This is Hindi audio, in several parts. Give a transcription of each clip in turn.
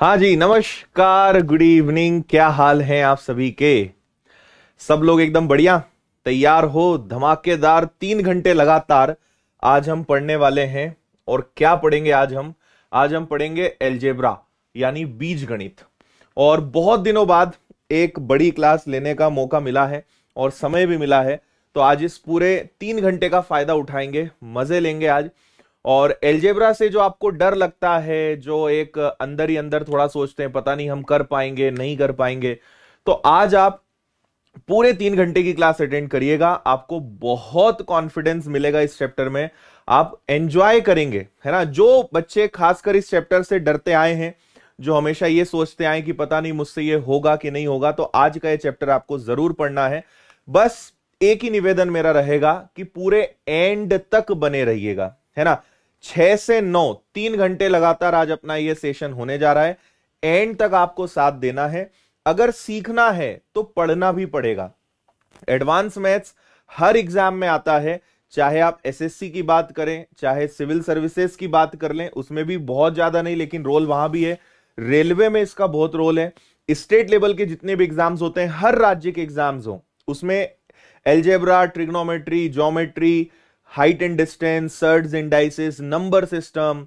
हाँ जी नमस्कार गुड इवनिंग क्या हाल है आप सभी के सब लोग एकदम बढ़िया तैयार हो धमाकेदार तीन घंटे लगातार आज हम पढ़ने वाले हैं और क्या पढ़ेंगे आज हम आज हम पढ़ेंगे एलजेब्रा यानी बीज गणित और बहुत दिनों बाद एक बड़ी क्लास लेने का मौका मिला है और समय भी मिला है तो आज इस पूरे तीन घंटे का फायदा उठाएंगे मजे लेंगे आज और एल्जेब्रा से जो आपको डर लगता है जो एक अंदर ही अंदर थोड़ा सोचते हैं पता नहीं हम कर पाएंगे नहीं कर पाएंगे तो आज आप पूरे तीन घंटे की क्लास अटेंड करिएगा आपको बहुत कॉन्फिडेंस मिलेगा इस चैप्टर में आप एंजॉय करेंगे है ना जो बच्चे खासकर इस चैप्टर से डरते आए हैं जो हमेशा ये सोचते आए कि पता नहीं मुझसे ये होगा कि नहीं होगा तो आज का ये चैप्टर आपको जरूर पढ़ना है बस एक ही निवेदन मेरा रहेगा कि पूरे एंड तक बने रहिएगा है ना छह से नौ तीन घंटे लगातार आज अपना ये सेशन होने जा रहा है एंड तक आपको साथ देना है अगर सीखना है तो पढ़ना भी पड़ेगा एडवांस मैथ्स हर एग्जाम में आता है चाहे आप एसएससी की बात करें चाहे सिविल सर्विसेज की बात कर लें उसमें भी बहुत ज्यादा नहीं लेकिन रोल वहां भी है रेलवे में इसका बहुत रोल है स्टेट लेवल के जितने भी एग्जाम्स होते हैं हर राज्य के एग्जाम्स हो उसमें algebra trigonometry geometry height and distance surds indices number system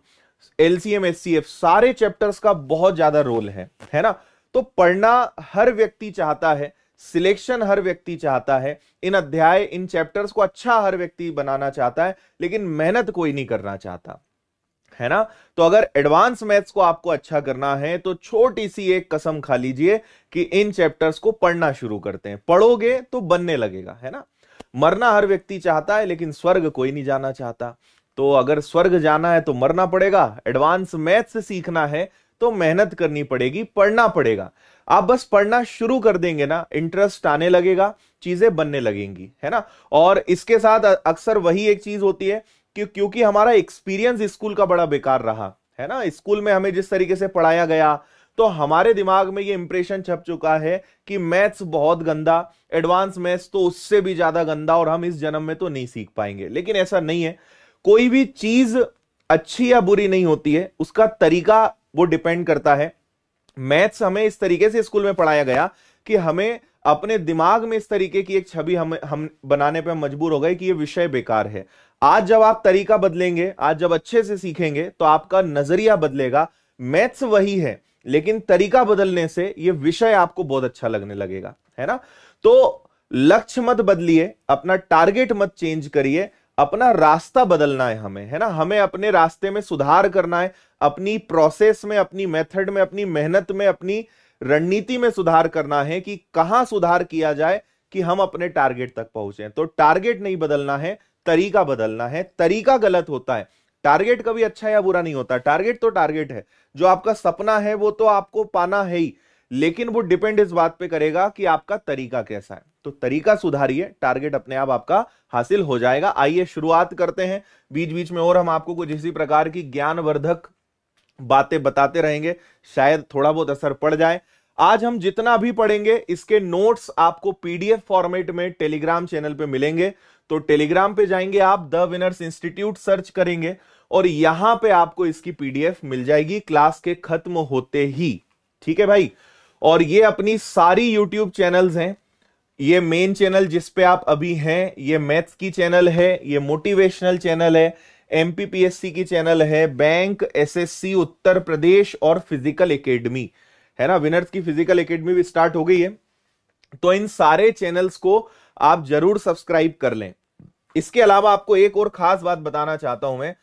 LCM S सारे चैप्टर्स का बहुत ज्यादा रोल है है ना तो पढ़ना हर व्यक्ति चाहता है सिलेक्शन हर व्यक्ति चाहता है इन अध्याय इन चैप्टर्स को अच्छा हर व्यक्ति बनाना चाहता है लेकिन मेहनत कोई नहीं करना चाहता है ना तो अगर एडवांस मैथ्स को आपको अच्छा करना है तो छोटी सी एक कसम खा लीजिए कि इन चैप्टर्स को पढ़ना शुरू करते हैं पढ़ोगे तो बनने लगेगा है ना मरना हर व्यक्ति चाहता है लेकिन स्वर्ग कोई नहीं जाना चाहता तो अगर स्वर्ग जाना है तो मरना पड़ेगा एडवांस मैथ्स सीखना है तो मेहनत करनी पड़ेगी पढ़ना पड़ेगा आप बस पढ़ना शुरू कर देंगे ना इंटरेस्ट आने लगेगा चीजें बनने लगेंगी है ना और इसके साथ अक्सर वही एक चीज होती है कि क्योंकि हमारा एक्सपीरियंस स्कूल का बड़ा बेकार रहा है ना स्कूल में हमें जिस तरीके से पढ़ाया गया तो हमारे दिमाग में ये इंप्रेशन छप चुका है कि मैथ्स बहुत गंदा एडवांस मैथ्स तो उससे भी ज्यादा गंदा और हम इस जन्म में तो नहीं सीख पाएंगे लेकिन ऐसा नहीं है कोई भी चीज अच्छी या बुरी नहीं होती है उसका तरीका वो डिपेंड करता है मैथ्स हमें इस तरीके से स्कूल में पढ़ाया गया कि हमें अपने दिमाग में इस तरीके की एक छवि हम हम बनाने पर मजबूर हो गए कि ये विषय बेकार है आज जब आप तरीका बदलेंगे आज जब अच्छे से सीखेंगे तो आपका नजरिया बदलेगा मैथ्स वही है लेकिन तरीका बदलने से यह विषय आपको बहुत अच्छा लगने लगेगा है ना तो लक्ष्य मत बदलिए अपना टारगेट मत चेंज करिए अपना रास्ता बदलना है हमें है ना हमें अपने रास्ते में सुधार करना है अपनी प्रोसेस में अपनी मेथड में अपनी मेहनत में अपनी रणनीति में सुधार करना है कि कहां सुधार किया जाए कि हम अपने टारगेट तक पहुंचे तो टारगेट नहीं बदलना है तरीका बदलना है तरीका गलत होता है टारगेट कभी अच्छा या बुरा नहीं होता टारगेट तो टारगेट है जो आपका सपना है वो तो आपको पाना है ही लेकिन वो डिपेंड इस बात पे करेगा कि आपका तरीका कैसा है तो तरीका सुधारिए टारगेट अपने आप आपका हासिल हो जाएगा आइए शुरुआत करते हैं बीच बीच में और हम आपको कुछ इसी प्रकार की ज्ञानवर्धक बातें बताते रहेंगे शायद थोड़ा बहुत असर पड़ जाए आज हम जितना भी पढ़ेंगे इसके नोट्स आपको पीडीएफ फॉर्मेट में टेलीग्राम चैनल पे मिलेंगे तो टेलीग्राम पे जाएंगे आप द विनर्स इंस्टीट्यूट सर्च करेंगे और यहां पे आपको इसकी पीडीएफ मिल जाएगी क्लास के खत्म होते ही ठीक है भाई और ये अपनी सारी यूट्यूब चैनल्स हैं ये मेन चैनल जिस पे आप अभी हैं ये मैथ्स की चैनल है ये मोटिवेशनल चैनल है एमपीपीएससी की चैनल है बैंक एसएससी उत्तर प्रदेश और फिजिकल एकेडमी है ना विनर्स की फिजिकल एकेडमी भी स्टार्ट हो गई है तो इन सारे चैनल्स को आप जरूर सब्सक्राइब कर लें इसके अलावा आपको एक और खास बात बताना चाहता हूं मैं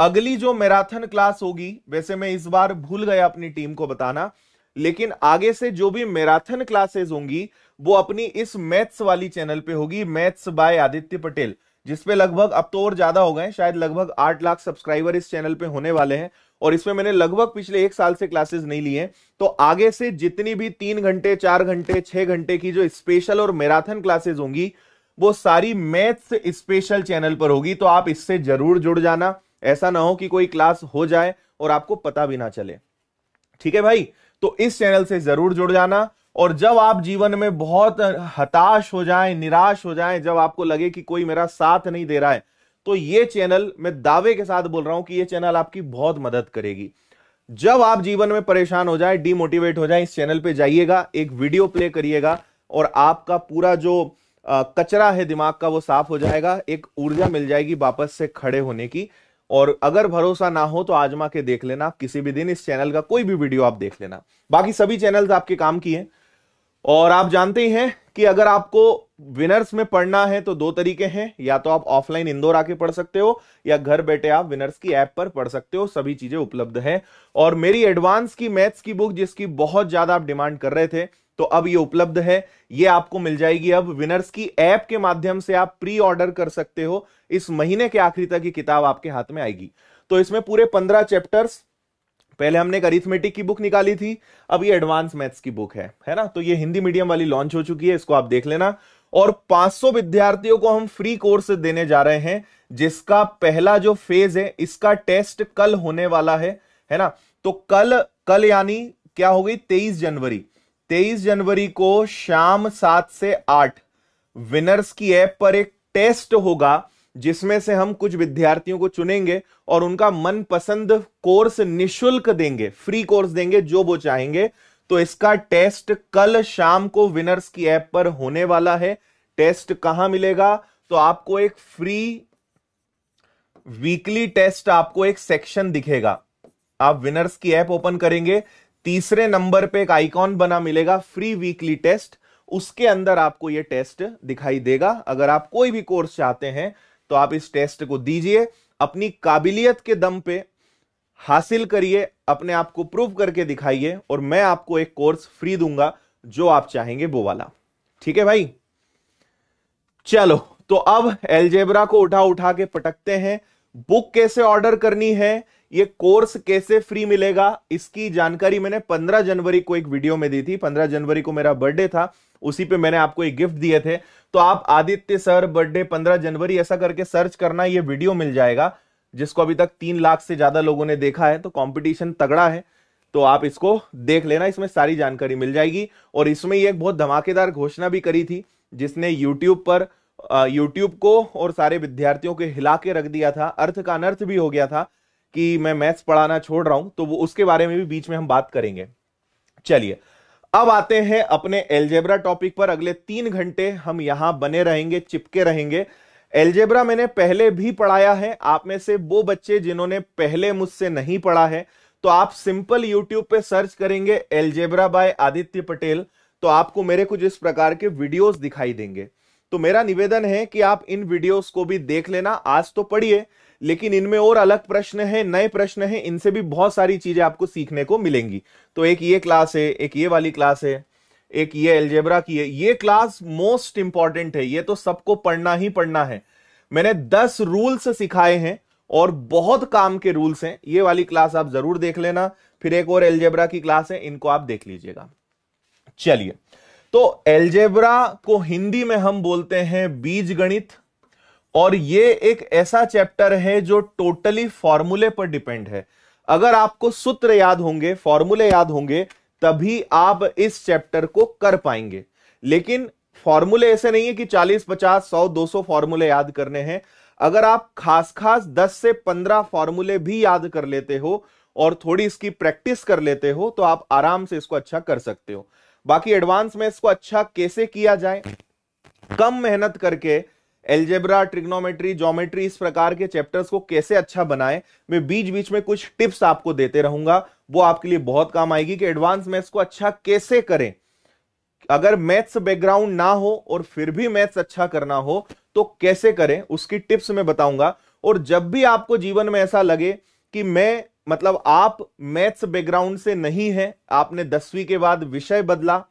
अगली जो मैराथन क्लास होगी वैसे मैं इस बार भूल गया अपनी टीम को बताना लेकिन आगे से जो भी मैराथन क्लासेस होंगी वो अपनी इस मैथ्स वाली चैनल पे होगी मैथ्स बाय आदित्य पटेल जिसपे लगभग अब तो और ज्यादा हो गए शायद लगभग आठ लाख सब्सक्राइबर इस चैनल पे होने वाले हैं और इसमें मैंने लगभग पिछले एक साल से क्लासेस नहीं लिए तो आगे से जितनी भी तीन घंटे चार घंटे छह घंटे की जो स्पेशल और मैराथन क्लासेज होंगी वो सारी मैथ्स स्पेशल चैनल पर होगी तो आप इससे जरूर जुड़ जाना ऐसा ना हो कि कोई क्लास हो जाए और आपको पता भी ना चले ठीक है भाई तो इस चैनल से जरूर जुड़ जाना और जब आप जीवन में बहुत हताश हो जाए निराश हो जाए जब आपको लगे कि कोई मेरा साथ नहीं दे रहा है तो ये चैनल मैं दावे के साथ बोल रहा हूं कि ये चैनल आपकी बहुत मदद करेगी जब आप जीवन में परेशान हो जाए डीमोटिवेट हो जाए इस चैनल पे जाइएगा एक वीडियो प्ले करिएगा और आपका पूरा जो कचरा है दिमाग का वो साफ हो जाएगा एक ऊर्जा मिल जाएगी वापस से खड़े होने की और अगर भरोसा ना हो तो आजमा के देख लेना किसी भी दिन इस चैनल का कोई भी वीडियो आप देख लेना बाकी सभी चैनल आपके काम की हैं और आप जानते ही हैं कि अगर आपको विनर्स में पढ़ना है तो दो तरीके हैं या तो आप ऑफलाइन इंदौर आके पढ़ सकते हो या घर बैठे आप विनर्स की ऐप पर पढ़ सकते हो सभी चीजें उपलब्ध है और मेरी एडवांस की मैथ्स की बुक जिसकी बहुत ज्यादा आप डिमांड कर रहे थे तो अब ये उपलब्ध है ये आपको मिल जाएगी अब विनर्स की ऐप के माध्यम से आप प्री ऑर्डर कर सकते हो इस महीने के आखिरी तक ये किताब आपके हाथ में आएगी तो इसमें पूरे पंद्रह चैप्टर्स पहले हमने एक अरिथमेटिक की बुक निकाली थी अब ये एडवांस मैथ्स की बुक है है ना तो ये हिंदी मीडियम वाली लॉन्च हो चुकी है इसको आप देख लेना और 500 विद्यार्थियों को हम फ्री कोर्स देने जा रहे हैं जिसका पहला जो फेज है इसका टेस्ट कल होने वाला है है ना तो कल कल यानी क्या हो गई तेईस जनवरी तेईस जनवरी को शाम सात से आठ विनर्स की ऐप पर एक टेस्ट होगा जिसमें से हम कुछ विद्यार्थियों को चुनेंगे और उनका मनपसंद कोर्स निशुल्क देंगे फ्री कोर्स देंगे जो वो चाहेंगे तो इसका टेस्ट कल शाम को विनर्स की ऐप पर होने वाला है टेस्ट कहां मिलेगा तो आपको एक फ्री वीकली टेस्ट आपको एक सेक्शन दिखेगा आप विनर्स की ऐप ओपन करेंगे तीसरे नंबर पे एक आइकॉन बना मिलेगा फ्री वीकली टेस्ट उसके अंदर आपको ये टेस्ट दिखाई देगा अगर आप कोई भी कोर्स चाहते हैं तो आप इस टेस्ट को दीजिए अपनी काबिलियत के दम पे हासिल करिए अपने आप को प्रूव करके दिखाइए और मैं आपको एक कोर्स फ्री दूंगा जो आप चाहेंगे वो वाला ठीक है भाई चलो तो अब एलजेब्रा को उठा उठा के पटकते हैं बुक कैसे ऑर्डर करनी है ये कोर्स कैसे फ्री मिलेगा इसकी जानकारी मैंने 15 जनवरी को एक वीडियो में दी थी 15 जनवरी को मेरा बर्थडे था उसी पे मैंने आपको एक गिफ्ट दिए थे तो आप आदित्य सर बर्थडे 15 जनवरी ऐसा करके सर्च करना ये वीडियो मिल जाएगा जिसको अभी तक तीन लाख से ज्यादा लोगों ने देखा है तो कॉम्पिटिशन तगड़ा है तो आप इसको देख लेना इसमें सारी जानकारी मिल जाएगी और इसमें एक बहुत धमाकेदार घोषणा भी करी थी जिसने यूट्यूब पर यूट्यूब को और सारे विद्यार्थियों के हिला के रख दिया था अर्थ का अनर्थ भी हो गया था कि मैं मैथ्स पढ़ाना छोड़ रहा हूं तो वो उसके बारे में भी बीच में हम बात करेंगे चलिए अब आते हैं अपने एलजेब्रा टॉपिक पर अगले तीन घंटे हम यहां बने रहेंगे चिपके रहेंगे एलजेब्रा मैंने पहले भी पढ़ाया है आप में से वो बच्चे जिन्होंने पहले मुझसे नहीं पढ़ा है तो आप सिंपल यूट्यूब पे सर्च करेंगे एल्जेब्रा बाय आदित्य पटेल तो आपको मेरे कुछ इस प्रकार के वीडियोस दिखाई देंगे तो मेरा निवेदन है कि आप इन वीडियोस को भी देख लेना आज तो पढ़िए लेकिन इनमें और अलग प्रश्न है नए प्रश्न है इनसे भी बहुत सारी चीजें आपको सीखने को मिलेंगी तो एक ये क्लास है एक ये वाली क्लास है एक ये एल्जेब्रा की है ये क्लास मोस्ट इंपॉर्टेंट है ये तो सबको पढ़ना ही पढ़ना है मैंने दस रूल्स सिखाए हैं और बहुत काम के रूल्स हैं ये वाली क्लास आप जरूर देख लेना फिर एक और एल्जेब्रा की क्लास है इनको आप देख लीजिएगा चलिए तो एल्जेब्रा को हिंदी में हम बोलते हैं बीज गणित और ये एक ऐसा चैप्टर है जो टोटली फॉर्मूले पर डिपेंड है अगर आपको सूत्र याद होंगे फॉर्मूले याद होंगे तभी आप इस चैप्टर को कर पाएंगे लेकिन फॉर्मूले ऐसे नहीं है कि 40, 50, 100, 200 फॉर्मूले याद करने हैं अगर आप खास खास 10 से 15 फॉर्मूले भी याद कर लेते हो और थोड़ी इसकी प्रैक्टिस कर लेते हो तो आप आराम से इसको अच्छा कर सकते हो बाकी एडवांस में इसको अच्छा कैसे किया जाए कम मेहनत करके एल्जेब्रा ट्रिग्नोमेट्री जोमेट्री इस प्रकार के चैप्टर्स को कैसे अच्छा बनाएं मैं बीच बीच में कुछ टिप्स आपको देते रहूंगा वो आपके लिए बहुत काम आएगी कि एडवांस मैथ्स को अच्छा कैसे करें अगर मैथ्स बैकग्राउंड ना हो और फिर भी मैथ्स अच्छा करना हो तो कैसे करें उसकी टिप्स में बताऊंगा और जब भी आपको जीवन में ऐसा लगे कि मैं मतलब आप मैथ्स बैकग्राउंड से नहीं है आपने दसवीं के बाद विषय बदला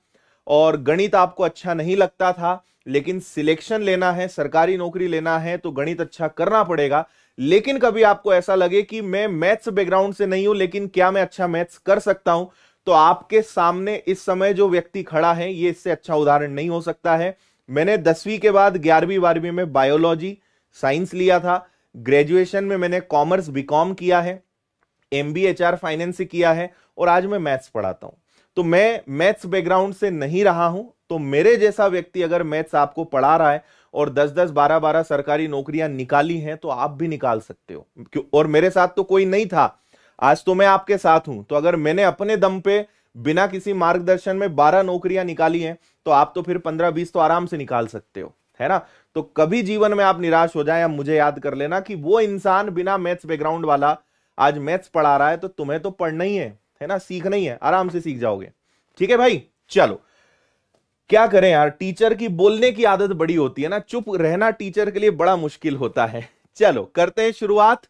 और गणित आपको अच्छा नहीं लगता था लेकिन सिलेक्शन लेना है सरकारी नौकरी लेना है तो गणित अच्छा करना पड़ेगा लेकिन कभी आपको ऐसा लगे कि मैं मैथ्स बैकग्राउंड से नहीं हूं लेकिन क्या मैं अच्छा मैथ्स कर सकता हूं तो आपके सामने इस समय जो व्यक्ति खड़ा है ये इससे अच्छा उदाहरण नहीं हो सकता है मैंने दसवीं के बाद ग्यारहवीं बारहवीं में बायोलॉजी साइंस लिया था ग्रेजुएशन में मैंने कॉमर्स बीकॉम किया है M B H R finance से किया है और आज मैं मैथ्स पढ़ाता हूं तो मैं मैथ्स बैकग्राउंड से नहीं रहा हूं तो मेरे जैसा व्यक्ति अगर मैथ्स आपको पढ़ा रहा है और 10 10 12 12 सरकारी नौकरियां निकाली हैं तो आप भी निकाल सकते हो क्यों और मेरे साथ तो कोई नहीं था आज तो मैं आपके साथ हूं तो अगर मैंने अपने दम पे बिना किसी मार्गदर्शन में 12 नौकरियां निकाली हैं तो आप तो फिर 15 20 तो आराम से निकाल सकते हो है ना तो कभी जीवन में आप निराश हो जाए या मुझे याद कर लेना कि वो इंसान बिना मैथ्स बैकग्राउंड वाला आज मैथ्स पढ़ा रहा है तो तुम्हें तो पढ़ना ही है है ना सीखना ही है आराम से सीख जाओगे ठीक है भाई चलो क्या करें यार टीचर की बोलने की आदत बड़ी होती है ना चुप रहना टीचर के लिए बड़ा मुश्किल होता है चलो करते हैं शुरुआत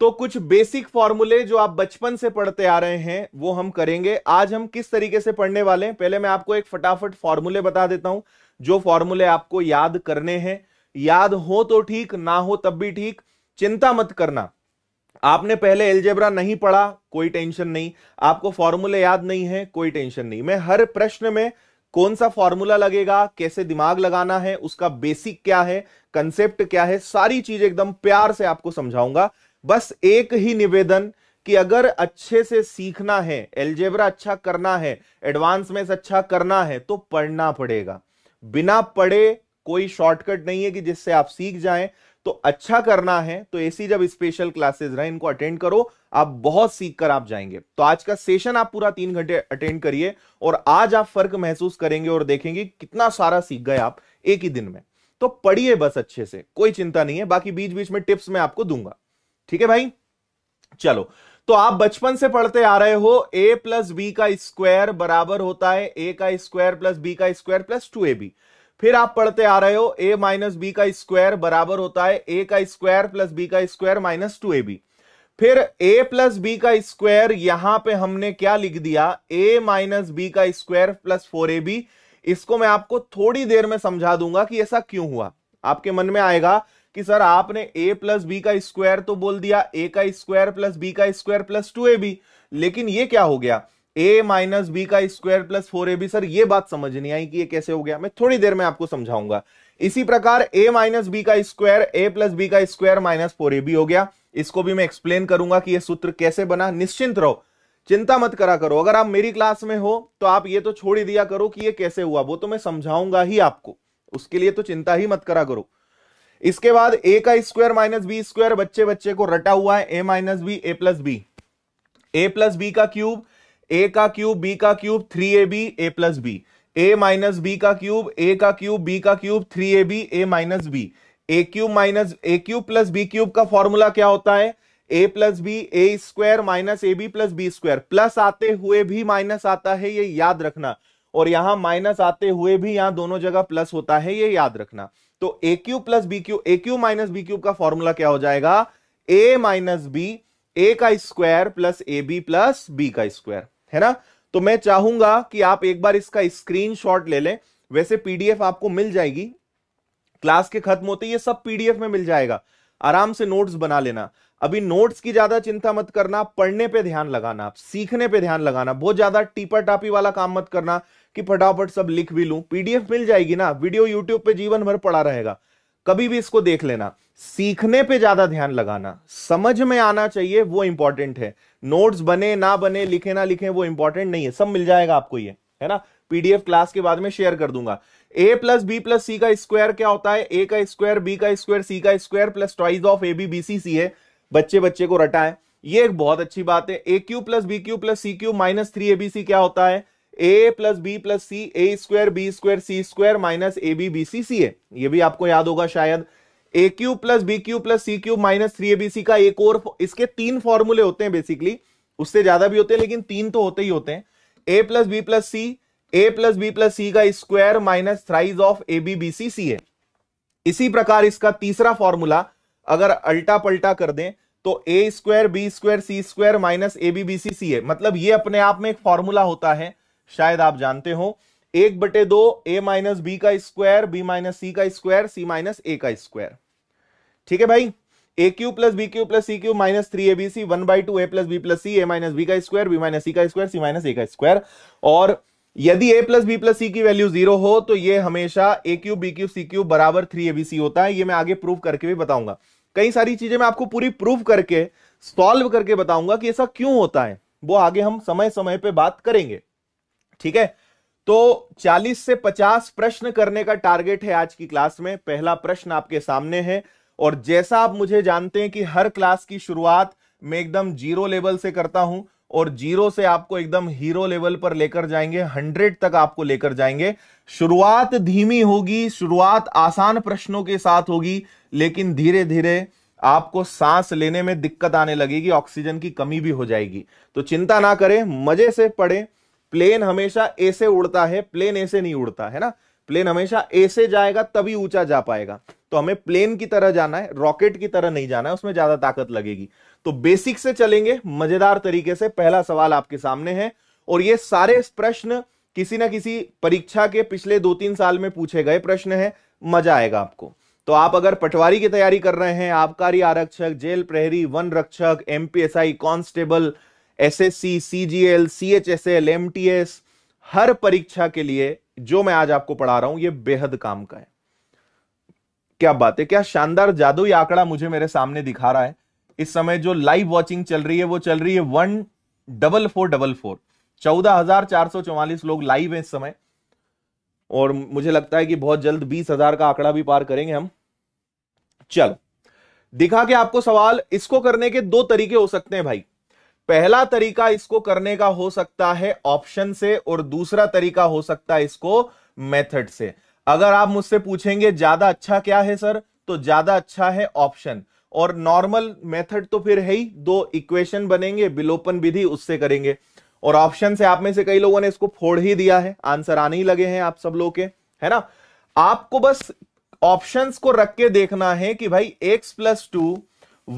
तो कुछ बेसिक फॉर्मूले जो आप बचपन से पढ़ते आ रहे हैं वो हम करेंगे आज हम किस तरीके से पढ़ने वाले हैं पहले मैं आपको एक फटाफट फॉर्मूले बता देता हूं जो फॉर्मूले आपको याद करने हैं याद हो तो ठीक ना हो तब भी ठीक चिंता मत करना आपने पहले एल्जेब्रा नहीं पढ़ा कोई टेंशन नहीं आपको फॉर्मूले याद नहीं है कोई टेंशन नहीं मैं हर प्रश्न में कौन सा फॉर्मूला लगेगा कैसे दिमाग लगाना है उसका बेसिक क्या है कंसेप्ट क्या है सारी चीज एकदम प्यार से आपको समझाऊंगा बस एक ही निवेदन कि अगर अच्छे से सीखना है एल्जेब्रा अच्छा करना है एडवांस में अच्छा करना है तो पढ़ना पड़ेगा बिना पढ़े कोई शॉर्टकट नहीं है कि जिससे आप सीख जाएं तो अच्छा करना है तो ऐसी जब स्पेशल क्लासेस रहे इनको अटेंड करो आप बहुत सीख कर आप जाएंगे तो आज का सेशन आप पूरा तीन घंटे अटेंड करिए और आज आप फर्क महसूस करेंगे और देखेंगे कितना सारा सीख गए आप एक ही दिन में तो पढ़िए बस अच्छे से कोई चिंता नहीं है बाकी बीच बीच में टिप्स मैं आपको दूंगा ठीक है भाई चलो तो आप बचपन से पढ़ते आ रहे हो ए प्लस बी का स्क्वायर बराबर होता है ए का स्क्वायर प्लस बी का स्क्वायर प्लस टू ए बी फिर आप पढ़ते आ रहे हो ए माइनस बी का स्क्वायर बराबर होता है ए का स्क्वायर प्लस बी का स्क्वायर माइनस टू ए बी फिर a प्लस बी का स्क्वायर यहां पे हमने क्या लिख दिया a माइनस बी का square plus four A B इसको मैं आपको थोड़ी देर में समझा दूंगा कि ऐसा क्यों हुआ आपके मन में आएगा कि सर आपने a प्लस बी का स्क्वायर तो बोल दिया a का स्क्वायर प्लस बी का स्क्वायर प्लस टू ए बी लेकिन ये क्या हो गया ए माइनस बी का square plus four A B sir ये बात समझ नहीं आई कि ये कैसे हो गया मैं थोड़ी देर में आपको समझाऊंगा इसी प्रकार ए माइनस बी का स्क्वायर ए प्लस बी का square minus four A B हो गया इसको भी मैं एक्सप्लेन करूंगा कि ये सूत्र कैसे बना निश्चिंत रहो चिंता मत करा करो अगर आप मेरी क्लास में हो तो आप ये तो छोड़ ही दिया करो कि ये कैसे हुआ वो तो मैं समझाऊंगा ही आपको उसके लिए तो चिंता ही मत करा करो इसके बाद ए का स्क्वायर माइनस बी स्क्वायर बच्चे बच्चे को रटा हुआ है ए माइनस बी ए प्लस बी ए प्लस बी का क्यूब ए का क्यूब बी का cube three A B A plus B A minus B का क्यूब ए का क्यूब बी का cube three A B A minus B A cube minus A cube plus B cube का फॉर्मूला क्या होता है A plus B A square minus A B plus B square plus आते हुए भी माइनस आता है ये याद रखना और यहां माइनस आते हुए भी यहां दोनों जगह प्लस होता है ये याद रखना तो A cube plus B cube A cube minus B cube का फॉर्मूला क्या हो जाएगा ए माइनस बी ए का square plus A B plus B का स्क्वायर है ना तो मैं चाहूंगा कि आप एक बार इसका स्क्रीनशॉट ले लें वैसे पीडीएफ आपको मिल जाएगी क्लास के खत्म होते ये सब पीडीएफ में मिल जाएगा आराम से नोट्स बना लेना अभी नोट्स की ज्यादा चिंता मत करना पढ़ने पे ध्यान लगाना आप सीखने पे ध्यान लगाना बहुत ज्यादा टीपर टापी वाला काम मत करना कि फटाफट सब लिख भी लूं पीडीएफ मिल जाएगी ना वीडियो यूट्यूब पे जीवन भर पड़ा रहेगा कभी भी इसको देख लेना सीखने पे ज्यादा ध्यान लगाना समझ में आना चाहिए वो इंपॉर्टेंट है नोट्स बने ना बने लिखे ना लिखे वो इंपॉर्टेंट नहीं है सब मिल जाएगा आपको ये है ना पीडीएफ क्लास के बाद में शेयर कर दूंगा A plus B plus C का स्क्वायर क्या होता है ए का स्क्वायर बी का स्क्वायर सी का square plus twice of A B B C C है बच्चे बच्चे को रटाएं ये एक बहुत अच्छी बात है A cube plus B cube plus C cube minus three A B C क्या होता है A plus B plus C A square B square C square minus A B B C C A ये भी आपको याद होगा शायद A cube plus B cube plus C cube minus three A B C का एक और इसके तीन फॉर्मूले होते हैं बेसिकली उससे ज्यादा भी होते हैं लेकिन तीन तो होते ही होते हैं ए plus B plus C A plus B plus C का square minus thrice of A B B C C A इसी प्रकार इसका तीसरा फॉर्मूला अगर अल्टा पलटा कर दें तो A square B square C square minus A B B C C A मतलब ये अपने आप में एक फॉर्मूला होता है शायद आप जानते हो एक बटे दो ए माइनस बी का स्क्वायर बी माइनस सी का स्क्वायर सी माइनस ए का स्क्वायर ठीक है भाई A cube plus B cube plus C cube minus three A B C one by two A plus B plus C A minus B का स्क्वायर बी माइनस सी का स्क्वायर सी माइनस ए का स्क्वायर और यदि A plus B plus C की वैल्यू जीरो हो तो ये हमेशा A cube B cube C cube बराबर थ्री ए बी सी होता है ये मैं आगे प्रूफ करके भी बताऊंगा कई सारी चीजें मैं आपको पूरी प्रूफ करके सॉल्व करके बताऊंगा कि ऐसा क्यों होता है वो आगे हम समय समय पे बात करेंगे ठीक है तो 40 से 50 प्रश्न करने का टारगेट है आज की क्लास में पहला प्रश्न आपके सामने है और जैसा आप मुझे जानते हैं कि हर क्लास की शुरुआत मैं एकदम जीरो लेवल से करता हूं और जीरो से आपको एकदम हीरो लेवल पर लेकर जाएंगे हंड्रेड तक आपको लेकर जाएंगे शुरुआत धीमी होगी शुरुआत आसान प्रश्नों के साथ होगी लेकिन धीरे धीरे आपको सांस लेने में दिक्कत आने लगेगी ऑक्सीजन की कमी भी हो जाएगी तो चिंता ना करें मजे से पढ़ें प्लेन हमेशा ए से उड़ता है प्लेन ए से नहीं उड़ता है ना प्लेन हमेशा ए से जाएगा तभी ऊंचा जा पाएगा तो हमें प्लेन की तरह जाना है रॉकेट की तरह नहीं जाना है उसमें ज्यादा ताकत लगेगी तो बेसिक से चलेंगे मजेदार तरीके से पहला सवाल आपके सामने है और ये सारे प्रश्न किसी ना किसी परीक्षा के पिछले दो तीन साल में पूछे गए प्रश्न है मजा आएगा आपको तो आप अगर पटवारी की तैयारी कर रहे हैं आबकारी आरक्षक जेल प्रहरी वन रक्षक MPSI constable S S C C G L C H S L M T S हर परीक्षा के लिए जो मैं आज आपको पढ़ा रहा हूं ये बेहद काम का है क्या बात है क्या शानदार जादू आंकड़ा मुझे मेरे सामने दिखा रहा है इस समय जो लाइव वॉचिंग चल रही है वो चल रही है one double four double four चौदह हजार चार सौ चौवालीस लोग लाइव हैं इस समय और मुझे लगता है कि बहुत जल्द बीस हजार का आंकड़ा भी पार करेंगे हम चलो दिखा के आपको सवाल इसको करने के दो तरीके हो सकते हैं भाई पहला तरीका इसको करने का हो सकता है ऑप्शन से और दूसरा तरीका हो सकता है इसको मेथड से अगर आप मुझसे पूछेंगे ज्यादा अच्छा क्या है सर तो ज्यादा अच्छा है ऑप्शन और नॉर्मल मेथड तो फिर है ही दो इक्वेशन बनेंगे विलोपन विधि उससे करेंगे और ऑप्शन से आप में से कई लोगों ने इसको फोड़ ही दिया है आंसर आने ही लगे हैं आप सब लोग के है ना आपको बस ऑप्शंस को रख के देखना है कि भाई x plus two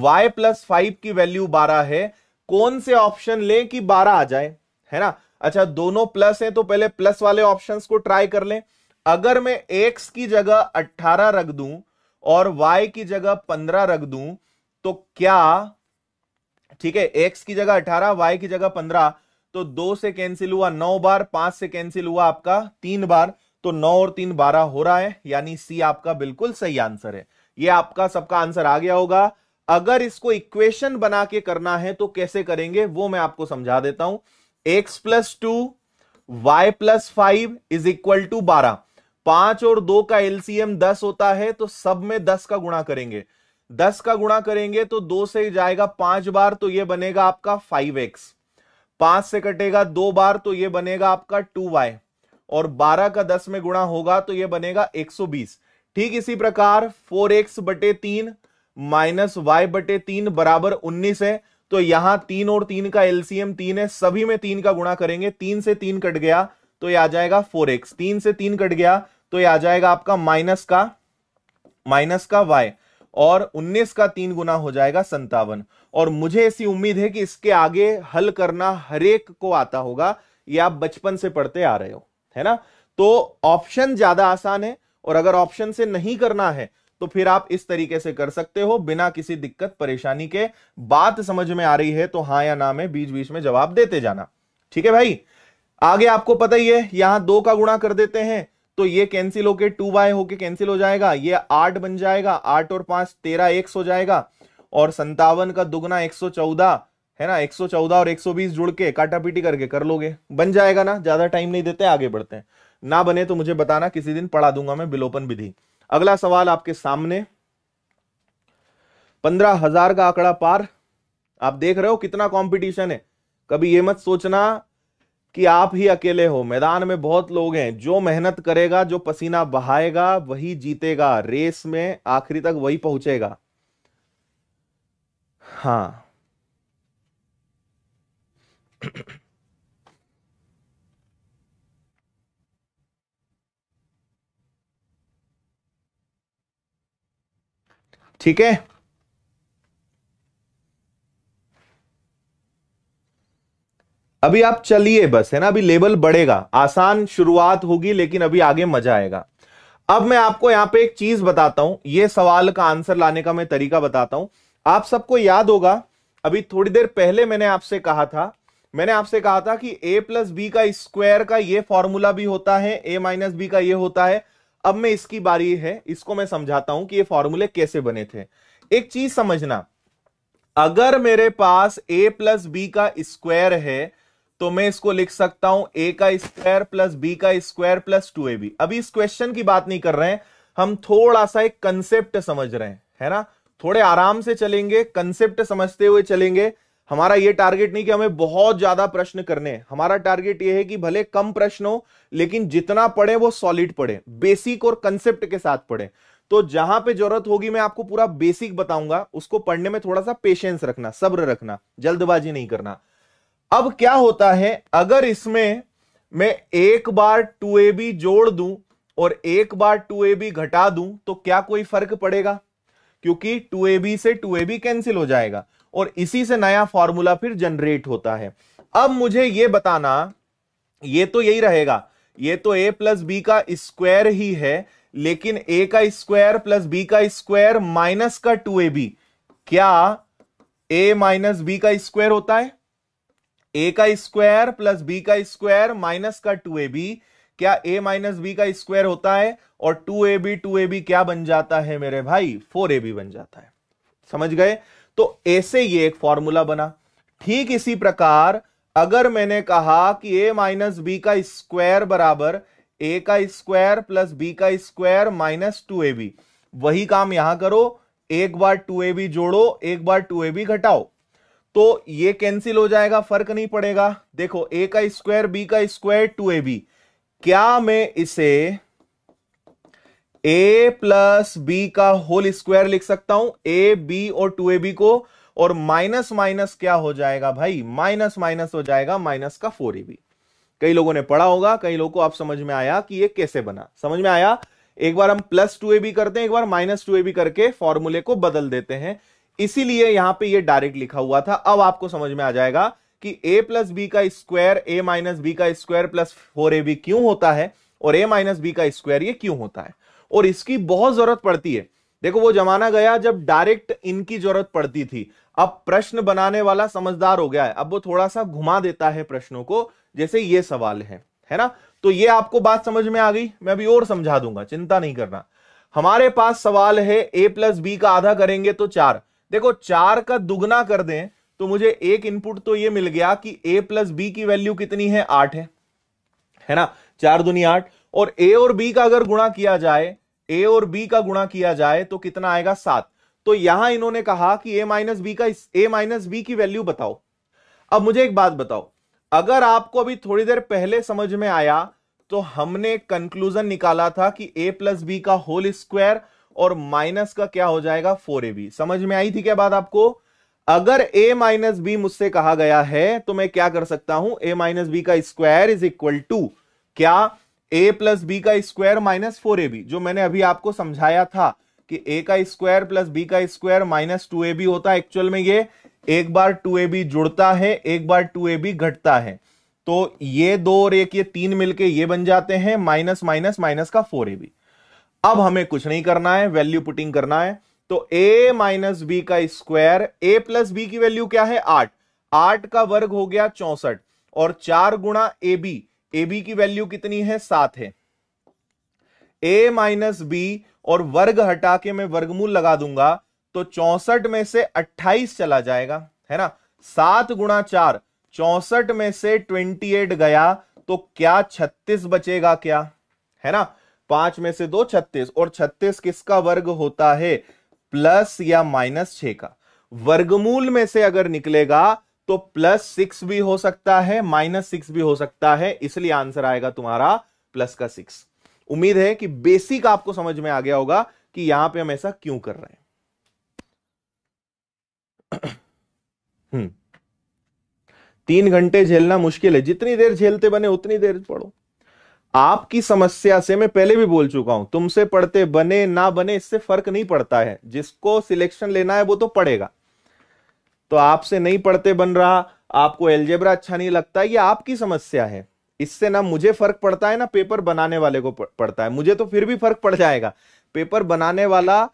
Y plus five की वैल्यू बारह है कौन से ऑप्शन लें कि 12 आ जाए है ना अच्छा दोनों प्लस हैं तो पहले प्लस वाले ऑप्शंस को ट्राई कर लें अगर मैं एक्स की जगह 18 रख दूं और वाई की जगह 15 रख दूं तो क्या ठीक है एक्स की जगह 18 वाई की जगह 15 तो दो से कैंसिल हुआ नौ बार पांच से कैंसिल हुआ आपका तीन बार तो नौ और तीन बारह हो रहा है यानी सी आपका बिल्कुल सही आंसर है ये आपका सबका आंसर आ गया होगा अगर इसको इक्वेशन बना के करना है तो कैसे करेंगे वो मैं आपको समझा देता हूं X plus two Y plus five is equal to बारह पांच और दो का एलसीएम दस होता है तो सब में दस का गुणा करेंगे दस का गुणा करेंगे तो दो से जाएगा पांच बार तो ये बनेगा आपका फाइव एक्स पांच से कटेगा दो बार तो ये बनेगा आपका टू वाई और बारह का दस में गुणा होगा तो ये बनेगा एक सौ बीस ठीक इसी प्रकार फोर एक्स बटे तीन माइनस वाई बटे तीन बराबर उन्नीस है तो यहां तीन और तीन का एलसीएम तीन है सभी में तीन का गुणा करेंगे तीन से तीन कट गया तो यह आ जाएगा फोर एक्स तीन से तीन कट गया तो यह आ जाएगा आपका माइनस का माइनस का वाई और 19 का तीन गुना हो जाएगा संतावन और मुझे ऐसी उम्मीद है कि इसके आगे हल करना हरेक को आता होगा ये आप बचपन से पढ़ते आ रहे हो है ना तो ऑप्शन ज्यादा आसान है और अगर ऑप्शन से नहीं करना है तो फिर आप इस तरीके से कर सकते हो बिना किसी दिक्कत परेशानी के बात समझ में आ रही है तो हाँ या ना में बीच बीच में जवाब देते जाना ठीक है भाई आगे आपको पता ही है यहां दो का गुणा कर देते हैं तो ये कैंसिल होके टू वाई होके कैंसिल हो जाएगा ये आठ बन जाएगा आठ और पांच तेरह एक हो जाएगा और संतावन का दुगना एक सौ चौदह है ना एक सौ चौदह और एक सौ बीस जुड़ के पीटी करके कर लोगे बन जाएगा ना ज्यादा टाइम नहीं देते आगे बढ़ते हैं ना बने तो मुझे बताना किसी दिन पढ़ा दूंगा मैं बिलोपन विधि अगला सवाल आपके सामने पंद्रह हजार का आंकड़ा पार आप देख रहे हो कितना कंपटीशन है कभी यह मत सोचना कि आप ही अकेले हो मैदान में बहुत लोग हैं जो मेहनत करेगा जो पसीना बहाएगा वही जीतेगा रेस में आखिरी तक वही पहुंचेगा हाँ ठीक है अभी आप चलिए बस है ना अभी लेवल बढ़ेगा आसान शुरुआत होगी लेकिन अभी आगे मजा आएगा अब मैं आपको यहां पे एक चीज बताता हूं ये सवाल का आंसर लाने का मैं तरीका बताता हूं आप सबको याद होगा अभी थोड़ी देर पहले मैंने आपसे कहा था मैंने आपसे कहा था कि a प्लस बी का स्क्वायर का ये फॉर्मूला भी होता है a माइनस बी का ये होता है अब मैं इसकी बारी है इसको मैं समझाता हूं कि ये फॉर्मूले कैसे बने थे एक चीज समझना अगर मेरे पास ए प्लस बी का स्क्वायर है तो मैं इसको लिख सकता हूं a का स्क्वायर प्लस बी का स्क्वायर प्लस टू ए बी अभी इस क्वेश्चन की बात नहीं कर रहे हैं हम थोड़ा सा एक कंसेप्ट समझ रहे हैं है ना थोड़े आराम से चलेंगे कंसेप्ट समझते हुए चलेंगे हमारा ये टारगेट नहीं कि हमें बहुत ज्यादा प्रश्न करने हमारा टारगेट ये है कि भले कम प्रश्न हो लेकिन जितना पढ़े वो सॉलिड पढ़े बेसिक और कंसेप्ट के साथ पढ़े तो जहां पे जरूरत होगी मैं आपको पूरा बेसिक बताऊंगा उसको पढ़ने में थोड़ा सा पेशेंस रखना सब्र रखना जल्दबाजी नहीं करना अब क्या होता है अगर इसमें मैं एक बार टू ए बी जोड़ दू और एक बार टू ए बी घटा दू तो क्या कोई फर्क पड़ेगा क्योंकि टू ए बी से टू ए बी कैंसिल हो जाएगा और इसी से नया फॉर्मूला फिर जनरेट होता है अब मुझे यह बताना यह तो यही रहेगा ये तो ए प्लस बी का स्क्वायर ही है लेकिन ए का स्क्वायर प्लस बी का स्क्वायर माइनस का टू ए बी क्या ए माइनस बी का स्क्वायर होता है ए का स्क्वायर प्लस बी का स्क्वायर माइनस का टू ए बी क्या ए माइनस बी का स्क्वायर होता है और two A B two A B क्या बन जाता है मेरे भाई फोर ए बी बन जाता है समझ गए तो ऐसे ये एक फॉर्मूला बना ठीक इसी प्रकार अगर मैंने कहा कि ए माइनस बी का स्क्वायर बराबर ए का स्क्वायर प्लस बी का स्क्वायर माइनस टू ए बी वही काम यहां करो एक बार टू ए बी जोड़ो एक बार टू ए बी घटाओ तो ये कैंसिल हो जाएगा फर्क नहीं पड़ेगा देखो ए का स्क्वायर बी का स्क्वायर टू ए बी क्या मैं इसे ए प्लस बी का होल स्क्वायर लिख सकता हूं ए बी और टू ए बी को और माइनस माइनस क्या हो जाएगा भाई माइनस माइनस हो जाएगा माइनस का फोर ईबी कई लोगों ने पढ़ा होगा कई लोगों को आप समझ में आया कि ये कैसे बना समझ में आया एक बार हम प्लस टू ए बी करते हैं एक बार माइनस टू ए बी करके फॉर्मूले को बदल देते हैं इसीलिए यहां पे ये डायरेक्ट लिखा हुआ था अब आपको समझ में आ जाएगा कि ए प्लस बी का स्क्वायर ए माइनस बी का square plus four A B क्यों होता है और ए माइनस बी का स्क्वायर ये क्यों होता है और इसकी बहुत जरूरत पड़ती है देखो वो जमाना गया जब डायरेक्ट इनकी जरूरत पड़ती थी अब प्रश्न बनाने वाला समझदार हो गया है अब वो थोड़ा सा घुमा देता है प्रश्नों को जैसे ये सवाल है है ना तो ये आपको बात समझ में आ गई मैं अभी और समझा दूंगा चिंता नहीं करना हमारे पास सवाल है ए प्लस बी का आधा करेंगे तो चार देखो चार का दुगना कर दें तो मुझे एक इनपुट तो ये मिल गया कि ए प्लस बी की वैल्यू कितनी है आठ है है ना चार दुनी आठ और ए और बी का अगर गुणा किया जाए ए और बी का गुणा किया जाए तो कितना आएगा सात तो यहां इन्होंने कहा कि ए माइनस बी का ए माइनस बी की वैल्यू बताओ अब मुझे एक बात बताओ अगर आपको अभी थोड़ी देर पहले समझ में आया तो हमने कंक्लूजन निकाला था कि ए प्लस बी का होल स्क्वायर और माइनस का क्या हो जाएगा फोर ए बी समझ में आई थी क्या बात आपको अगर ए माइनस बी मुझसे कहा गया है तो मैं क्या कर सकता हूं ए माइनस बी का स्क्वायर इज इक्वल टू क्या ए प्लस बी का square minus four A B जो मैंने अभी आपको समझाया था कि ए का स्क्वायर प्लस बी का स्क्वायर माइनस टू ए बी होता है एक्चुअल में ये एक बार टू ए बी जुड़ता है एक बार टू ए बी घटता है तो ये दो और एक ये तीन मिलके ये बन जाते हैं माइनस माइनस माइनस का फोर ए बी अब हमें कुछ नहीं करना है वैल्यू पुटिंग करना है तो ए माइनस बी का स्क्वायर ए प्लस बी की वैल्यू क्या है आठ आठ का वर्ग हो गया चौसठ और चार गुणा ए बी ए बी की वैल्यू कितनी है सात है ए माइनस बी और वर्ग हटा के मैं वर्गमूल लगा दूंगा तो चौसठ में से अट्ठाईस चला जाएगा है ना सात गुणा चार चौसठ में से ट्वेंटी एट गया तो क्या छत्तीस बचेगा क्या है ना पांच में से दो छत्तीस और छत्तीस किसका वर्ग होता है प्लस या माइनस छ का वर्गमूल में से अगर निकलेगा तो प्लस सिक्स भी हो सकता है माइनस सिक्स भी हो सकता है इसलिए आंसर आएगा तुम्हारा प्लस का सिक्स उम्मीद है कि बेसिक आपको समझ में आ गया होगा कि यहां पे हम ऐसा क्यों कर रहे हैं हम्म। तीन घंटे झेलना मुश्किल है जितनी देर झेलते बने उतनी देर पढ़ो आपकी समस्या से मैं पहले भी बोल चुका हूं तुमसे पढ़ते बने ना बने इससे फर्क नहीं पड़ता है जिसको सिलेक्शन लेना है वो तो पढ़ेगा तो आपसे नहीं पढ़ते बन रहा आपको एलजेब्रा अच्छा नहीं लगता ये आपकी समस्या है इससे ना मुझे फर्क पड़ता है ना पेपर बनाने वाले को पड़ता है मुझे तो फिर भी फर्क पड़ जाएगा पेपर बनाने वाला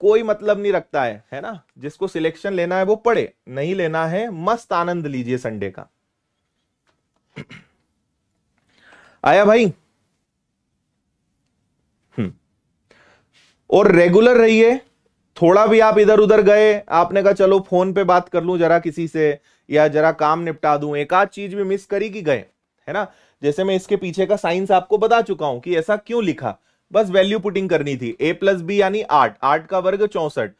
कोई मतलब नहीं रखता है है ना जिसको सिलेक्शन लेना है वो पढ़े नहीं लेना है मस्त आनंद लीजिए संडे का आया भाई हम्म। और रेगुलर रहिए थोड़ा भी आप इधर उधर गए आपने कहा चलो फोन पे बात कर लूं जरा किसी से या जरा काम निपटा दूं एक आध चीज भी मिस करी कि गए है ना जैसे मैं इसके पीछे का साइंस आपको बता चुका हूं कि ऐसा क्यों लिखा बस वैल्यू पुटिंग करनी थी ए प्लस बी यानी आठ आठ का वर्ग चौसठ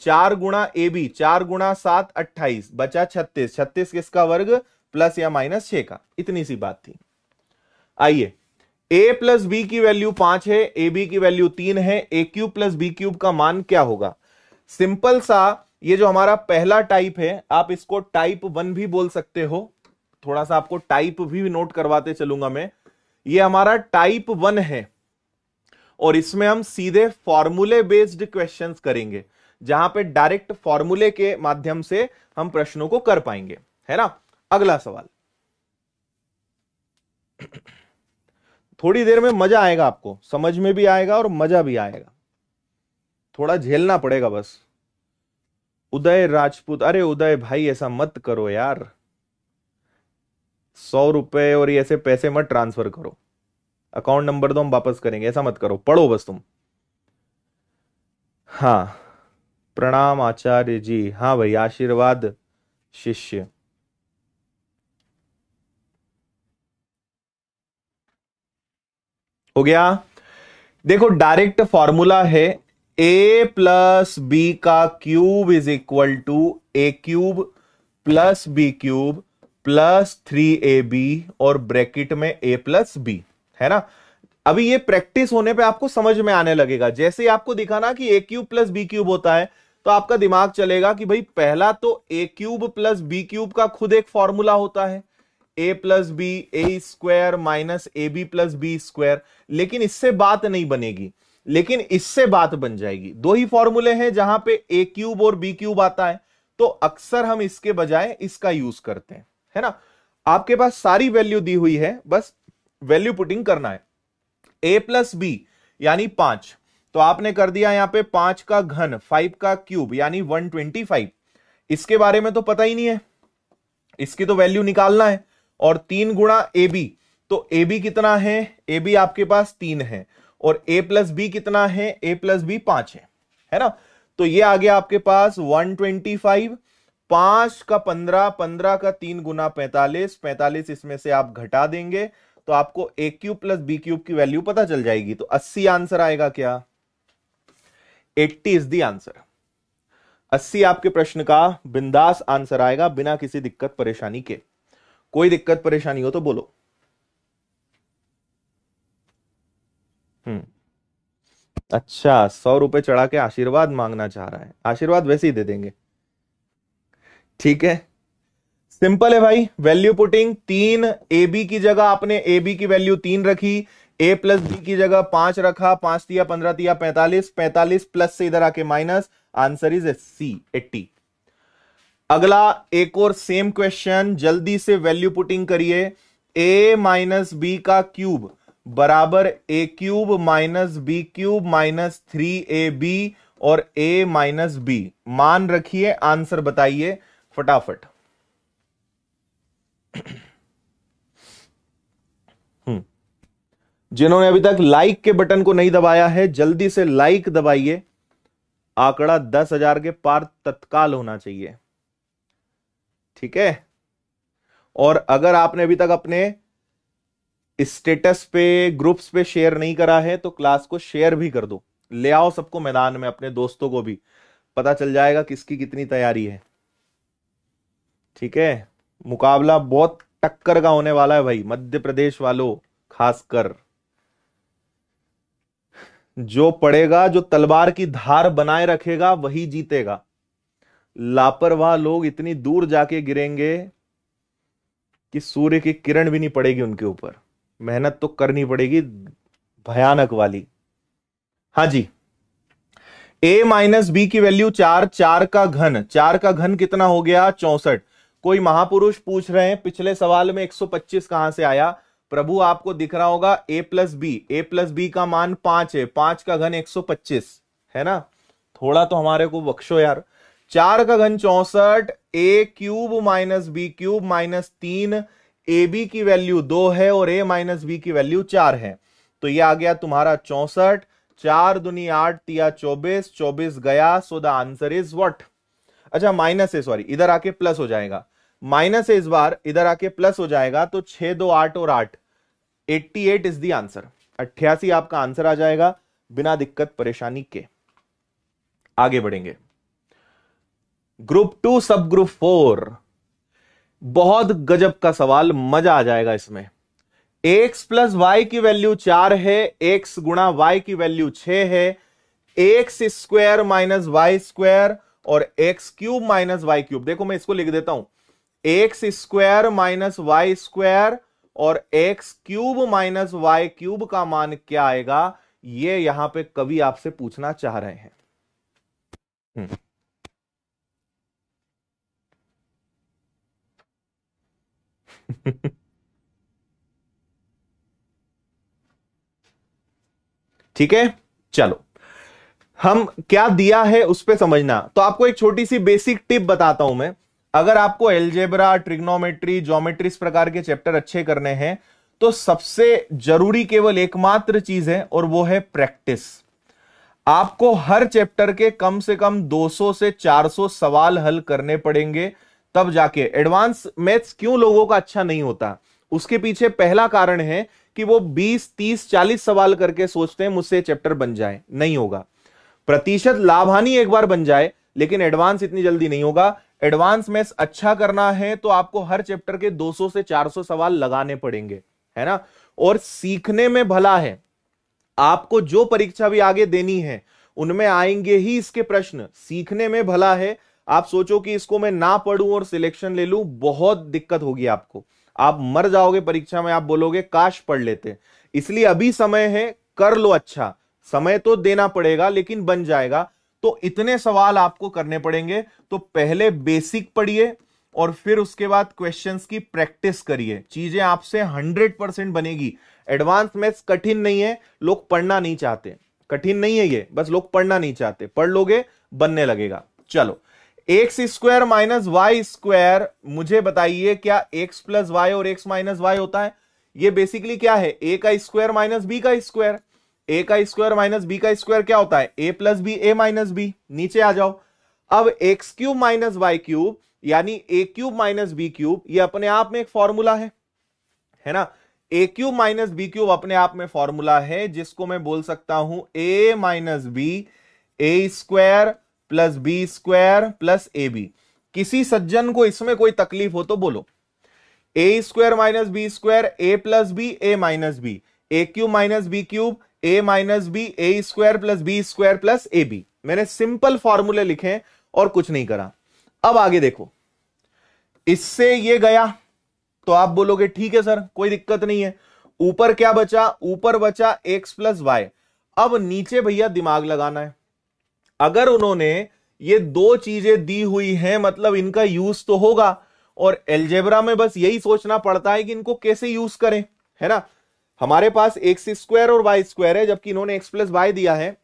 चार गुणा ए बी चार गुणा सात अट्ठाईस बचा छत्तीस छत्तीस किसका वर्ग प्लस या माइनस छ का इतनी सी बात थी आइए ए प्लस बी की वैल्यू पांच है ए बी की वैल्यू तीन है A cube plus B cube का मान क्या होगा सिंपल सा ये जो हमारा पहला टाइप है आप इसको टाइप वन भी बोल सकते हो थोड़ा सा आपको टाइप भी नोट करवाते चलूंगा मैं ये हमारा टाइप वन है और इसमें हम सीधे फॉर्मूले बेस्ड क्वेश्चंस करेंगे जहां पे डायरेक्ट फॉर्मूले के माध्यम से हम प्रश्नों को कर पाएंगे है ना अगला सवाल थोड़ी देर में मजा आएगा आपको समझ में भी आएगा और मजा भी आएगा थोड़ा झेलना पड़ेगा बस उदय राजपूत अरे उदय भाई ऐसा मत करो यार सौ रुपए और ये ऐसे पैसे मत ट्रांसफर करो अकाउंट नंबर तो हम वापस करेंगे ऐसा मत करो पढ़ो बस तुम हाँ प्रणाम आचार्य जी हाँ भाई आशीर्वाद शिष्य हो गया देखो डायरेक्ट फॉर्मूला है ए प्लस बी का cube is equal to A cube plus B cube plus three A B और ब्रैकेट में ए प्लस बी है ना अभी ये प्रैक्टिस होने पे आपको समझ में आने लगेगा जैसे आपको दिखाना कि A cube plus B cube होता है तो आपका दिमाग चलेगा कि भाई पहला तो ए क्यूब प्लस बी क्यूब का खुद एक फॉर्मूला होता है A plus B A square minus A B plus B square लेकिन इससे बात नहीं बनेगी लेकिन इससे बात बन जाएगी दो ही फॉर्मूले हैं जहां पे ए क्यूब और बी क्यूब आता है तो अक्सर हम इसके बजाय इसका यूज करते हैं है ना आपके पास सारी वैल्यू दी हुई है बस वैल्यू पुटिंग करना है ए प्लस बी यानी पांच तो आपने कर दिया यहां पे पांच का घन फाइव का क्यूब यानी वन ट्वेंटी फाइव इसके बारे में तो पता ही नहीं है इसकी तो वैल्यू निकालना है और तीन गुणा ए बी तो ए बी कितना है ए बी आपके पास तीन है और ए प्लस बी कितना है ए प्लस बी पांच है है ना तो ये आ गया आपके पास वन ट्वेंटी फाइव पांच का पंद्रह पंद्रह का तीन गुना पैंतालीस पैंतालीस इसमें से आप घटा देंगे तो आपको A cube plus B cube की वैल्यू पता चल जाएगी तो अस्सी आंसर आएगा क्या एट्टी इज दी आंसर अस्सी आपके प्रश्न का बिंदास आंसर आएगा बिना किसी दिक्कत परेशानी के कोई दिक्कत परेशानी हो तो बोलो हम्म अच्छा सौ रुपए चढ़ा के आशीर्वाद मांगना चाह रहा है आशीर्वाद वैसे ही दे देंगे ठीक है सिंपल है भाई वैल्यू पुटिंग तीन ए बी की जगह आपने ए बी की वैल्यू तीन रखी ए प्लस बी की जगह पांच रखा पांच दिया पंद्रह दिया पैंतालीस पैंतालीस प्लस से इधर आके minus answer is C eighty अगला एक और सेम क्वेश्चन जल्दी से वैल्यू पुटिंग करिए ए माइनस बी का क्यूब बराबर A cube minus B cube minus three A B और ए माइनस बी मान रखिए आंसर बताइए फटाफट हम्म। जिन्होंने अभी तक लाइक के बटन को नहीं दबाया है जल्दी से लाइक दबाइए आंकड़ा दस हजार के पार तत्काल होना चाहिए ठीक है और अगर आपने अभी तक अपने स्टेटस पे ग्रुप्स पे शेयर नहीं करा है तो क्लास को शेयर भी कर दो ले आओ सबको मैदान में अपने दोस्तों को भी पता चल जाएगा किसकी कितनी तैयारी है ठीक है मुकाबला बहुत टक्कर का होने वाला है भाई मध्य प्रदेश वालों खासकर जो पड़ेगा जो तलवार की धार बनाए रखेगा वही जीतेगा लापरवाह लोग इतनी दूर जाके गिरेंगे कि सूर्य की किरण भी नहीं पड़ेगी उनके ऊपर मेहनत तो करनी पड़ेगी भयानक वाली हाँ जी ए माइनस बी की वैल्यू चार चार का घन चार का घन कितना हो गया चौसठ कोई महापुरुष पूछ रहे हैं पिछले सवाल में 125 कहां से आया प्रभु आपको दिख रहा होगा A plus B A plus B का मान पांच है पांच का घन 125 है ना थोड़ा तो हमारे को बख्शो यार चार का घन चौसठ A cube minus B cube minus तीन ए बी की वैल्यू दो है और ए माइनस बी की वैल्यू चार है तो ये आ गया तुम्हारा चौसठ चार दुनी आठ तिया चौबीस चौबीस गया so the answer is what अच्छा माइनस है सॉरी इधर आके प्लस हो जाएगा माइनस है इस बार इधर आके प्लस हो जाएगा तो छह दो आठ और आठ eighty eight is the answer अट्ठासी आपका आंसर आ जाएगा बिना दिक्कत परेशानी के आगे बढ़ेंगे ग्रुप टू सब ग्रुप फोर बहुत गजब का सवाल मजा आ जाएगा इसमें एक्स प्लस वाई की वैल्यू चार है एक्स गुणा वाई की वैल्यू छ है x square minus Y square और x cube minus Y cube देखो मैं इसको लिख देता हूं X square minus Y square और x cube minus Y cube का मान क्या आएगा ये यहां पे कवि आपसे पूछना चाह रहे हैं हम्म। ठीक है चलो हम क्या दिया है उस पर समझना तो आपको एक छोटी सी बेसिक टिप बताता हूं मैं अगर आपको एल्जेब्रा ट्रिग्नोमेट्री जोमेट्री इस प्रकार के चैप्टर अच्छे करने हैं तो सबसे जरूरी केवल एकमात्र चीज है और वो है प्रैक्टिस आपको हर चैप्टर के कम से कम 200 से 400 सवाल हल करने पड़ेंगे तब जाके एडवांस मैथ्स क्यों लोगों का अच्छा नहीं होता उसके पीछे पहला कारण है कि वो 20, 30, 40 सवाल करके सोचते हैं मुझसे चैप्टर बन जाए नहीं होगा प्रतिशत लाभ हानि एक बार बन जाए लेकिन एडवांस इतनी जल्दी नहीं होगा एडवांस मैथ्स अच्छा करना है तो आपको हर चैप्टर के 200 से 400 सवाल लगाने पड़ेंगे है ना और सीखने में भला है आपको जो परीक्षा भी आगे देनी है उनमें आएंगे ही इसके प्रश्न सीखने में भला है आप सोचो कि इसको मैं ना पढ़ूं और सिलेक्शन ले लूं बहुत दिक्कत होगी आपको आप मर जाओगे परीक्षा में आप बोलोगे काश पढ़ लेते इसलिए अभी समय है कर लो अच्छा समय तो देना पड़ेगा लेकिन बन जाएगा तो इतने सवाल आपको करने पड़ेंगे तो पहले बेसिक पढ़िए और फिर उसके बाद क्वेश्चंस की प्रैक्टिस करिए चीजें आपसे हंड्रेड परसेंट बनेगी एडवांस मैथ्स कठिन नहीं है लोग पढ़ना नहीं चाहते कठिन नहीं है ये बस लोग पढ़ना नहीं चाहते पढ़ लोगे बनने लगेगा चलो X square minus Y square मुझे बताइए क्या एक्स प्लस वाई और एक्स माइनस वाई होता है ये बेसिकली क्या है ए का स्क्वायर माइनस बी का स्क्वायर ए का स्क्वायर माइनस बी का स्क्वायर क्या होता है A plus B A minus B नीचे आ जाओ अब X cube minus Y cube यानी A cube minus B cube ये अपने आप में एक फॉर्मूला है है ना A cube minus B cube अपने आप में फॉर्मूला है जिसको मैं बोल सकता हूं A minus B A square plus B square plus A B किसी सज्जन को इसमें कोई तकलीफ हो तो बोलो A square minus B square A plus B A minus B A cube minus B cube A minus B A square plus B square plus A B मैंने सिंपल फॉर्मूले लिखे और कुछ नहीं करा अब आगे देखो इससे ये गया तो आप बोलोगे ठीक है सर कोई दिक्कत नहीं है ऊपर क्या बचा ऊपर बचा x प्लस वाई अब नीचे भैया दिमाग लगाना है अगर उन्होंने ये दो चीजें दी हुई हैं मतलब इनका यूज तो होगा और एल्जेब्रा में बस यही सोचना पड़ता है कि इनको कैसे यूज करें है ना हमारे पास एक्स स्क्वायर और वाई स्क्वायर है जबकि इन्होंने एक्स प्लस वाई दिया है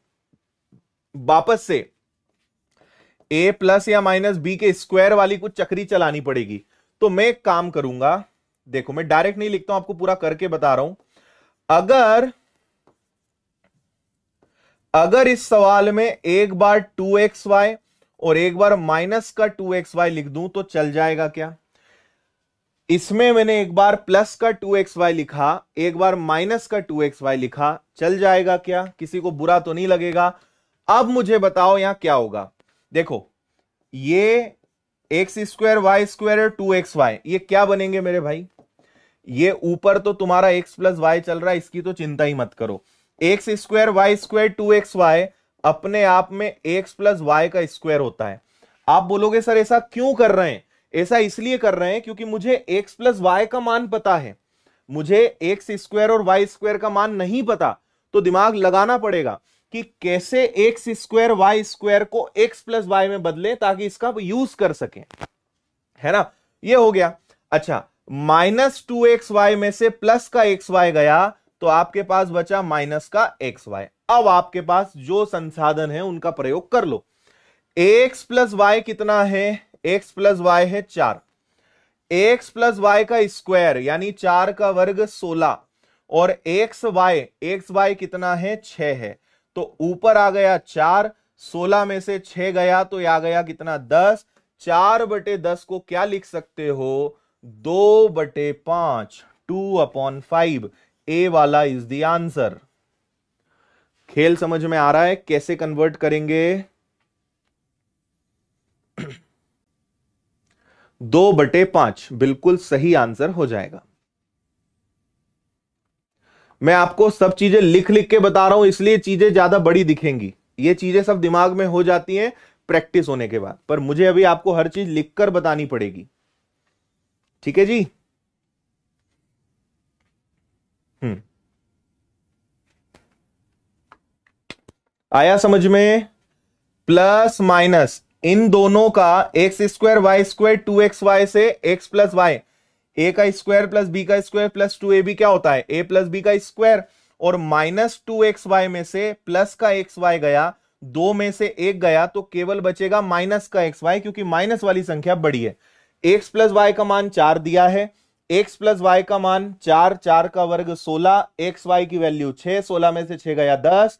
वापस से ए प्लस या माइनस बी के स्क्वायर वाली कुछ चक्री चलानी पड़ेगी तो मैं एक काम करूंगा देखो मैं डायरेक्ट नहीं लिखता हूं आपको पूरा करके बता रहा हूं अगर अगर इस सवाल में एक बार टू एक्स वाई और एक बार माइनस का टू एक्स वाई लिख दूं तो चल जाएगा क्या इसमें मैंने एक बार प्लस का टू एक्स वाई लिखा एक बार माइनस का टू एक्स वाई लिखा चल जाएगा क्या किसी को बुरा तो नहीं लगेगा अब मुझे बताओ यहां क्या होगा देखो ये X square Y square two x Y ये क्या बनेंगे मेरे भाई ये ऊपर तो तुम्हारा एक्स प्लस वाई चल रहा है इसकी तो चिंता ही मत करो X square Y square two x Y अपने आप में एक्स प्लस वाई का स्क्वायर होता है आप बोलोगे सर ऐसा क्यों कर रहे हैं ऐसा इसलिए कर रहे हैं क्योंकि मुझे x प्लस वाई का मान पता है मुझे एक्स स्क्वायर और वाई स्क्वायर का मान नहीं पता तो दिमाग लगाना पड़ेगा कि कैसे एक्स स्क्वायर वाई स्क्वायर को x प्लस वाई में बदले ताकि इसका यूज कर सके है ना ये हो गया अच्छा माइनस टू एक्स वाई में से प्लस का एक्स वाई गया तो आपके पास बचा माइनस का एक्स वाई अब आपके पास जो संसाधन है उनका प्रयोग कर लो एक्स प्लस वाई कितना है एक्स प्लस वाई है चार एक्स प्लस वाई का स्क्वायर यानी चार का वर्ग सोलह और एक्स वाई एक्स वाई कितना है छ है तो ऊपर आ गया चार सोलह में से छ गया तो आ गया कितना दस चार बटे दस को क्या लिख सकते हो दो बटे पांच टू अपॉन फाइव ए वाला इज द आंसर खेल समझ में आ रहा है कैसे कन्वर्ट करेंगे दो बटे पांच बिल्कुल सही आंसर हो जाएगा मैं आपको सब चीजें लिख लिख के बता रहा हूं इसलिए चीजें ज्यादा बड़ी दिखेंगी ये चीजें सब दिमाग में हो जाती हैं प्रैक्टिस होने के बाद पर मुझे अभी आपको हर चीज लिखकर बतानी पड़ेगी ठीक है जी हम्म आया समझ में प्लस माइनस इन दोनों का X square Y square two x Y से एक्स प्लस वाई ए का स्क्वायर प्लस बी का square plus two A B क्या होता है ए प्लस बी का स्क्वायर और माइनस टू एक्स वाई में से प्लस का एक्स वाई गया दो में से एक गया तो केवल बचेगा माइनस का एक्स वाई क्योंकि माइनस वाली संख्या बड़ी है एक्स प्लस वाई का मान चार दिया है एक्स प्लस वाई का मान चार चार का वर्ग सोलह एक्स वाई की वैल्यू छह सोलह में से छह गया दस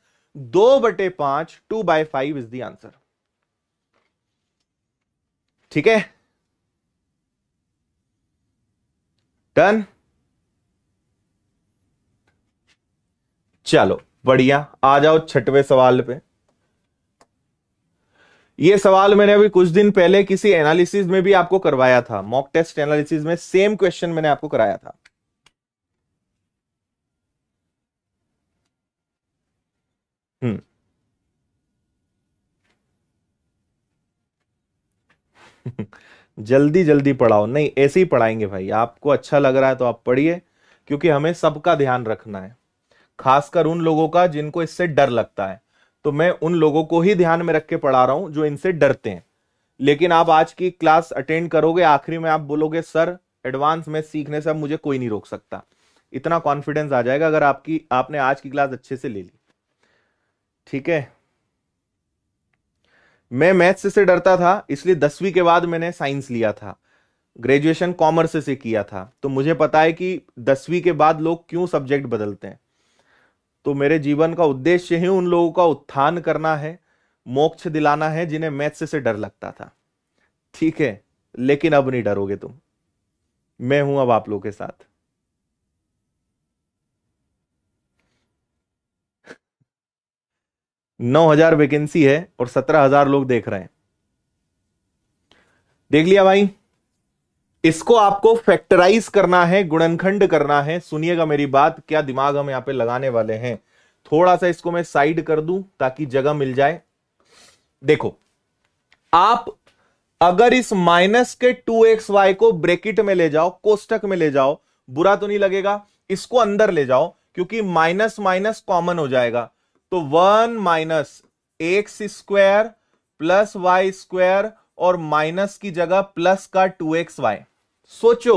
दो बटे पांच two by five is the answer ठीक है डन चलो बढ़िया आ जाओ छठवें सवाल पे ये सवाल मैंने अभी कुछ दिन पहले किसी एनालिसिस में भी आपको करवाया था मॉक टेस्ट एनालिसिस में सेम क्वेश्चन मैंने आपको कराया था हम्म जल्दी जल्दी पढ़ाओ नहीं ऐसे ही पढ़ाएंगे भाई आपको अच्छा लग रहा है तो आप पढ़िए क्योंकि हमें सबका ध्यान रखना है खासकर उन लोगों का जिनको इससे डर लगता है तो मैं उन लोगों को ही ध्यान में रख के पढ़ा रहा हूं जो इनसे डरते हैं लेकिन आप आज की क्लास अटेंड करोगे आखिरी में आप बोलोगे सर एडवांस में सीखने से अब मुझे कोई नहीं रोक सकता इतना कॉन्फिडेंस आ जाएगा अगर आपकी आपने आज की क्लास अच्छे से ले ली ठीक है मैं मैथ्स से डरता था इसलिए दसवीं के बाद मैंने साइंस लिया था ग्रेजुएशन कॉमर्स से किया था तो मुझे पता है कि दसवीं के बाद लोग क्यों सब्जेक्ट बदलते हैं तो मेरे जीवन का उद्देश्य ही उन लोगों का उत्थान करना है मोक्ष दिलाना है जिन्हें मैथ्स से डर लगता था ठीक है लेकिन अब नहीं डरोगे तुम मैं हूं अब आप लोगों के साथ नौ हजार वैकेंसी है और सत्रह हजार लोग देख रहे हैं देख लिया भाई इसको आपको फैक्टराइज करना है गुणनखंड करना है सुनिएगा मेरी बात क्या दिमाग हम यहां पे लगाने वाले हैं थोड़ा सा इसको मैं साइड कर दूं ताकि जगह मिल जाए देखो आप अगर इस माइनस के टू एक्स वाई को ब्रेकिट में ले जाओ कोष्टक में ले जाओ बुरा तो नहीं लगेगा इसको अंदर ले जाओ क्योंकि माइनस माइनस कॉमन हो जाएगा तो one minus X square plus Y square और माइनस की जगह प्लस का टू एक्स वाई सोचो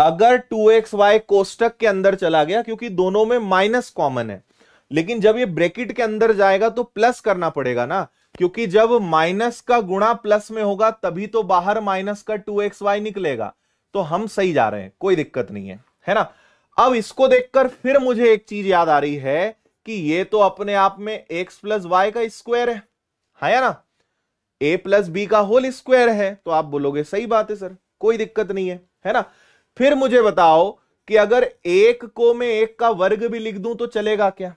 अगर टू एक्स वाई कोष्टक के अंदर चला गया क्योंकि दोनों में माइनस कॉमन है लेकिन जब ये ब्रैकेट के अंदर जाएगा तो प्लस करना पड़ेगा ना क्योंकि जब माइनस का गुणा प्लस में होगा तभी तो बाहर माइनस का टू एक्स वाई निकलेगा तो हम सही जा रहे हैं कोई दिक्कत नहीं है है ना अब इसको देखकर फिर मुझे एक चीज याद आ रही है कि ये तो अपने आप में एक्स प्लस वाई का स्क्वायर है है हाँ या ना ए प्लस बी का होल स्क्वायर है तो आप बोलोगे सही बात है सर कोई दिक्कत नहीं है है ना फिर मुझे बताओ कि अगर एक को मैं एक का वर्ग भी लिख दूं तो चलेगा क्या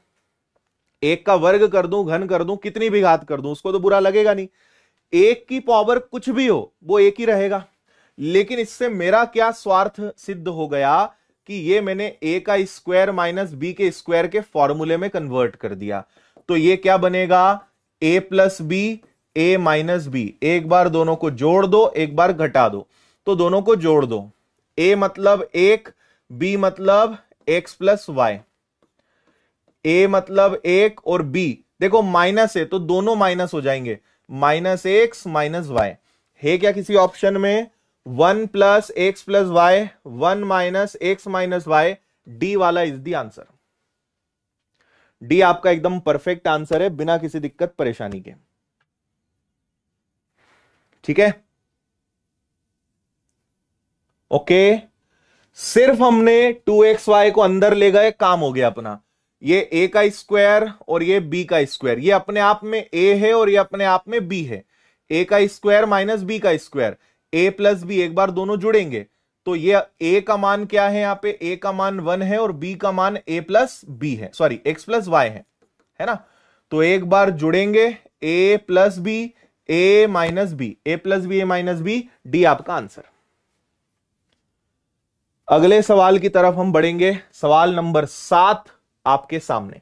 एक का वर्ग कर दूं घन कर दूं कितनी भी घात कर दूं उसको तो बुरा लगेगा नहीं एक की पावर कुछ भी हो वो एक ही रहेगा लेकिन इससे मेरा क्या स्वार्थ सिद्ध हो गया कि ये मैंने ए का स्क्वायर माइनस बी के स्क्वायर के फॉर्मूले में कन्वर्ट कर दिया तो ये क्या बनेगा A plus B A minus B एक बार दोनों को जोड़ दो एक बार घटा दो तो दोनों को जोड़ दो ए मतलब एक बी मतलब एक्स प्लस वाई ए मतलब एक और बी देखो माइनस है तो दोनों माइनस हो जाएंगे माइनस एक्स माइनस वाई है क्या किसी ऑप्शन में one plus X plus Y one minus X minus Y D वाला इज दी आंसर डी आपका एकदम परफेक्ट आंसर है बिना किसी दिक्कत परेशानी के ठीक है ओके सिर्फ हमने टू एक्स वाई को अंदर ले गए काम हो गया अपना ये ए का स्क्वायर और ये बी का स्क्वायर ये अपने आप में ए है और ये अपने आप में बी है ए का स्क्वायर माइनस बी का स्क्वायर ए प्लस बी एक बार दोनों जुड़ेंगे तो ये ए का मान क्या है यहां पे ए का मान वन है और बी का मान ए प्लस बी है सॉरी एक्स प्लस वाई है है ना तो एक बार जुड़ेंगे A plus B A minus B A plus B A minus B D आपका आंसर अगले सवाल की तरफ हम बढ़ेंगे सवाल नंबर सात आपके सामने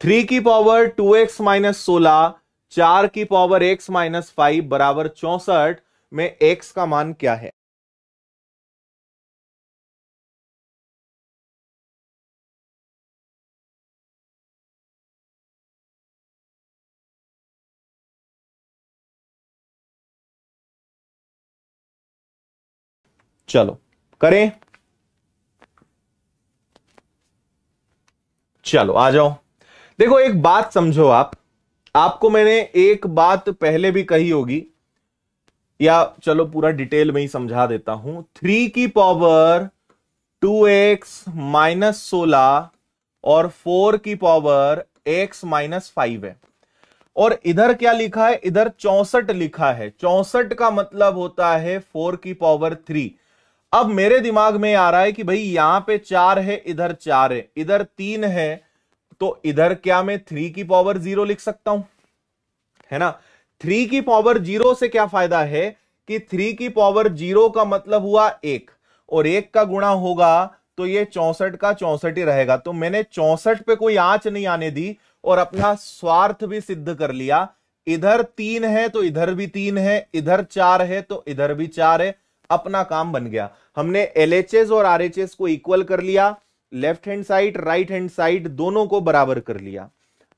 थ्री की पावर टू एक्स माइनस सोलह चार की पावर एक्स माइनस फाइव बराबर चौसठ में एक्स का मान क्या है चलो करें चलो आ जाओ देखो एक बात समझो आप आपको मैंने एक बात पहले भी कही होगी या चलो पूरा डिटेल में ही समझा देता हूं थ्री की पावर टू एक्स माइनस सोलह और फोर की पावर एक्स माइनस फाइव है और इधर क्या लिखा है इधर चौसठ लिखा है चौसठ का मतलब होता है फोर की पावर थ्री अब मेरे दिमाग में आ रहा है कि भाई यहां पे चार है इधर चार है इधर तीन है तो इधर क्या मैं थ्री की पावर जीरो लिख सकता हूं है ना थ्री की पावर जीरो से क्या फायदा है कि थ्री की पावर जीरो का मतलब हुआ एक और एक का गुणा होगा तो ये चौसठ का चौसठ ही रहेगा तो मैंने चौसठ पे कोई आंच नहीं आने दी और अपना स्वार्थ भी सिद्ध कर लिया इधर तीन है तो इधर भी तीन है इधर चार है तो इधर भी चार है अपना काम बन गया हमने एल और आरएचएस को इक्वल कर लिया left hand side right hand side दोनों को बराबर कर लिया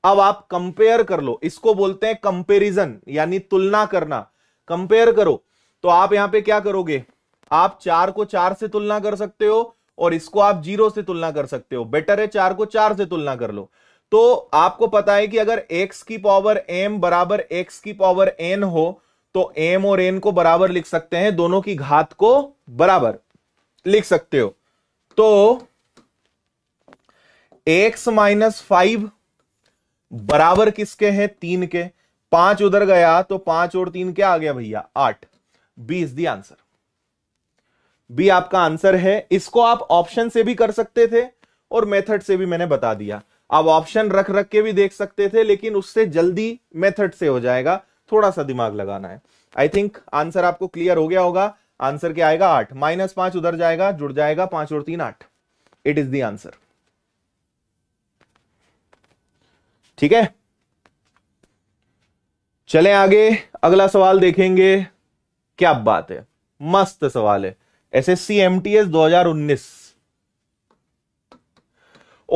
अब आप कंपेयर कर लो इसको बोलते हैं कंपेरिजन यानी तुलना करना कंपेयर करो तो आप यहां पे क्या करोगे आप चार को चार से तुलना कर सकते हो और इसको आप जीरो से तुलना कर सकते हो बेटर है चार को चार से तुलना कर लो तो आपको पता है कि अगर x की पावर m बराबर x की पावर n हो तो m और n को बराबर लिख सकते हैं दोनों की घात को बराबर लिख सकते हो तो एक्स माइनस फाइव बराबर किसके हैं तीन के पांच उधर गया तो पांच और तीन क्या आ गया भैया आठ B is the answer B आपका आंसर है इसको आप ऑप्शन से भी कर सकते थे और मेथड से भी मैंने बता दिया आप ऑप्शन रख रख के भी देख सकते थे लेकिन उससे जल्दी मेथड से हो जाएगा थोड़ा सा दिमाग लगाना है आई थिंक आंसर आपको क्लियर हो गया होगा आंसर क्या आएगा आठ माइनस पांच उधर जाएगा जुड़ जाएगा पांच और तीन आठ इट इज दी आंसर ठीक है चले आगे अगला सवाल देखेंगे क्या बात है मस्त सवाल है S S C M T S दो हजार उन्नीस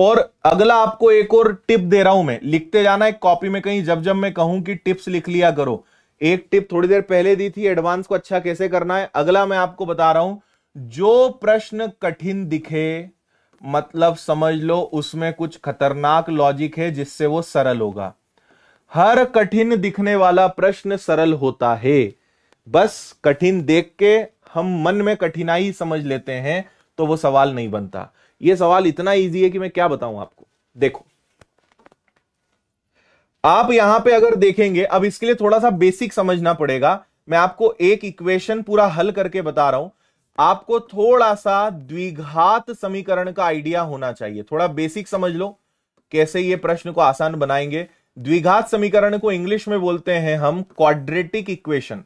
और अगला आपको एक और टिप दे रहा हूं मैं लिखते जाना एक कॉपी में कहीं जब जब मैं कहूं कि टिप्स लिख लिया करो एक टिप थोड़ी देर पहले दी थी एडवांस को अच्छा कैसे करना है अगला मैं आपको बता रहा हूं जो प्रश्न कठिन दिखे मतलब समझ लो उसमें कुछ खतरनाक लॉजिक है जिससे वो सरल होगा हर कठिन दिखने वाला प्रश्न सरल होता है बस कठिन देख के हम मन में कठिनाई समझ लेते हैं तो वो सवाल नहीं बनता ये सवाल इतना इजी है कि मैं क्या बताऊं आपको देखो आप यहां पे अगर देखेंगे अब इसके लिए थोड़ा सा बेसिक समझना पड़ेगा मैं आपको एक इक्वेशन पूरा हल करके बता रहा हूं आपको थोड़ा सा द्विघात समीकरण का आइडिया होना चाहिए थोड़ा बेसिक समझ लो कैसे ये प्रश्न को आसान बनाएंगे द्विघात समीकरण को इंग्लिश में बोलते हैं हम क्वाड्रेटिक इक्वेशन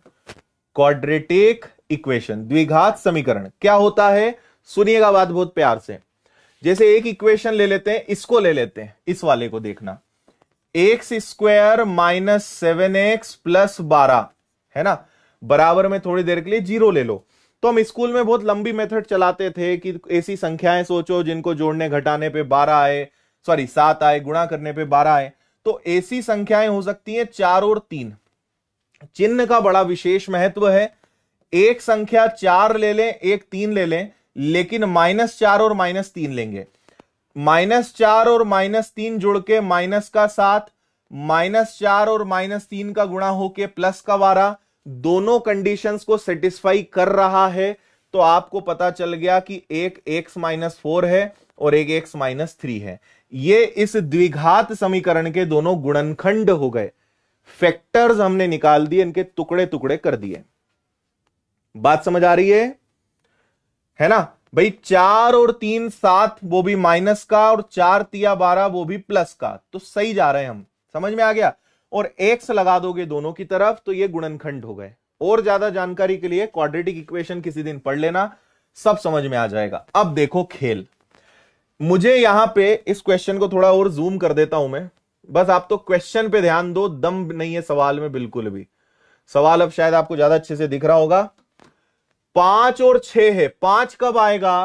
क्वाड्रेटिक इक्वेशन द्विघात समीकरण क्या होता है सुनिएगा बात बहुत प्यार से जैसे एक इक्वेशन ले लेते हैं इसको ले लेते हैं इस वाले को देखना X square minus seven x plus बारह है ना बराबर में थोड़ी देर के लिए जीरो ले लो तो हम स्कूल में बहुत लंबी मेथड चलाते थे कि ऐसी संख्याएं सोचो जिनको जोड़ने घटाने पे बारह आए सॉरी सात आए गुणा करने पे बारह आए तो ऐसी संख्याएं हो सकती हैं चार और तीन चिन्ह का बड़ा विशेष महत्व है एक संख्या चार ले लें एक तीन ले लें लेकिन माइनस चार और माइनस तीन लेंगे माइनस चार और माइनस तीन जुड़ के माइनस का सात माइनस चार और माइनस तीन का गुणा होके प्लस का बारह दोनों कंडीशंस को सेटिस्फाई कर रहा है तो आपको पता चल गया कि एक एक्स माइनस फोर है और एक एक्स माइनस थ्री है ये इस द्विघात समीकरण के दोनों गुणनखंड हो गए फैक्टर्स हमने निकाल दिए इनके टुकड़े टुकड़े कर दिए बात समझ आ रही है है ना भाई चार और तीन सात वो भी माइनस का और चार तिया बारह वो भी प्लस का तो सही जा रहे हैं हम समझ में आ गया और एक्स लगा दोगे दोनों की तरफ तो ये गुणनखंड हो गए और ज्यादा जानकारी के लिए क्वाड्रेटिक इक्वेशन किसी दिन पढ़ लेना सब समझ में आ जाएगा अब देखो खेल मुझे यहां पे इस क्वेश्चन को थोड़ा और जूम कर देता हूं मैं बस आप तो क्वेश्चन पे ध्यान दो दम नहीं है सवाल में बिल्कुल भी सवाल अब शायद आपको ज्यादा अच्छे से दिख रहा होगा पांच और छ है पांच कब आएगा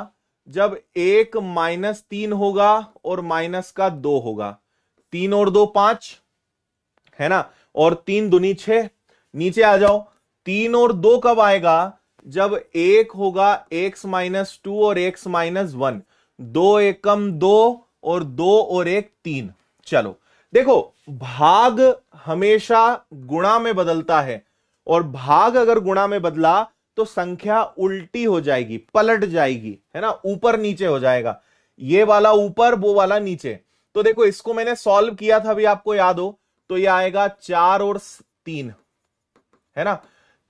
जब एक माइनस तीन होगा और माइनस का दो होगा तीन और दो पांच है ना और तीन दुनी छे नीचे आ जाओ तीन और दो कब आएगा जब एक होगा x माइनस टू और x माइनस वन दो एकम एक दो और दो और एक तीन चलो देखो भाग हमेशा गुणा में बदलता है और भाग अगर गुणा में बदला तो संख्या उल्टी हो जाएगी पलट जाएगी है ना ऊपर नीचे हो जाएगा ये वाला ऊपर वो वाला नीचे तो देखो इसको मैंने सॉल्व किया था भी आपको याद हो तो ये आएगा चार और तीन है ना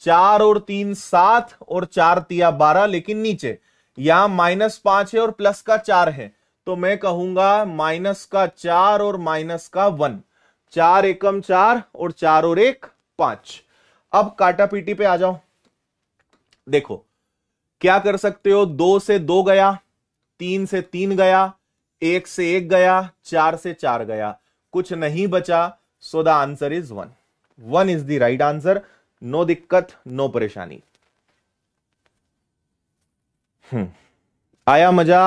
चार और तीन सात और चार तिया बारह लेकिन नीचे यहां माइनस पांच है और प्लस का चार है तो मैं कहूंगा माइनस का चार और माइनस का वन चार एकम चार और चार और एक पांच अब काटा पीटी पे आ जाओ देखो क्या कर सकते हो दो से दो गया तीन से तीन गया एक से एक गया चार से चार गया कुछ नहीं बचा so the answer is one one is the right answer no दिक्कत नो परेशानी आया मजा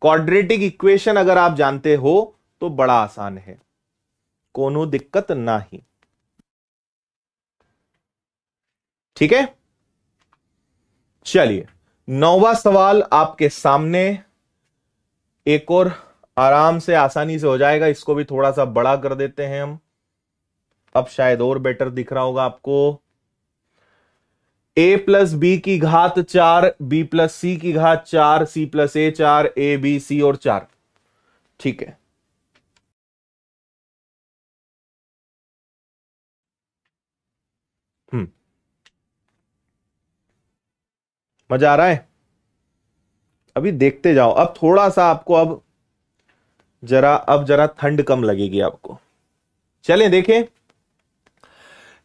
क्वाड्रेटिक इक्वेशन अगर आप जानते हो तो बड़ा आसान है कोनो दिक्कत ना ही ठीक है चलिए नौवा सवाल आपके सामने एक और आराम से आसानी से हो जाएगा इसको भी थोड़ा सा बड़ा कर देते हैं हम अब शायद और बेटर दिख रहा होगा आपको ए प्लस बी की घात चार बी प्लस सी की घात चार सी प्लस ए चार ए बी सी और चार ठीक है हम्म। मजा आ रहा है अभी देखते जाओ अब थोड़ा सा आपको अब जरा अब जरा ठंड कम लगेगी आपको चलें देखें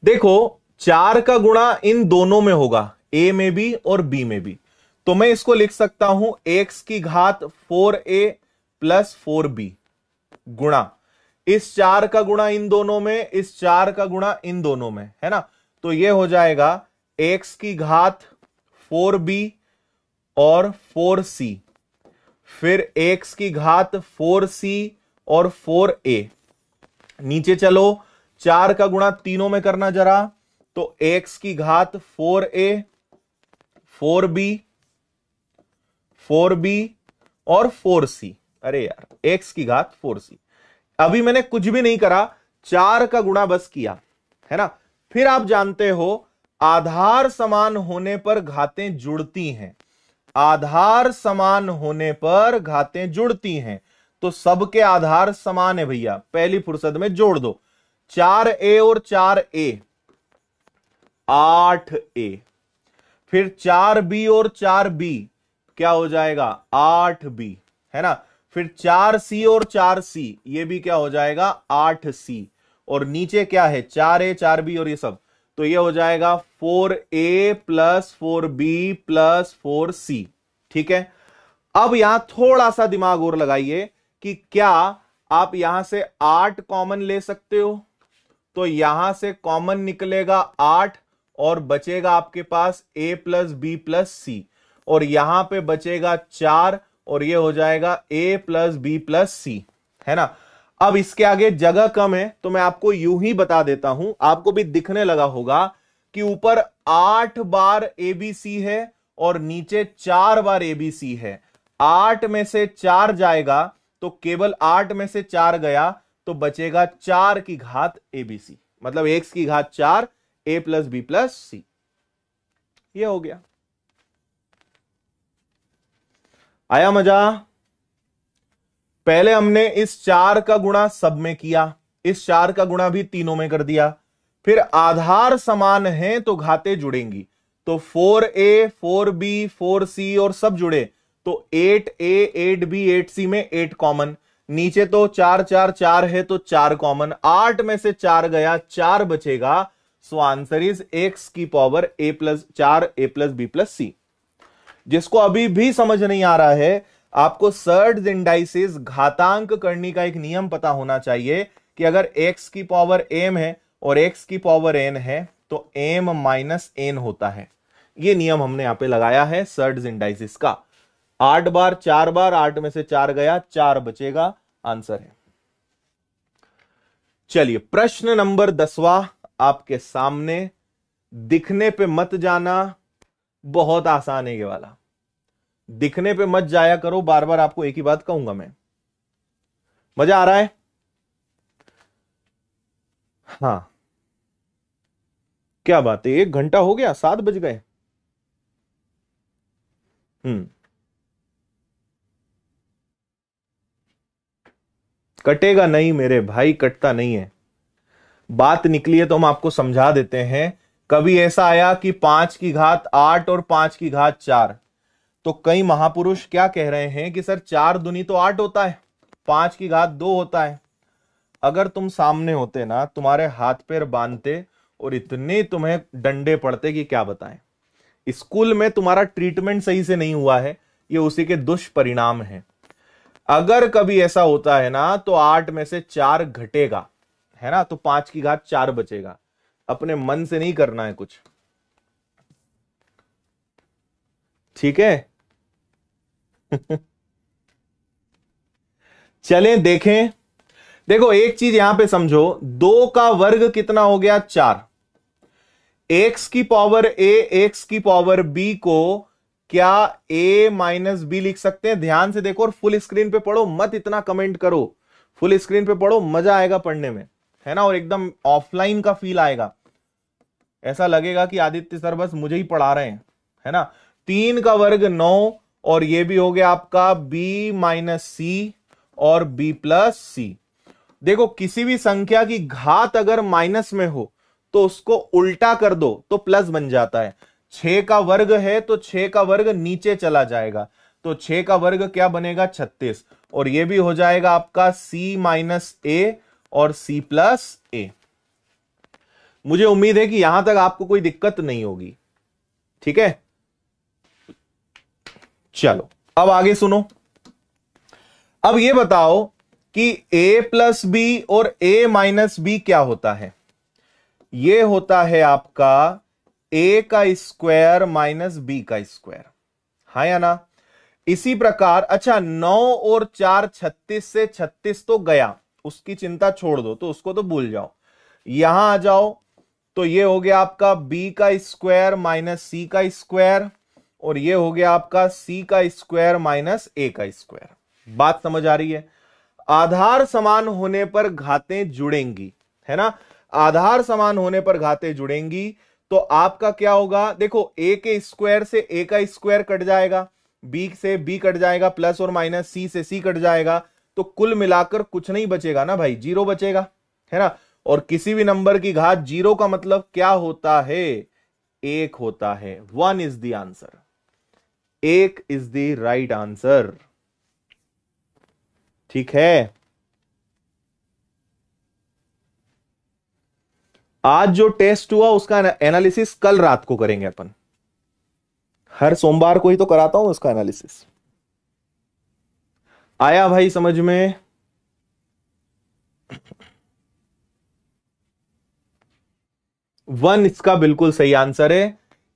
देखो चार का गुणा इन दोनों में होगा ए में भी और बी में भी तो मैं इसको लिख सकता हूं एक्स की घात फोर ए प्लस फोर बी गुणा इस चार का गुणा इन दोनों में इस चार का गुणा इन दोनों में है ना तो ये हो जाएगा एक्स की घात फोर बी और फोर सी फिर एक्स की घात फोर सी और फोर ए नीचे चलो चार का गुणा तीनों में करना जरा तो एक्स की घात four A four B four B और फोर सी अरे यार एक्स की घात फोर सी अभी मैंने कुछ भी नहीं करा चार का गुणा बस किया है ना फिर आप जानते हो आधार समान होने पर घातें जुड़ती हैं आधार समान होने पर घातें जुड़ती हैं तो सबके आधार समान है भैया पहली फुर्सत में जोड़ दो चार ए और चार ए आठ ए फिर चार बी और चार बी क्या हो जाएगा आठ बी है ना फिर चार सी और चार सी ये भी क्या हो जाएगा आठ सी और नीचे क्या है चार ए चार बी और ये सब तो ये हो जाएगा फोर ए plus four B plus four C ठीक है अब यहां थोड़ा सा दिमाग और लगाइए कि क्या आप यहां से आठ कॉमन ले सकते हो तो यहां से कॉमन निकलेगा आठ और बचेगा आपके पास A plus B plus C और यहां पे बचेगा चार और ये हो जाएगा A plus B plus C है ना अब इसके आगे जगह कम है तो मैं आपको यूं ही बता देता हूं आपको भी दिखने लगा होगा कि ऊपर आठ बार एबीसी है और नीचे चार बार एबीसी है आठ में से चार जाएगा तो केवल आठ में से चार गया तो बचेगा चार की घात एबीसी मतलब एक्स की घात चार A plus B plus C ये हो गया आया मजा पहले हमने इस चार का गुणा सब में किया इस चार का गुणा भी तीनों में कर दिया फिर आधार समान है तो घाते जुड़ेंगी तो 4a, 4b, 4c और सब जुड़े तो 8a, 8b, 8c में 8 कॉमन नीचे तो चार चार चार है तो चार कॉमन आठ में से चार गया चार बचेगा सो आंसर इज एक्स की पावर ए प्लस चार A plus B plus C जिसको अभी भी समझ नहीं आ रहा है आपको सर्ड इंडाइसिस घातांक करने का एक नियम पता होना चाहिए कि अगर x की पावर एम है और x की पावर एन है तो एम माइनस एन होता है ये नियम हमने यहां पे लगाया है सर्ड इंडाइसिस का आठ बार चार बार आठ में से चार गया चार बचेगा आंसर है चलिए प्रश्न नंबर दसवा आपके सामने दिखने पे मत जाना बहुत आसान है ये वाला दिखने पे मत जाया करो बार बार आपको एक ही बात कहूंगा मैं मजा आ रहा है हाँ क्या बात है एक घंटा हो गया सात बज गए हम्म कटेगा नहीं मेरे भाई कटता नहीं है बात निकली है तो हम आपको समझा देते हैं कभी ऐसा आया कि पांच की घात आठ और पांच की घात चार तो कई महापुरुष क्या कह रहे हैं कि सर चार दुनी तो आठ होता है पांच की घात दो होता है अगर तुम सामने होते ना तुम्हारे हाथ पैर बांधते और इतने तुम्हें डंडे पड़ते कि क्या बताएं स्कूल में तुम्हारा ट्रीटमेंट सही से नहीं हुआ है ये उसी के दुष्परिणाम है अगर कभी ऐसा होता है ना तो आठ में से चार घटेगा है ना तो पांच की घात चार बचेगा अपने मन से नहीं करना है कुछ ठीक है चलें देखें देखो एक चीज यहां पे समझो दो का वर्ग कितना हो गया चार एक्स की पावर ए एक्स की पावर बी को क्या ए माइनस बी लिख सकते हैं ध्यान से देखो और फुल स्क्रीन पे पढ़ो मत इतना कमेंट करो फुल स्क्रीन पे पढ़ो मजा आएगा पढ़ने में है ना और एकदम ऑफलाइन का फील आएगा ऐसा लगेगा कि आदित्य सर बस मुझे ही पढ़ा रहे हैं है ना तीन का वर्ग नौ और ये भी हो गया आपका b माइनस सी और b प्लस सी देखो किसी भी संख्या की घात अगर माइनस में हो तो उसको उल्टा कर दो तो प्लस बन जाता है छ का वर्ग है तो छ का वर्ग नीचे चला जाएगा तो छ का वर्ग क्या बनेगा छत्तीस और ये भी हो जाएगा आपका c माइनस ए और c प्लस ए मुझे उम्मीद है कि यहां तक आपको कोई दिक्कत नहीं होगी ठीक है चलो अब आगे सुनो अब ये बताओ कि a प्लस बी और a माइनस बी क्या होता है ये होता है आपका a का स्क्वायर माइनस बी का स्क्वायर हा या ना इसी प्रकार अच्छा नौ और चार छत्तीस से छत्तीस तो गया उसकी चिंता छोड़ दो तो उसको तो भूल जाओ यहां आ जाओ तो ये हो गया आपका b का स्क्वायर माइनस सी का स्क्वायर और ये हो गया आपका सी का स्क्वायर माइनस ए का स्क्वायर बात समझ आ रही है आधार समान होने पर घातें जुड़ेंगी है ना आधार समान होने पर घातें जुड़ेंगी तो आपका क्या होगा देखो ए के स्क्वायर से ए का स्क्वायर कट जाएगा बी से बी कट जाएगा प्लस और माइनस सी से सी कट जाएगा तो कुल मिलाकर कुछ नहीं बचेगा ना भाई जीरो बचेगा है ना और किसी भी नंबर की घात जीरो का मतलब क्या होता है एक होता है वन इज द आंसर एक इज द राइट आंसर ठीक है आज जो टेस्ट हुआ उसका एनालिसिस कल रात को करेंगे अपन हर सोमवार को ही तो कराता हूं उसका एनालिसिस आया भाई समझ में वन इसका बिल्कुल सही आंसर है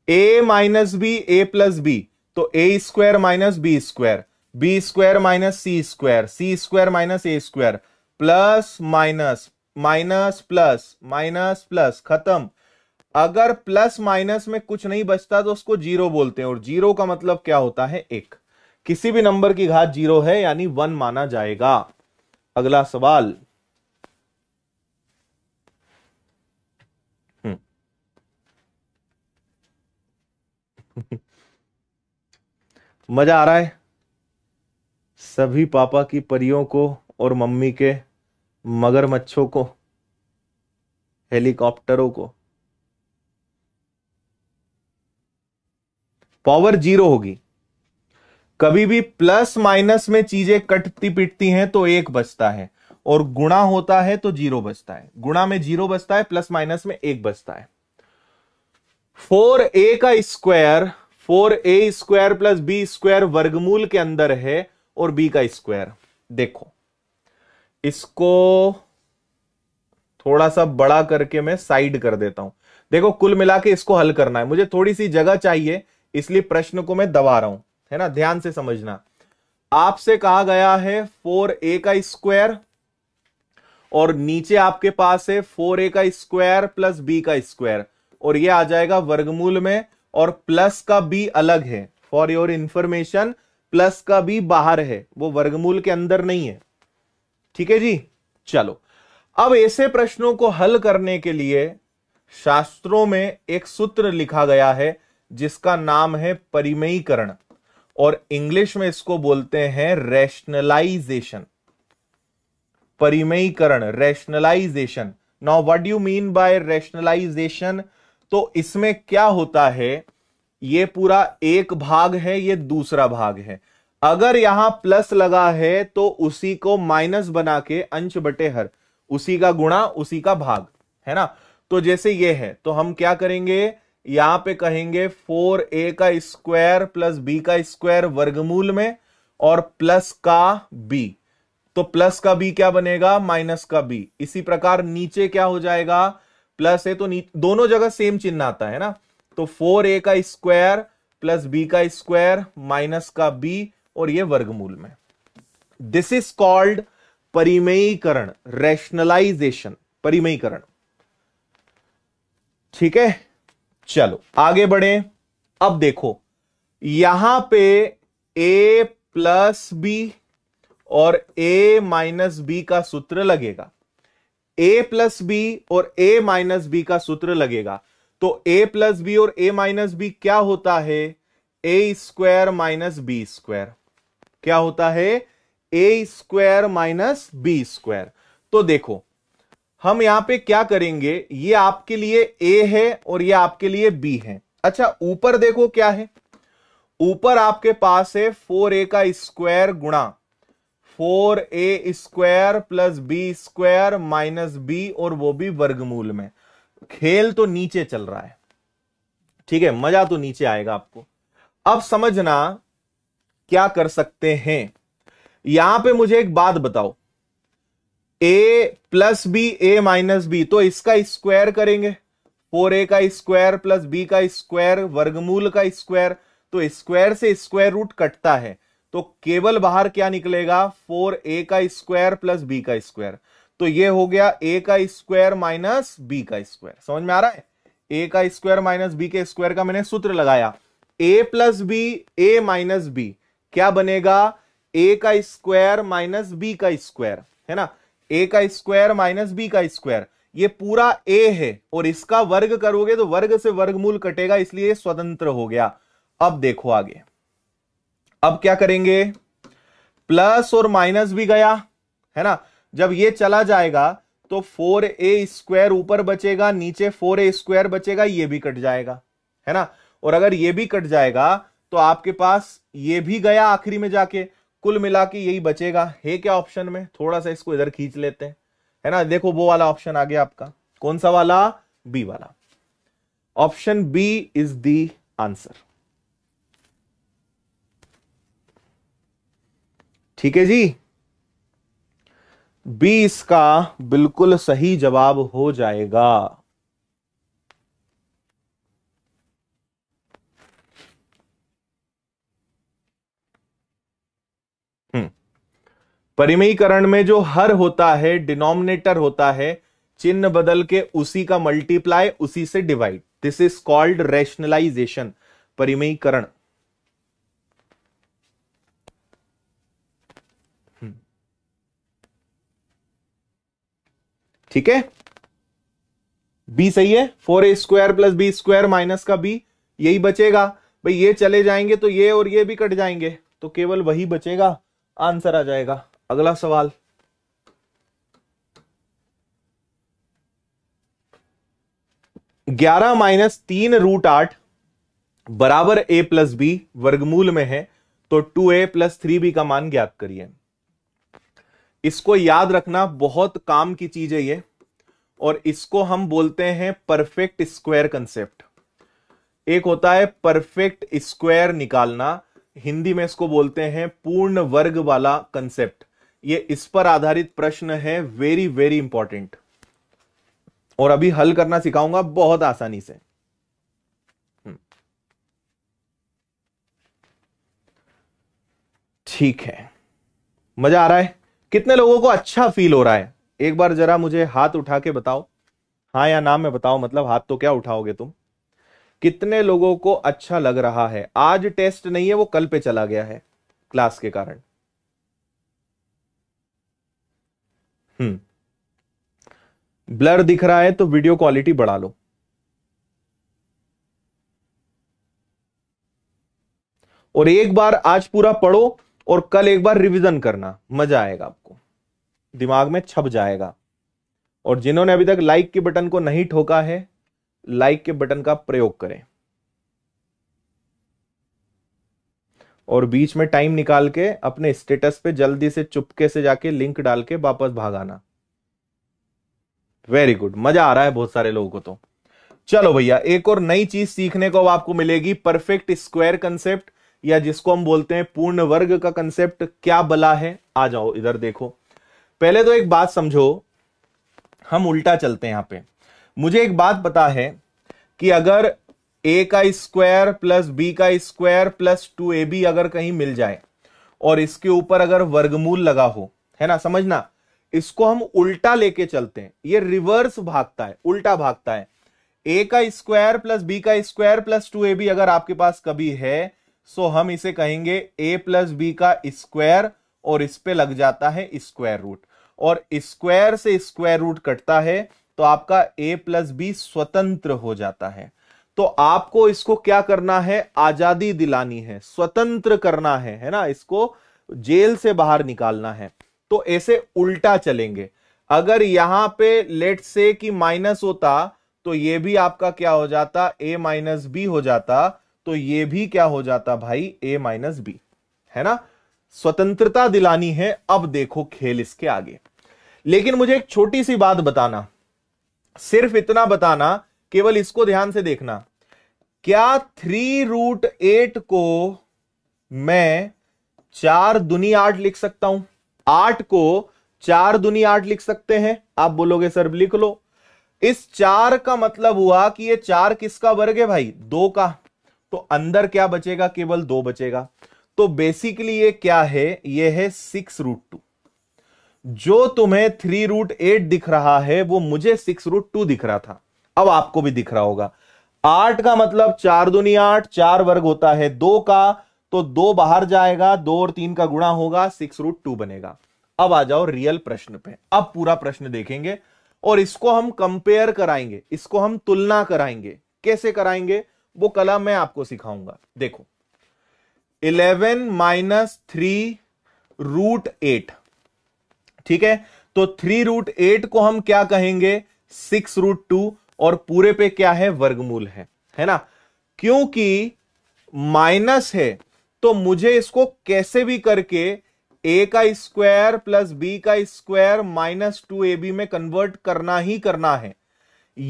ए माइनस बी ए प्लस बी तो A square minus B square B square minus C square C square minus A square plus minus minus plus minus plus खत्म अगर प्लस माइनस में कुछ नहीं बचता तो उसको जीरो बोलते हैं और जीरो का मतलब क्या होता है एक किसी भी नंबर की घात जीरो है यानी वन माना जाएगा अगला सवाल हम्म मज़ा आ रहा है सभी पापा की परियों को और मम्मी के मगरमच्छों को हेलीकॉप्टरों को पावर जीरो होगी कभी भी प्लस माइनस में चीजें कटती पिटती हैं तो एक बचता है और गुणा होता है तो जीरो बचता है गुणा में जीरो बचता है प्लस माइनस में एक बचता है फोर ए का स्क्वायर फोर ए स्क्वायर प्लस बी स्क्वायर वर्गमूल के अंदर है और बी का स्क्वायर देखो इसको थोड़ा सा बड़ा करके मैं साइड कर देता हूं देखो कुल मिला के इसको हल करना है मुझे थोड़ी सी जगह चाहिए इसलिए प्रश्न को मैं दबा रहा हूं है ना ध्यान से समझना आपसे कहा गया है फोर ए का स्क्वायर और नीचे आपके पास है फोर ए का स्क्वायर प्लस बी का स्क्वायर और ये आ जाएगा वर्गमूल में और प्लस का बी अलग है फॉर योर इंफॉर्मेशन प्लस का बी बाहर है वो वर्गमूल के अंदर नहीं है ठीक है जी चलो अब ऐसे प्रश्नों को हल करने के लिए शास्त्रों में एक सूत्र लिखा गया है जिसका नाम है परिमयीकरण और इंग्लिश में इसको बोलते हैं रैशनलाइजेशन परिमयीकरण rationalization now what you mean by rationalization तो इसमें क्या होता है ये पूरा एक भाग है ये दूसरा भाग है अगर यहां प्लस लगा है तो उसी को माइनस बना के अंश बटे हर उसी का गुणा उसी का भाग है ना तो जैसे ये है तो हम क्या करेंगे यहां पे कहेंगे फोर ए का स्क्वायर प्लस बी का स्क्वायर वर्गमूल में और प्लस का बी तो प्लस का बी क्या बनेगा माइनस का बी इसी प्रकार नीचे क्या हो जाएगा प्लस है तो दोनों जगह सेम चिन्ह आता है ना तो फोर ए का स्क्वायर प्लस बी का स्क्वायर माइनस का बी और ये वर्गमूल में दिस इज कॉल्ड परिमयीकरण रैशनलाइजेशन परिमयीकरण ठीक है चलो आगे बढ़े अब देखो यहां पे ए प्लस बी और ए माइनस बी का सूत्र लगेगा ए प्लस बी और ए माइनस बी का सूत्र लगेगा तो ए प्लस बी और ए माइनस बी क्या होता है A square minus B square क्या होता है A square minus B square तो देखो हम यहां पे क्या करेंगे ये आपके लिए ए है और ये आपके लिए बी है अच्छा ऊपर देखो क्या है ऊपर आपके पास है फोर ए का स्क्वायर गुणा फोर ए square plus B square minus B और वो भी वर्गमूल में खेल तो नीचे चल रहा है ठीक है मजा तो नीचे आएगा आपको अब समझना क्या कर सकते हैं यहां पे मुझे एक बात बताओ A plus B A minus B तो इसका स्क्वायर करेंगे फोर ए का स्क्वायर प्लस बी का स्क्वायर वर्गमूल का स्क्वायर तो स्क्वायर से स्क्वायर रूट कटता है तो केवल बाहर क्या निकलेगा फोर ए का स्क्वायर प्लस बी का स्क्वायर तो ये हो गया ए का स्क्वायर माइनस बी का स्क्वायर समझ में आ रहा है ए का स्क्वायर माइनस बी के स्क्वायर का मैंने सूत्र लगाया a plus B A minus B क्या बनेगा ए का स्क्वायर माइनस बी का स्क्वायर है ना ए का स्क्वायर माइनस बी का स्क्वायर ये पूरा ए है और इसका वर्ग करोगे तो वर्ग से वर्गमूल कटेगा इसलिए स्वतंत्र हो गया अब देखो आगे अब क्या करेंगे प्लस और माइनस भी गया है ना जब ये चला जाएगा तो फोर ए स्क्वायर ऊपर बचेगा नीचे फोर ए स्क्वायर बचेगा ये भी कट जाएगा है ना और अगर ये भी कट जाएगा तो आपके पास ये भी गया आखिरी में जाके कुल मिला के यही बचेगा है क्या ऑप्शन में थोड़ा सा इसको इधर खींच लेते हैं है ना देखो वो वाला ऑप्शन आ गया आपका कौन सा वाला बी वाला option b is the answer ठीक है जी बी इसका बिल्कुल सही जवाब हो जाएगा हम्म। परिमयीकरण में जो हर होता है डिनोमिनेटर होता है चिन्ह बदल के उसी का मल्टीप्लाई उसी से divide this is called rationalisation परिमयीकरण ठीक है बी सही है फोर ए square plus B square minus का बी यही बचेगा भाई ये चले जाएंगे तो ये और ये भी कट जाएंगे तो केवल वही बचेगा आंसर आ जाएगा अगला सवाल ग्यारह माइनस तीन रूट आठ बराबर ए प्लस बी वर्गमूल में है तो टू ए प्लस थ्री बी का मान ज्ञात करिए इसको याद रखना बहुत काम की चीज है ये और इसको हम बोलते हैं परफेक्ट स्क्वायर कंसेप्ट एक होता है परफेक्ट स्क्वायर निकालना हिंदी में इसको बोलते हैं पूर्ण वर्ग वाला कंसेप्ट ये इस पर आधारित प्रश्न है वेरी वेरी इंपॉर्टेंट और अभी हल करना सिखाऊंगा बहुत आसानी से हम्म। ठीक है मजा आ रहा है कितने लोगों को अच्छा फील हो रहा है एक बार जरा मुझे हाथ उठा के बताओ हाँ या ना में बताओ मतलब हाथ तो क्या उठाओगे तुम कितने लोगों को अच्छा लग रहा है आज टेस्ट नहीं है वो कल पे चला गया है क्लास के कारण हम्म ब्लर दिख रहा है तो वीडियो क्वालिटी बढ़ा लो और एक बार आज पूरा पढ़ो और कल एक बार रिवीजन करना मजा आएगा आपको दिमाग में छप जाएगा और जिन्होंने अभी तक लाइक के बटन को नहीं ठोका है लाइक के बटन का प्रयोग करें और बीच में टाइम निकाल के अपने स्टेटस पे जल्दी से चुपके से जाके लिंक डाल के वापस भाग आना वेरी गुड मजा आ रहा है बहुत सारे लोगों को तो चलो भैया एक और नई चीज सीखने को आपको मिलेगी परफेक्ट स्क्वायर कंसेप्ट या जिसको हम बोलते हैं पूर्ण वर्ग का कंसेप्ट क्या बला है आ जाओ इधर देखो पहले तो एक बात समझो हम उल्टा चलते हैं यहां पे मुझे एक बात पता है कि अगर ए का स्क्वायर प्लस बी का स्क्वायर प्लस टू ए बी अगर कहीं मिल जाए और इसके ऊपर अगर वर्गमूल लगा हो है ना समझना इसको हम उल्टा लेके चलते हैं ये रिवर्स भागता है उल्टा भागता है ए का स्क्वायर प्लस बी का स्क्वायर प्लस टू ए बी अगर आपके पास कभी है सो so, हम इसे कहेंगे ए प्लस बी का स्क्वायर और इस पे लग जाता है स्क्वायर रूट और स्क्वायर से स्क्वायर रूट कटता है तो आपका ए प्लस बी स्वतंत्र हो जाता है तो आपको इसको क्या करना है आजादी दिलानी है स्वतंत्र करना है है ना इसको जेल से बाहर निकालना है तो ऐसे उल्टा चलेंगे अगर यहां पे लेट से कि माइनस होता तो ये भी आपका क्या हो जाता ए माइनस बी हो जाता तो ये भी क्या हो जाता भाई ए माइनस बी है ना स्वतंत्रता दिलानी है अब देखो खेल इसके आगे लेकिन मुझे एक छोटी सी बात बताना सिर्फ इतना बताना केवल इसको ध्यान से देखना क्या थ्री रूट एट को मैं चार दुनी आठ लिख सकता हूं आठ को चार दुनी आठ लिख सकते हैं आप बोलोगे सर लिख लो इस चार का मतलब हुआ कि ये चार किसका वर्ग है भाई दो का तो अंदर क्या बचेगा केवल दो बचेगा तो बेसिकली ये क्या है ये है सिक्स रूट टू जो तुम्हें थ्री रूट एट दिख रहा है वो मुझे सिक्स रूट टू दिख रहा था अब आपको भी दिख रहा होगा आठ का मतलब चार दुनिया आठ चार वर्ग होता है दो का तो दो बाहर जाएगा दो और तीन का गुणा होगा सिक्स रूट टू बनेगा अब आ जाओ रियल प्रश्न पे अब पूरा प्रश्न देखेंगे और इसको हम कंपेयर कराएंगे इसको हम तुलना कराएंगे कैसे कराएंगे वो कला मैं आपको सिखाऊंगा देखो eleven minus three root eight ठीक है तो थ्री रूट एट को हम क्या कहेंगे सिक्स रूट टू और पूरे पे क्या है वर्गमूल है है ना क्योंकि माइनस है तो मुझे इसको कैसे भी करके ए का स्क्वायर प्लस बी का स्क्वायर माइनस टू ए बी में कन्वर्ट करना ही करना है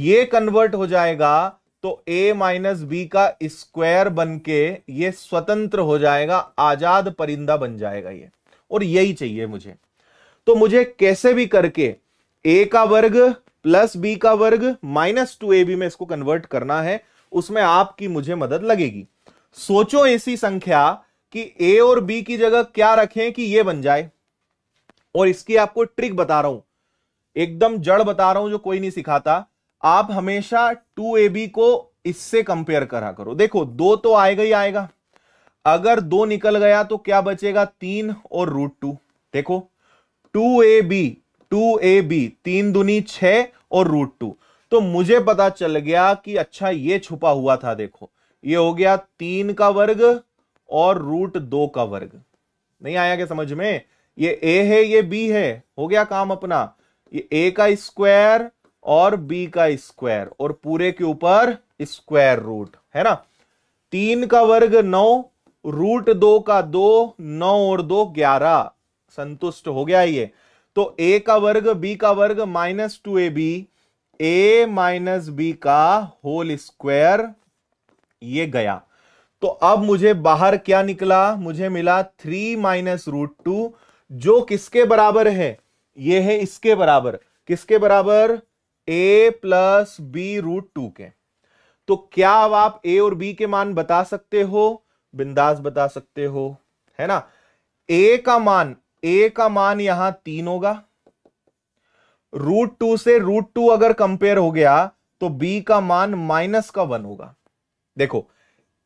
ये कन्वर्ट हो जाएगा तो a माइनस बी का स्क्वायर बनके ये स्वतंत्र हो जाएगा आजाद परिंदा बन जाएगा ये और यही चाहिए मुझे तो मुझे कैसे भी करके a का वर्ग प्लस बी का वर्ग माइनस टू ए बी में इसको कन्वर्ट करना है उसमें आपकी मुझे मदद लगेगी सोचो ऐसी संख्या कि ए और बी की जगह क्या रखें कि ये बन जाए और इसकी आपको ट्रिक बता रहा हूं एकदम जड़ बता रहा हूं जो कोई नहीं सिखाता आप हमेशा टू ए बी को इससे कंपेयर करा करो देखो दो तो आएगा ही आएगा अगर दो निकल गया तो क्या बचेगा तीन और रूट टू देखो two A B two A b तीन दुनी छ और रूट टू तो मुझे पता चल गया कि अच्छा ये छुपा हुआ था देखो ये हो गया तीन का वर्ग और रूट दो का वर्ग नहीं आया क्या समझ में ये ए है ये बी है हो गया काम अपना ये ए का स्क्वायर और b का स्क्वायर और पूरे के ऊपर स्क्वायर रूट है ना तीन का वर्ग नौ रूट दो का दो नौ और दो ग्यारह संतुष्ट हो गया ये तो a का वर्ग b का वर्ग minus two A B A minus B का होल स्क्वायर ये गया तो अब मुझे बाहर क्या निकला मुझे मिला थ्री माइनस रूट टू जो किसके बराबर है ये है इसके बराबर किसके बराबर a plus b root two के तो क्या अब आप ए और बी के मान बता सकते हो बिंदास बता सकते हो है ना ए का मान ए का मान यहां तीन होगा रूट टू से रूट टू अगर कंपेयर हो गया तो बी का मान माइनस का वन होगा देखो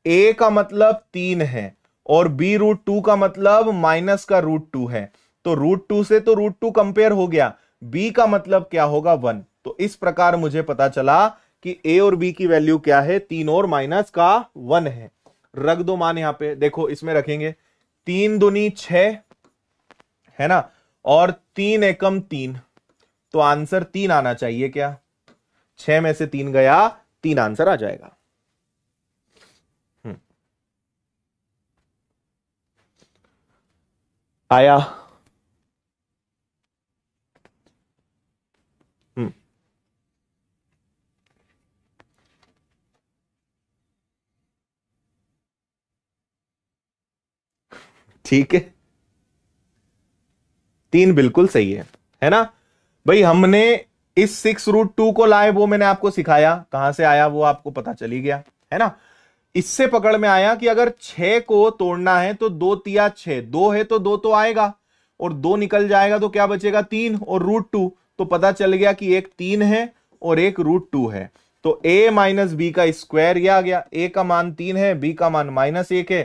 ए का मतलब तीन है और बी रूट टू का मतलब माइनस का रूट टू है तो रूट टू से तो रूट टू कंपेयर हो गया बी का मतलब क्या होगा वन तो इस प्रकार मुझे पता चला कि ए और बी की वैल्यू क्या है तीन और माइनस का वन है रख दो मान यहां पे देखो इसमें रखेंगे तीन दुनी छ है ना और तीन एकम तीन तो आंसर तीन आना चाहिए क्या छह में से तीन गया तीन आंसर आ जाएगा हम्म। आया ठीक है तीन बिल्कुल सही है है ना भाई हमने इस सिक्स रूट टू को लाए वो मैंने आपको सिखाया कहां से आया वो आपको पता चली गया है ना इससे पकड़ में आया कि अगर छ को तोड़ना है तो दो तिया छह दो है तो दो तो आएगा और दो निकल जाएगा तो क्या बचेगा तीन और रूट टू तो पता चल गया कि एक तीन है और एक रूट टू है तो a माइनस बी का स्क्वायर यह आ गया a का मान तीन है b का मान माइनस एक है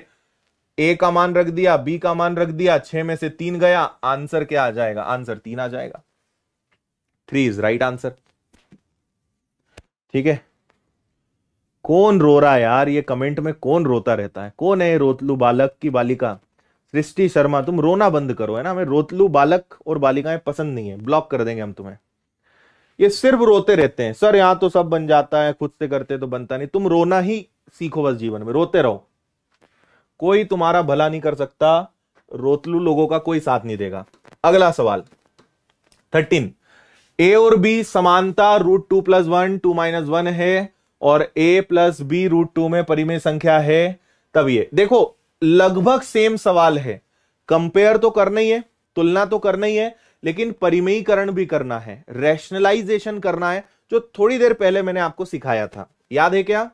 ए का मान रख दिया बी का मान रख दिया छह में से तीन गया आंसर क्या आ जाएगा आंसर तीन आ जाएगा थ्री इज राइट आंसर ठीक है कौन रो रहा है यार ये कमेंट में कौन रोता रहता है कौन है रोतलू बालक की बालिका सृष्टि शर्मा तुम रोना बंद करो है ना हमें रोतलू बालक और बालिकाएं पसंद नहीं है ब्लॉक कर देंगे हम तुम्हें ये सिर्फ रोते रहते हैं सर यहां तो सब बन जाता है खुद से करते तो बनता नहीं तुम रोना ही सीखो बस जीवन में रोते रहो कोई तुम्हारा भला नहीं कर सकता रोतलू लोगों का कोई साथ नहीं देगा अगला सवाल थर्टीन ए और बी समानता root two plus one two minus one है और a plus b root two में परिमेय संख्या है तब ये देखो लगभग सेम सवाल है कंपेयर तो करना ही है तुलना तो करना ही है लेकिन परिमयीकरण भी करना है रैशनलाइजेशन करना है जो थोड़ी देर पहले मैंने आपको सिखाया था याद है क्या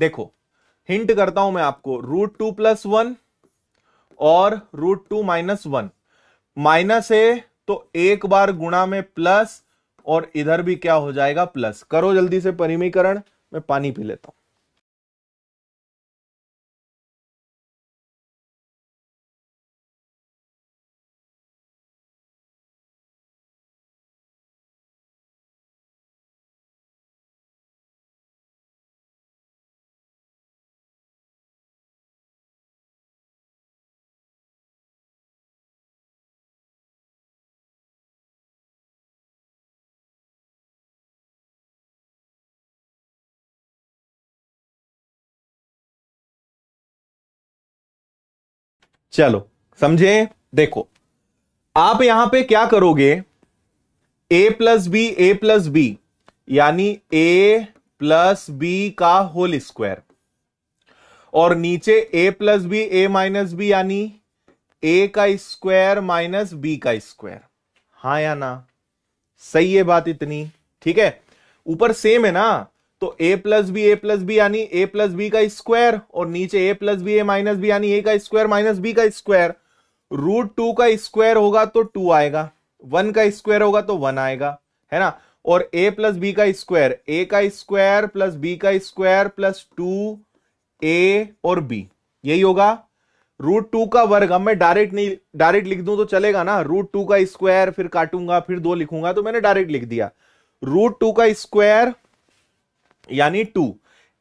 देखो हिंट करता हूं मैं आपको रूट टू प्लस वन और root two minus one minus है तो एक बार गुणा में प्लस और इधर भी क्या हो जाएगा प्लस करो जल्दी से परिमीकरण मैं पानी पी लेता हूं चलो समझे देखो आप यहां पे क्या करोगे a plus B A plus b यानी ए प्लस बी का होल स्क्वायर और नीचे a plus B A minus b यानी ए का स्क्वायर माइनस बी का स्क्वायर हाँ या ना सही है बात इतनी ठीक है ऊपर सेम है ना तो ए प्लस बी ए प्लस बी यानी ए प्लस बी का स्क्वायर और नीचे a plus B A minus b यानी ए का स्क्वायर माइनस बी का स्क्वायर रूट टू का स्क्वायर होगा तो टू आएगा वन का स्क्वायर होगा तो वन आएगा है ना और ए प्लस बी का स्क्वायर ए का स्क्वायर प्लस बी का स्क्वायर प्लस टू ए और बी यही होगा रूट टू का वर्ग अब मैं डायरेक्ट नहीं डायरेक्ट लिख दूं तो चलेगा ना रूट टू का स्क्वायर फिर काटूंगा फिर दो लिखूंगा तो मैंने डायरेक्ट लिख दिया रूट टू का स्क्वायर यानी टू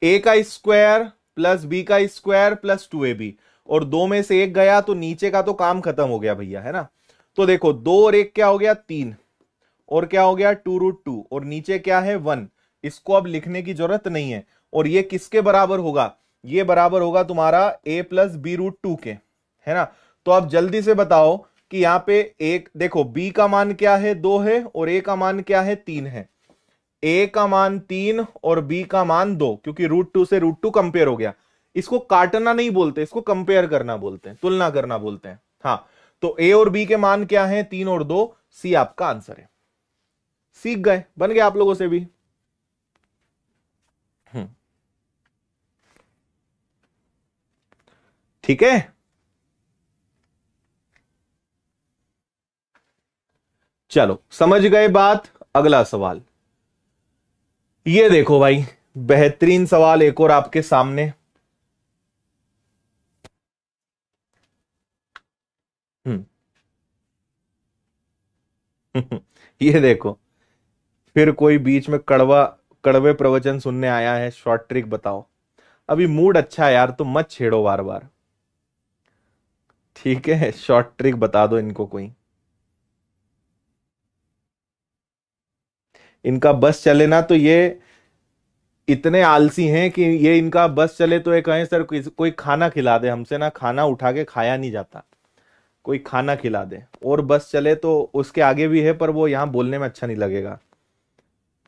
ए का स्क्वायर प्लस बी का square plus two A B और दो में से एक गया तो नीचे का तो काम खत्म हो गया भैया है ना तो देखो दो और एक क्या हो गया तीन और क्या हो गया टू रूट टू और नीचे क्या है वन इसको अब लिखने की जरूरत नहीं है और ये किसके बराबर होगा ये बराबर होगा तुम्हारा a plus b root two के है ना तो आप जल्दी से बताओ कि यहां पे एक देखो बी का मान क्या है दो है और ए का मान क्या है तीन है ए का मान तीन और बी का मान दो क्योंकि रूट टू से रूट टू कंपेयर हो गया इसको काटना नहीं बोलते इसको कंपेयर करना बोलते हैं तुलना करना बोलते हैं हाँ तो ए और बी के मान क्या है तीन और दो सी आपका आंसर है सीख गए बन गया आप लोगों से भी हम्म। ठीक है चलो समझ गए बात अगला सवाल ये देखो भाई बेहतरीन सवाल एक और आपके सामने हम्म। ये देखो फिर कोई बीच में कड़वा कड़वे प्रवचन सुनने आया है शॉर्ट ट्रिक बताओ अभी मूड अच्छा है यार तो मत छेड़ो बार बार ठीक है शॉर्ट ट्रिक बता दो इनको कोई इनका बस चले ना तो ये इतने आलसी हैं कि ये इनका बस चले तो ये कहें सर कोई खाना खिला दे हमसे ना खाना उठा के खाया नहीं जाता कोई खाना खिला दे और बस चले तो उसके आगे भी है पर वो यहाँ बोलने में अच्छा नहीं लगेगा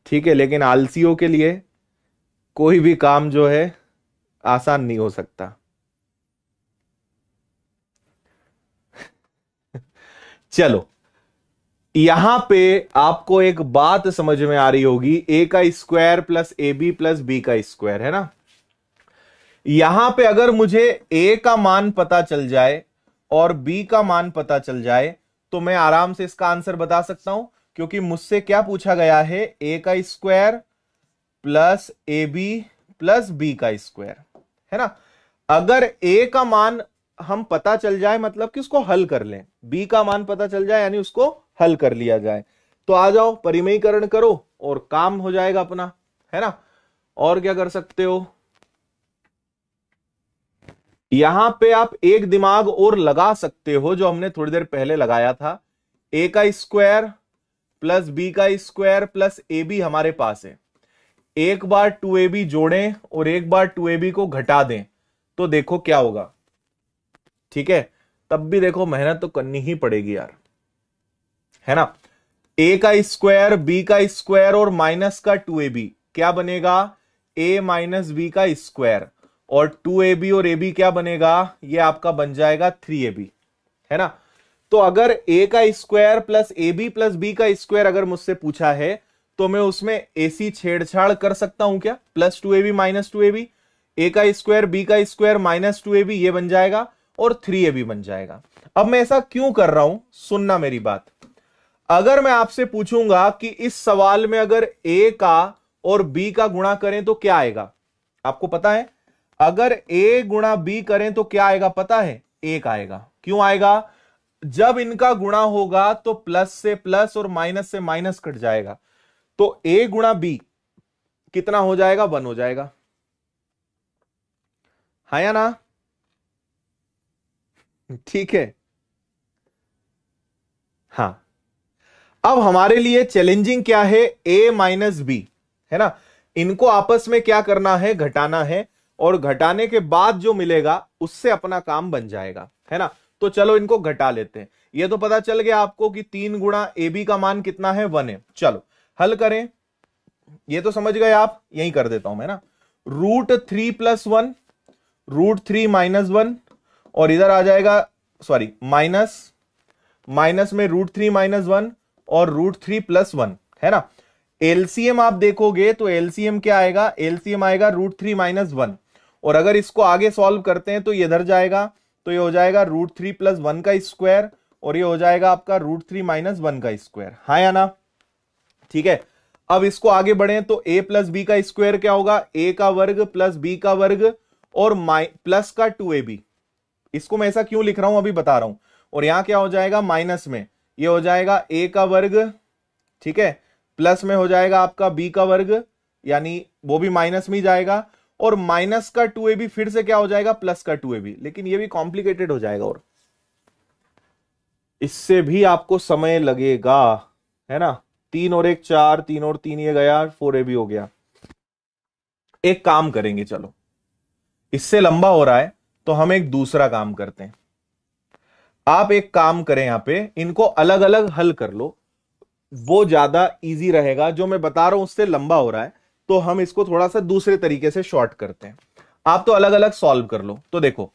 ठीक है लेकिन आलसियों के लिए कोई भी काम जो है आसान नहीं हो सकता चलो यहां पे आपको एक बात समझ में आ रही होगी ए का square plus A B plus B का स्क्वायर है ना यहां पे अगर मुझे ए का मान पता चल जाए और बी का मान पता चल जाए तो मैं आराम से इसका आंसर बता सकता हूं क्योंकि मुझसे क्या पूछा गया है ए का square plus A B plus B का स्क्वायर है ना अगर ए का मान हम पता चल जाए मतलब कि उसको हल कर लें बी का मान पता चल जाए यानी उसको हल कर लिया जाए तो आ जाओ परिमयीकरण करो और काम हो जाएगा अपना है ना और क्या कर सकते हो यहां पे आप एक दिमाग और लगा सकते हो जो हमने थोड़ी देर पहले लगाया था ए का स्क्वायर प्लस बी का स्क्वायर प्लस ए बी हमारे पास है एक बार टू ए बी जोड़े और एक बार टू ए बी को घटा दें तो देखो क्या होगा ठीक है तब भी देखो मेहनत तो करनी ही पड़ेगी यार है ना ए का स्क्वायर बी का स्क्वायर और माइनस का टू ए बी क्या बनेगा ए माइनस बी का स्क्वायर और टू ए बी और ए बी क्या बनेगा ये आपका बन जाएगा थ्री ए बी है ना तो अगर ए का square plus A B plus B का स्क्वायर अगर मुझसे पूछा है तो मैं उसमें एसी छेड़छाड़ कर सकता हूं क्या plus two A b minus two A B ए का स्क्वायर बी का स्क्वायर माइनस टू ए बी ये बन जाएगा और थ्री ए बी बन जाएगा अब मैं ऐसा क्यों कर रहा हूं सुनना मेरी बात अगर मैं आपसे पूछूंगा कि इस सवाल में अगर ए का और बी का गुणा करें तो क्या आएगा आपको पता है अगर ए गुणा बी करें तो क्या आएगा पता है एक आएगा क्यों आएगा जब इनका गुणा होगा तो प्लस से प्लस और माइनस से माइनस कट जाएगा तो ए गुणा बी कितना हो जाएगा वन हो जाएगा हा या ना ठीक है हाँ अब हमारे लिए चैलेंजिंग क्या है ए माइनस बी है ना इनको आपस में क्या करना है घटाना है और घटाने के बाद जो मिलेगा उससे अपना काम बन जाएगा है ना तो चलो इनको घटा लेते हैं ये तो पता चल गया आपको कि तीन गुणा ए बी का मान कितना है वन है चलो हल करें ये तो समझ गए आप यही कर देता हूं मैं ना root three plus one root three minus one और इधर आ जाएगा सॉरी माइनस माइनस में रूट थ्री माइनस वन और रूट थ्री प्लस वन है ना एलसीएम आप देखोगे तो एलसीएम क्या आएगा एलसीएम आएगा रूट थ्री माइनस वन और अगर इसको आगे सॉल्व करते हैं तो ये इधर जाएगा तो ये हो जाएगा रूट थ्री प्लस वन का स्क्वायर और ये हो जाएगा आपका रूट थ्री माइनस वन का स्क्वायर हाँ या ना ठीक है अब इसको आगे बढ़े तो ए प्लस बी का स्क्वायर क्या होगा ए का वर्ग प्लस बी का वर्ग और माइ प्लस का टू ए बी इसको मैं ऐसा क्यों लिख रहा हूं अभी बता रहा हूं और यहां क्या हो जाएगा माइनस में ये हो जाएगा ए का वर्ग ठीक है प्लस में हो जाएगा आपका बी का वर्ग यानी वो भी माइनस में ही जाएगा और माइनस का टू ए बी फिर से क्या हो जाएगा प्लस का टू ए बी लेकिन ये भी कॉम्प्लिकेटेड हो जाएगा और इससे भी आपको समय लगेगा है ना तीन और एक चार तीन और तीन ये गया फोर ए बी हो गया एक काम करेंगे चलो इससे लंबा हो रहा है तो हम एक दूसरा काम करते हैं आप एक काम करें यहां पे इनको अलग अलग हल कर लो वो ज्यादा इजी रहेगा जो मैं बता रहा हूं उससे लंबा हो रहा है तो हम इसको थोड़ा सा दूसरे तरीके से शॉर्ट करते हैं आप तो अलग अलग सॉल्व कर लो तो देखो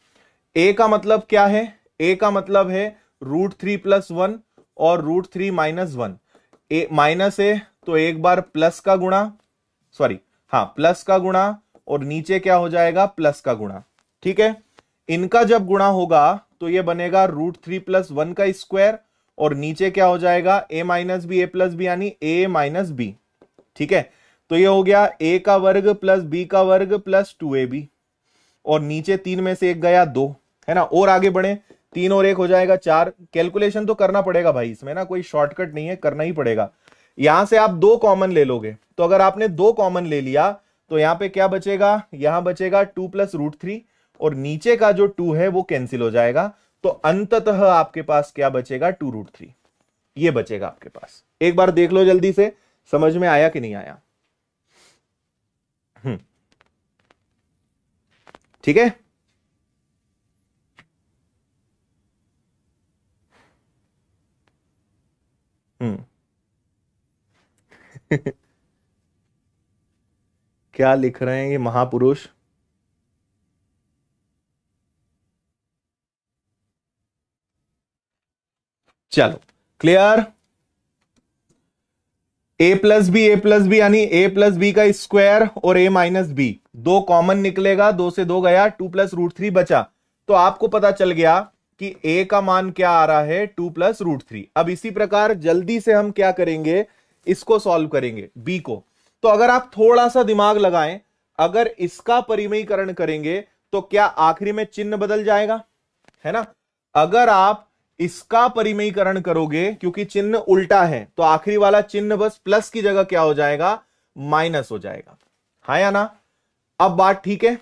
ए का मतलब क्या है ए का मतलब है रूट थ्री प्लस वन और root three minus one a minus a तो एक बार प्लस का गुणा सॉरी हाँ प्लस का गुणा और नीचे क्या हो जाएगा प्लस का गुणा ठीक है इनका जब गुणा होगा तो ये बनेगा रूट थ्री प्लस वन का स्क्वायर और नीचे क्या हो जाएगा ए माइनस बी ए प्लस बी यानी ए माइनस बी ठीक है तो ये हो गया ए का वर्ग प्लस बी का वर्ग प्लस टू ए बी और नीचे तीन में से एक गया दो है ना और आगे बढ़े तीन और एक हो जाएगा चार कैलकुलेशन तो करना पड़ेगा भाई इसमें ना कोई शॉर्टकट नहीं है करना ही पड़ेगा यहां से आप दो कॉमन ले लोगे तो अगर आपने दो कॉमन ले लिया तो यहां पे क्या बचेगा यहां बचेगा टू प्लस रूट थ्री और नीचे का जो टू है वो कैंसिल हो जाएगा तो अंततः आपके पास क्या बचेगा टू रूट थ्री ये बचेगा आपके पास एक बार देख लो जल्दी से समझ में आया कि नहीं आया हम्म। ठीक है हम्म। क्या लिख रहे हैं ये महापुरुष चलो clear a plus B A plus b यानी ए प्लस बी का स्क्वायर और ए माइनस बी दो कॉमन निकलेगा दो से दो गया टू प्लस रूट थ्री बचा तो आपको पता चल गया कि ए का मान क्या आ रहा है टू प्लस रूट थ्री अब इसी प्रकार जल्दी से हम क्या करेंगे इसको सॉल्व करेंगे बी को तो अगर आप थोड़ा सा दिमाग लगाएं अगर इसका परिमयीकरण करेंगे तो क्या आखिरी में चिन्ह बदल जाएगा है ना अगर आप इसका परिमयीकरण करोगे क्योंकि चिन्ह उल्टा है तो आखिरी वाला चिन्ह बस प्लस की जगह क्या हो जाएगा माइनस हो जाएगा हा या ना अब बात ठीक है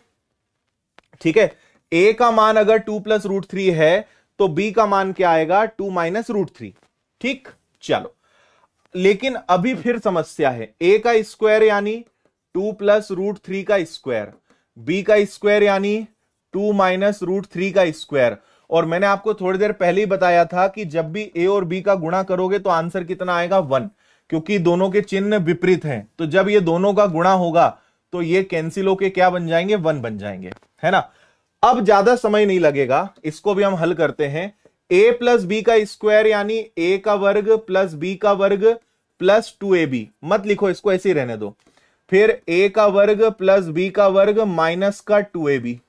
ठीक है ए का मान अगर टू प्लस रूट थ्री है तो बी का मान क्या आएगा टू माइनस रूट थ्री ठीक चलो लेकिन अभी फिर समस्या है ए का स्क्वायर यानी टू प्लस रूट थ्री का स्क्वायर बी का स्क्वायर यानी टू माइनस रूट थ्री का स्क्वायर और मैंने आपको थोड़ी देर पहले ही बताया था कि जब भी ए और बी का गुणा करोगे तो आंसर कितना आएगा वन क्योंकि दोनों के चिन्ह विपरीत हैं तो जब ये दोनों का गुणा होगा तो ये कैंसिल होके क्या बन जाएंगे वन बन जाएंगे है ना अब ज्यादा समय नहीं लगेगा इसको भी हम हल करते हैं ए प्लस बी का स्क्वायर यानी ए का वर्ग प्लस बी का वर्ग प्लस टू ए बी मत लिखो इसको ऐसे ही रहने दो फिर ए का वर्ग प्लस बी का वर्ग माइनस का टू ए बी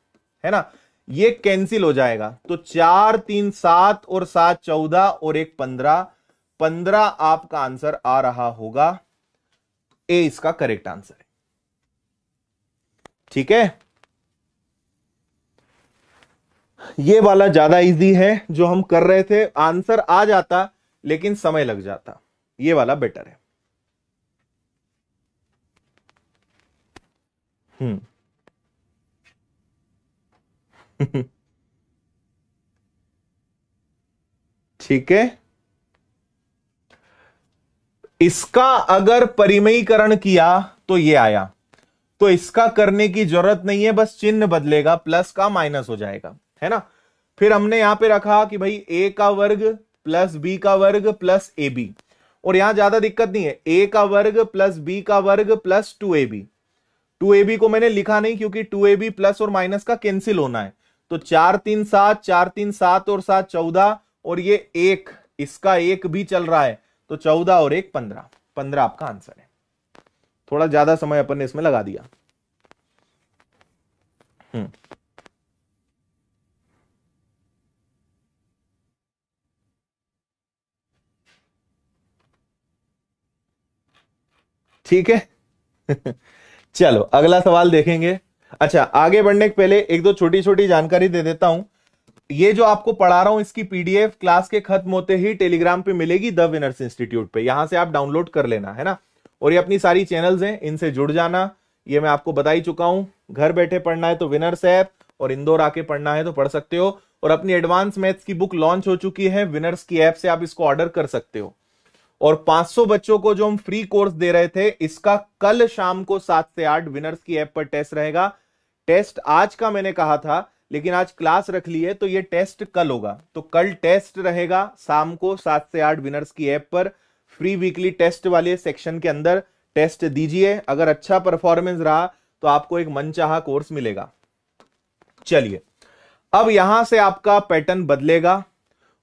है ना ये कैंसिल हो जाएगा तो चार तीन सात और सात चौदह और एक पंद्रह पंद्रह आपका आंसर आ रहा होगा ए इसका करेक्ट आंसर है ठीक है ये वाला ज्यादा इजी है जो हम कर रहे थे आंसर आ जाता लेकिन समय लग जाता ये वाला बेटर है हम्म ठीक है इसका अगर परिमयीकरण किया तो ये आया तो इसका करने की जरूरत नहीं है बस चिन्ह बदलेगा प्लस का माइनस हो जाएगा है ना फिर हमने यहां पे रखा कि भाई ए का वर्ग प्लस बी का वर्ग प्लस ए बी और यहां ज्यादा दिक्कत नहीं है ए का वर्ग प्लस बी का वर्ग plus two A B two A B को मैंने लिखा नहीं क्योंकि टू ए बी प्लस और माइनस का कैंसिल होना है तो चार तीन सात चार तीन सात और सात चौदह और ये एक इसका एक भी चल रहा है तो चौदह और एक पंद्रह पंद्रह आपका आंसर है थोड़ा ज्यादा समय अपन ने इसमें लगा दिया हम्म ठीक है चलो अगला सवाल देखेंगे अच्छा आगे बढ़ने के पहले एक दो छोटी छोटी जानकारी दे देता हूं ये जो आपको पढ़ा रहा हूं इसकी पीडीएफ क्लास के खत्म होते ही टेलीग्राम पे मिलेगी द विनर्स इंस्टीट्यूट पे यहां से आप डाउनलोड कर लेना है ना और ये अपनी सारी चैनल्स हैं इनसे जुड़ जाना ये मैं आपको बता ही चुका हूं घर बैठे पढ़ना है तो विनर्स ऐप और इंदौर आके पढ़ना है तो पढ़ सकते हो और अपनी एडवांस मैथ्स की बुक लॉन्च हो चुकी है विनर्स की ऐप से आप इसको ऑर्डर कर सकते हो और 500 बच्चों को जो हम फ्री कोर्स दे रहे थे इसका कल शाम को सात से आठ विनर्स की ऐप पर टेस्ट रहेगा टेस्ट आज का मैंने कहा था लेकिन आज क्लास रख ली है तो ये टेस्ट कल होगा तो कल टेस्ट रहेगा शाम को सात से आठ विनर्स की ऐप पर फ्री वीकली टेस्ट वाले सेक्शन के अंदर टेस्ट दीजिए अगर अच्छा परफॉर्मेंस रहा तो आपको एक मनचाहा कोर्स मिलेगा चलिए अब यहां से आपका पैटर्न बदलेगा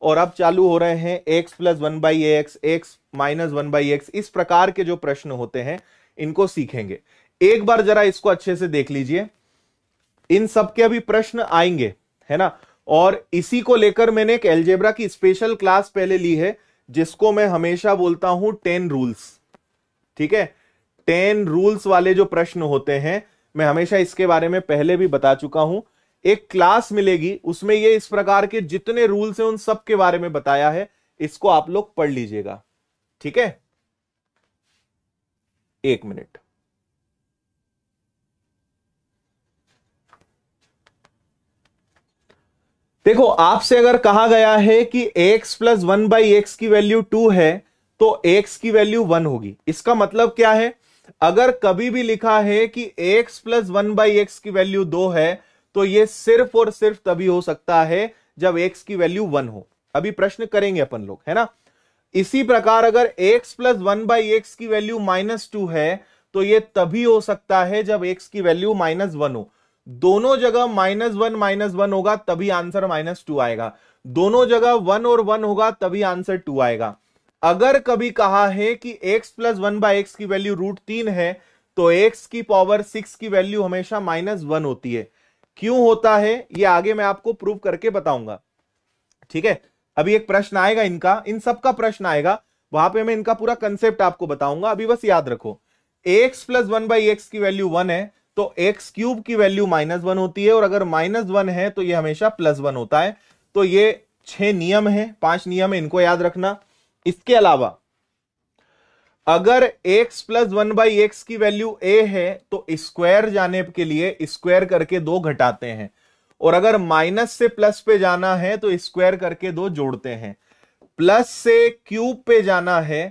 और अब चालू हो रहे हैं x plus one by x x minus one by x इस प्रकार के जो प्रश्न होते हैं इनको सीखेंगे एक बार जरा इसको अच्छे से देख लीजिए इन सब के अभी प्रश्न आएंगे है ना और इसी को लेकर मैंने एक एल्जेब्रा की स्पेशल क्लास पहले ली है जिसको मैं हमेशा बोलता हूं टेन रूल्स ठीक है टेन रूल्स वाले जो प्रश्न होते हैं मैं हमेशा इसके बारे में पहले भी बता चुका हूं एक क्लास मिलेगी उसमें ये इस प्रकार के जितने रूल्स हैं उन सब के बारे में बताया है इसको आप लोग पढ़ लीजिएगा ठीक है एक मिनट देखो आपसे अगर कहा गया है कि x plus one by x की वैल्यू टू है तो x की वैल्यू वन होगी इसका मतलब क्या है अगर कभी भी लिखा है कि x plus one by x की वैल्यू दो है तो ये सिर्फ और सिर्फ तभी हो सकता है जब x की वैल्यू वन हो अभी प्रश्न करेंगे अपन लोग है ना इसी प्रकार अगर x plus one by x की वैल्यू माइनस टू है तो ये तभी हो सकता है जब x की वैल्यू माइनस वन हो दोनों जगह माइनस वन माइनस वन होगा तभी आंसर माइनस टू आएगा दोनों जगह वन और वन होगा तभी आंसर टू आएगा अगर कभी कहा है कि x plus one by x की वैल्यू रूट तीन है तो एक्स की पावर सिक्स की वैल्यू हमेशा माइनस वन होती है क्यों होता है ये आगे मैं आपको प्रूव करके बताऊंगा ठीक है अभी एक प्रश्न आएगा इनका इन सबका प्रश्न आएगा वहां पे मैं इनका पूरा कंसेप्ट आपको बताऊंगा अभी बस याद रखो x plus one by x की वैल्यू वन है तो एक्स क्यूब की वैल्यू माइनस वन होती है और अगर माइनस वन है तो ये हमेशा प्लस वन होता है तो ये छह नियम है पांच नियम है इनको याद रखना इसके अलावा अगर x plus one by x की वैल्यू a है तो स्क्वायर जाने के लिए स्क्वायर करके दो घटाते हैं और अगर माइनस से प्लस पे जाना है तो स्क्वायर करके दो जोड़ते हैं प्लस से क्यूब पे जाना है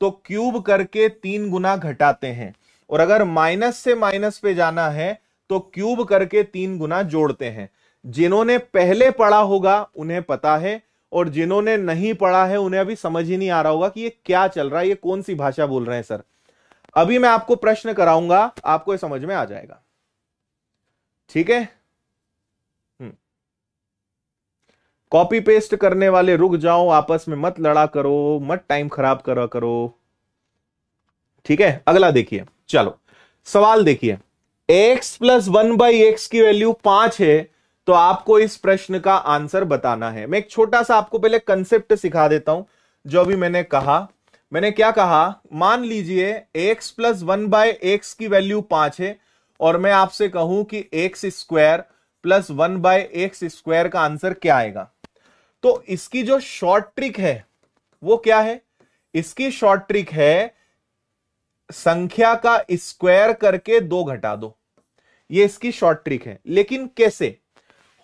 तो क्यूब करके तीन गुना घटाते हैं और अगर माइनस से माइनस पे जाना है तो क्यूब करके तीन गुना जोड़ते हैं जिन्होंने पहले पढ़ा होगा उन्हें पता है और जिन्होंने नहीं पढ़ा है उन्हें अभी समझ ही नहीं आ रहा होगा कि ये क्या चल रहा है ये कौन सी भाषा बोल रहे हैं सर अभी मैं आपको प्रश्न कराऊंगा आपको ये समझ में आ जाएगा ठीक है कॉपी हम्म। पेस्ट करने वाले रुक जाओ आपस में मत लड़ा करो मत टाइम खराब करा करो ठीक है अगला देखिए चलो सवाल देखिए x plus one by x की वैल्यू पांच है तो आपको इस प्रश्न का आंसर बताना है मैं एक छोटा सा आपको पहले कंसेप्ट सिखा देता हूं जो अभी मैंने कहा मैंने क्या कहा मान लीजिए x plus one by x की वैल्यू पांच है और मैं आपसे कहूं कि x square plus one by x square का आंसर क्या आएगा तो इसकी जो शॉर्ट ट्रिक है वो क्या है इसकी शॉर्ट ट्रिक है संख्या का स्क्वायर करके दो घटा दो ये इसकी शॉर्ट ट्रिक है लेकिन कैसे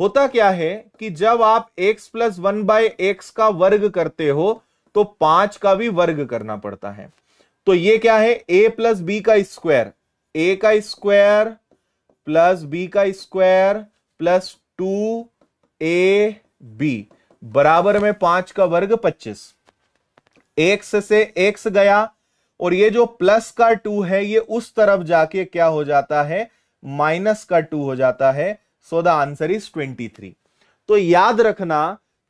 होता क्या है कि जब आप x plus one by x का वर्ग करते हो तो पांच का भी वर्ग करना पड़ता है तो ये क्या है a प्लस बी का स्क्वायर a का स्क्वायर प्लस b का स्क्वायर प्लस टू ए बी बराबर में पांच का वर्ग पच्चीस एक्स से एक्स गया और ये जो प्लस का टू है ये उस तरफ जाके क्या हो जाता है माइनस का टू हो जाता है so the answer is twenty three तो याद रखना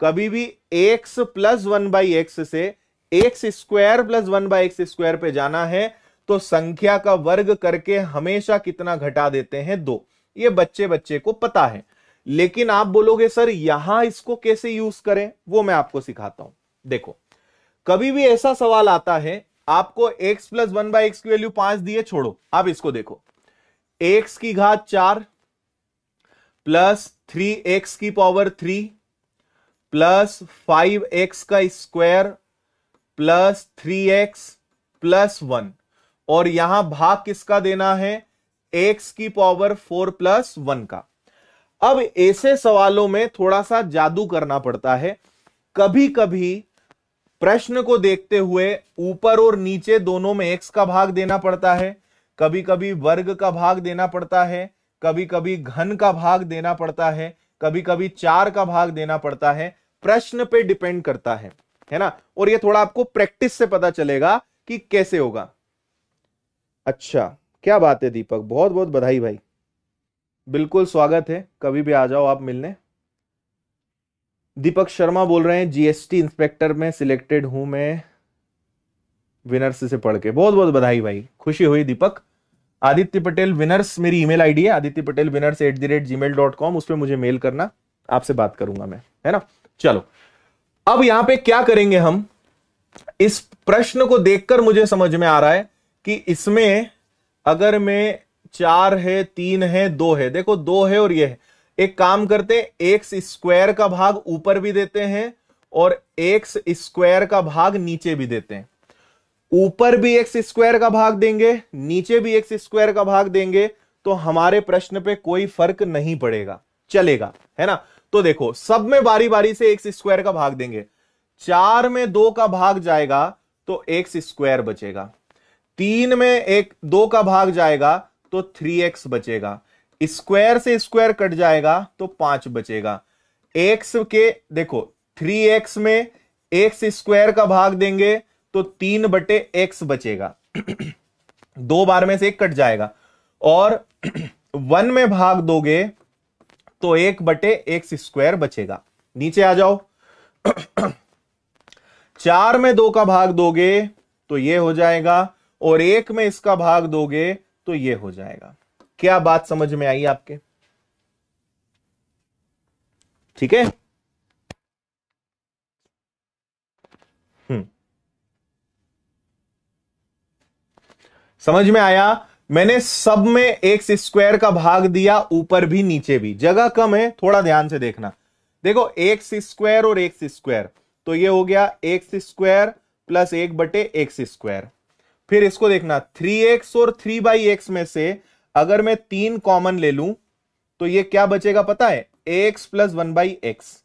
कभी भी x plus one by x से x square plus one by x square पे जाना है तो संख्या का वर्ग करके हमेशा कितना घटा देते हैं दो ये बच्चे बच्चे को पता है लेकिन आप बोलोगे सर यहां इसको कैसे यूज करें वो मैं आपको सिखाता हूं देखो कभी भी ऐसा सवाल आता है आपको x plus one by x की वैल्यू पांच दिए छोड़ो आप इसको देखो x की घात चार प्लस थ्री एक्स की power three plus five x का square plus three x plus one और यहां भाग किसका देना है एक्स की पावर फोर प्लस वन का अब ऐसे सवालों में थोड़ा सा जादू करना पड़ता है कभी कभी प्रश्न को देखते हुए ऊपर और नीचे दोनों में एक्स का भाग देना पड़ता है कभी कभी वर्ग का भाग देना पड़ता है कभी कभी घन का भाग देना पड़ता है कभी कभी चार का भाग देना पड़ता है प्रश्न पे डिपेंड करता है है ना और ये थोड़ा आपको प्रैक्टिस से पता चलेगा कि कैसे होगा अच्छा क्या बात है दीपक बहुत बहुत बधाई भाई बिल्कुल स्वागत है कभी भी आ जाओ आप मिलने दीपक शर्मा बोल रहे हैं जीएसटी इंस्पेक्टर में सिलेक्टेड हूं मैं विनर्स से पढ़ के बहुत बहुत बधाई भाई खुशी हुई दीपक आदित्य पटेल विनर्स मेरी ईमेल आईडी है Aditya Patel Winners at the rate ji mail dot com उस पर मुझे मेल करना आपसे बात करूंगा मैं है ना चलो अब यहां पे क्या करेंगे हम इस प्रश्न को देखकर मुझे समझ में आ रहा है कि इसमें अगर मैं चार है तीन है दो है देखो दो है और ये है एक काम करते हैं एक्स स्क्वायर का भाग ऊपर भी देते हैं और एक्स स्क्वायर का भाग नीचे भी देते हैं ऊपर भी एक्स स्क्वायर का भाग देंगे नीचे भी एक्स स्क्वायर का भाग देंगे तो हमारे प्रश्न पे कोई फर्क नहीं पड़ेगा चलेगा है ना तो देखो सब में बारी बारी से एक्स स्क्वायर का भाग देंगे चार में दो का भाग जाएगा तो एक्स स्क्वायर बचेगा तीन में एक दो का भाग जाएगा तो थ्री एक्स बचेगा स्क्वायर से स्क्वायर कट जाएगा तो पांच बचेगा एक्स के देखो थ्री एक्स में एक्स स्क्वायर का भाग देंगे तो तीन बटे एक्स बचेगा दो बार में से एक कट जाएगा और वन में भाग दोगे तो एक बटे एक्स स्क्वायर बचेगा नीचे आ जाओ चार में दो का भाग दोगे तो ये हो जाएगा और एक में इसका भाग दोगे तो ये हो जाएगा क्या बात समझ में आई आपके ठीक है हम्म। समझ में आया मैंने सब में एक्स स्क्वायर का भाग दिया ऊपर भी नीचे भी जगह कम है थोड़ा ध्यान से देखना देखो एक्स स्क्वायर और एक्स स्क्वायर तो ये हो गया एक्स स्क्वायर प्लस एक बटे एक्स स्क्वायर फिर इसको देखना थ्री एक्स और थ्री बाई एक्स में से अगर मैं तीन कॉमन ले लू तो ये क्या बचेगा पता है x plus one by x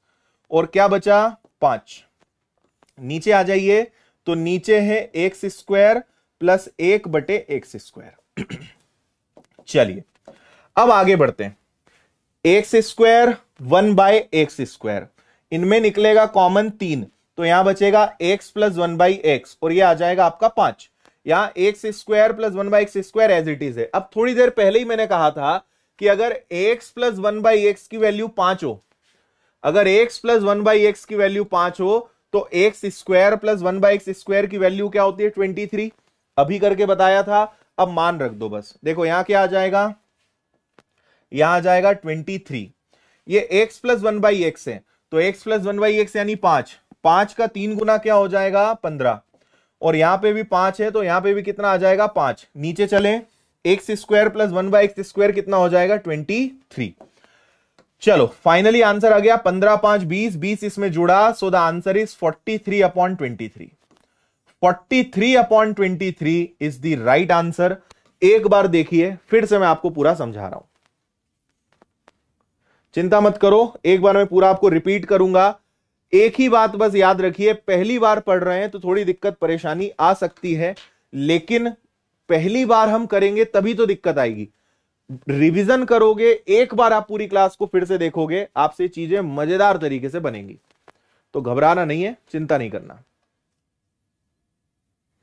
और क्या बचा पांच नीचे आ जाइए तो नीचे है एक्स स्क्वायर प्लस एक बटे एक्स स्क्वायर चलिए अब आगे बढ़ते हैं x square one by x square इनमें निकलेगा कॉमन तीन तो यहां बचेगा x plus one by x और ये आ जाएगा आपका पांच या x square plus one by x square as it is है अब थोड़ी देर पहले ही मैंने कहा था कि अगर x plus one by x की वैल्यू पांच हो अगर x plus one by x की वैल्यू पांच हो तो x square plus one by x square की वैल्यू क्या होती है ट्वेंटी थ्री अभी करके बताया था अब मान रख दो बस देखो यहां क्या आ जाएगा यहां आ जाएगा ट्वेंटी थ्री ये x plus one by x है तो x plus one by x यानी पांच पांच का तीन गुना क्या हो जाएगा पंद्रह और यहां पे भी पांच है तो यहां पे भी कितना आ जाएगा पांच नीचे चले x square plus one by x square कितना हो जाएगा ट्वेंटी थ्री चलो फाइनली आंसर आ गया पंद्रह पांच बीस बीस इसमें जुड़ा so the answer is forty three upon twenty three forty three upon twenty three is the right answer एक बार देखिए फिर से मैं आपको पूरा समझा रहा हूं चिंता मत करो एक बार मैं पूरा आपको रिपीट करूंगा एक ही बात बस याद रखिए पहली बार पढ़ रहे हैं तो थोड़ी दिक्कत परेशानी आ सकती है लेकिन पहली बार हम करेंगे तभी तो दिक्कत आएगी रिवीजन करोगे एक बार आप पूरी क्लास को फिर से देखोगे आपसे चीजें मजेदार तरीके से बनेंगी तो घबराना नहीं है चिंता नहीं करना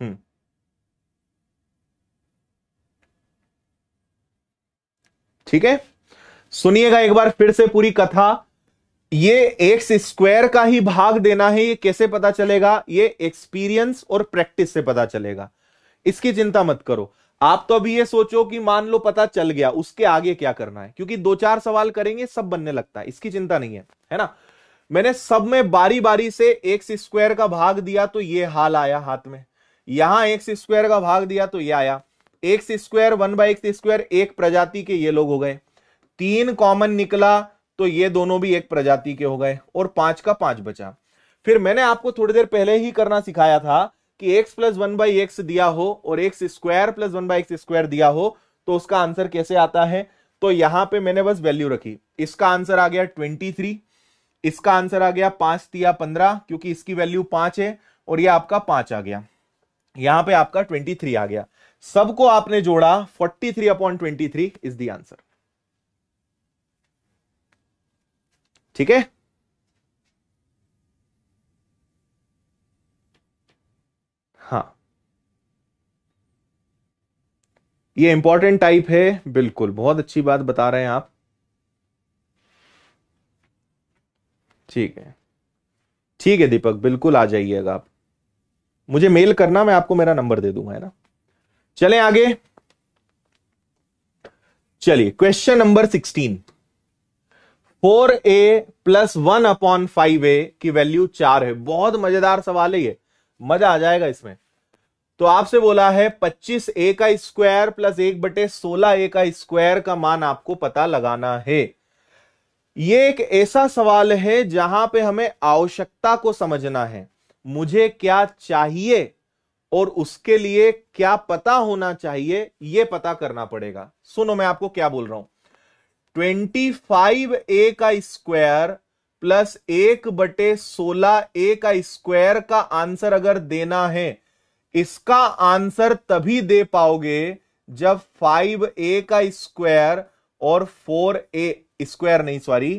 हम्म। ठीक है सुनिएगा एक बार फिर से पूरी कथा ये एक्स स्क्वायर का ही भाग देना है ये कैसे पता चलेगा ये एक्सपीरियंस और प्रैक्टिस से पता चलेगा इसकी चिंता मत करो आप तो अभी ये सोचो कि मान लो पता चल गया उसके आगे क्या करना है क्योंकि दो चार सवाल करेंगे सब बनने लगता है इसकी चिंता नहीं है है ना मैंने सब में बारी बारी से एक्स स्क्वायर का भाग दिया तो ये हाल आया हाथ में यहां एक्स स्क्वायर का भाग दिया तो ये आया x square one by x square एक प्रजाति के ये लोग हो गए तीन कॉमन निकला तो ये दोनों भी एक प्रजाति के हो गए और पांच का पांच बचा फिर मैंने आपको थोड़ी देर पहले ही करना सिखाया था कि x plus one by x दिया हो और x square plus one by x square दिया हो तो उसका आंसर कैसे आता है तो यहां पे मैंने बस वैल्यू रखी इसका आंसर आ गया ट्वेंटी थ्री इसका आंसर आ गया पांच दिया पंद्रह क्योंकि इसकी वैल्यू पांच है और ये आपका पांच आ गया यहां पे आपका ट्वेंटी थ्री आ गया सबको आपने जोड़ा forty three upon twenty three is the answer ठीक है हाँ ये इंपॉर्टेंट टाइप है बिल्कुल बहुत अच्छी बात बता रहे हैं आप ठीक है ठीक है दीपक बिल्कुल आ जाइएगा आप मुझे मेल करना मैं आपको मेरा नंबर दे दूंगा है ना चलें आगे चलिए question number sixteen four A plus one upon five a की वैल्यू चार है बहुत मजेदार सवाल है ये मजा आ जाएगा इसमें तो आपसे बोला है पच्चीस ए का स्क्वायर प्लस एक बटे सोलह ए का स्क्वायर का मान आपको पता लगाना है ये एक ऐसा सवाल है जहां पे हमें आवश्यकता को समझना है मुझे क्या चाहिए और उसके लिए क्या पता होना चाहिए यह पता करना पड़ेगा सुनो मैं आपको क्या बोल रहा हूं ट्वेंटी फाइव ए का स्क्वायर प्लस एक बटे सोलह ए का स्क्वायर का आंसर अगर देना है इसका आंसर तभी दे पाओगे जब फाइव ए का स्क्वायर और फोर ए स्क्वायर नहीं सॉरी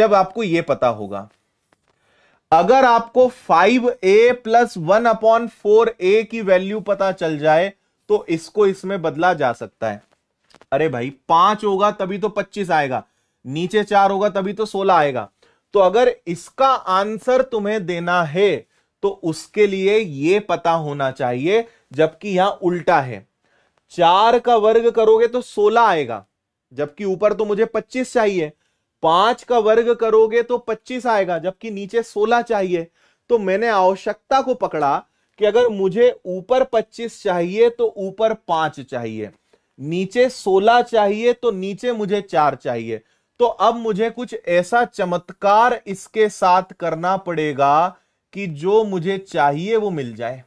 जब आपको यह पता होगा अगर आपको five a plus one upon four a की वैल्यू पता चल जाए तो इसको इसमें बदला जा सकता है अरे भाई पांच होगा तभी तो पच्चीस आएगा नीचे चार होगा तभी तो सोलह आएगा तो अगर इसका आंसर तुम्हें देना है तो उसके लिए यह पता होना चाहिए जबकि यहां उल्टा है चार का वर्ग करोगे तो सोलह आएगा जबकि ऊपर तो मुझे पच्चीस चाहिए पांच का वर्ग करोगे तो पच्चीस आएगा जबकि नीचे सोलह चाहिए तो मैंने आवश्यकता को पकड़ा कि अगर मुझे ऊपर पच्चीस चाहिए तो ऊपर पांच चाहिए नीचे सोलह चाहिए तो नीचे मुझे चार चाहिए तो अब मुझे कुछ ऐसा चमत्कार इसके साथ करना पड़ेगा कि जो मुझे चाहिए वो मिल जाए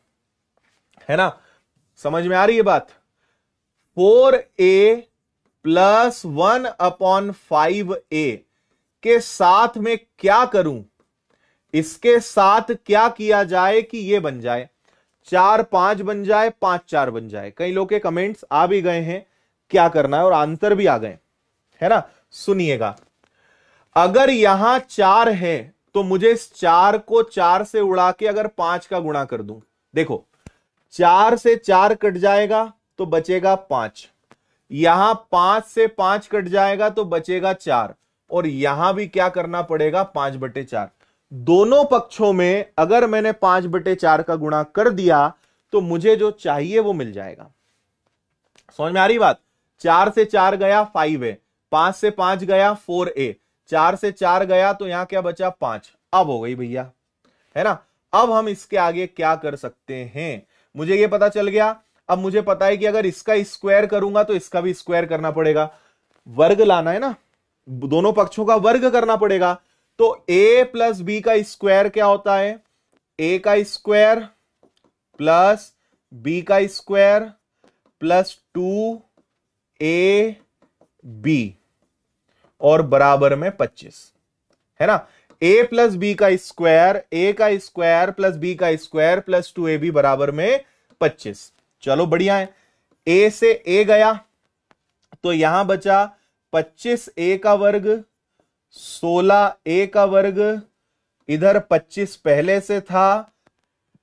है ना समझ में आ रही है बात four A plus one upon five a के साथ में क्या करूं इसके साथ क्या किया जाए कि यह बन जाए चार पांच बन जाए पांच चार बन जाए कई लोग के कमेंट्स आ भी गए हैं क्या करना है और आंसर भी आ गए है ना सुनिएगा अगर यहां चार है तो मुझे इस चार को चार से उड़ा के अगर पांच का गुणा कर दूं देखो चार से चार कट जाएगा तो बचेगा पांच यहां पांच से पांच कट जाएगा तो बचेगा चार और यहां भी क्या करना पड़ेगा पांच बटे चार दोनों पक्षों में अगर मैंने पांच बटे चार का गुणा कर दिया तो मुझे जो चाहिए वो मिल जाएगा समझ में आ रही बात चार से चार गया फाइव ए पांच से पांच गया फोर ए चार से चार गया तो यहां क्या बचा पांच अब हो गई भैया है ना अब हम इसके आगे क्या कर सकते हैं मुझे ये पता चल गया अब मुझे पता है कि अगर इसका स्क्वायर करूंगा तो इसका भी स्क्वायर करना पड़ेगा वर्ग लाना है ना दोनों पक्षों का वर्ग करना पड़ेगा तो a प्लस बी का स्क्वायर क्या होता है a का स्क्वायर प्लस b का square plus two A B और बराबर में 25 है ना a प्लस बी का स्क्वायर a का स्क्वायर प्लस b का स्क्वायर प्लस टू ए बी बराबर में 25 चलो बढ़िया है a से a गया तो यहां बचा 25 a का वर्ग सोलह ए का वर्ग इधर पच्चीस पहले से था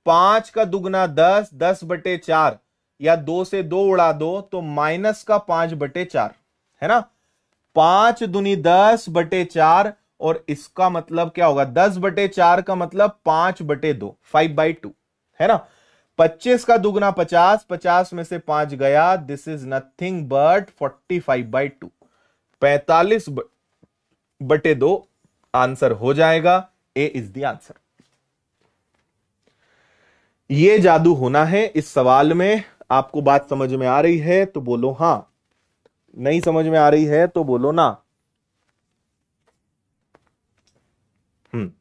पांच का दुगना दस दस बटे चार या दो से दो उड़ा दो तो माइनस का पांच बटे चार है ना पांच दुनी दस बटे चार और इसका मतलब क्या होगा दस बटे चार का मतलब पांच बटे दो फाइव बाई टू है ना पच्चीस का दुगना पचास पचास में से पांच गया this is nothing but forty five by two पैतालीस बटे दो आंसर हो जाएगा ए इज द आंसर ये जादू होना है इस सवाल में आपको बात समझ में आ रही है तो बोलो हां नहीं समझ में आ रही है तो बोलो ना हम्म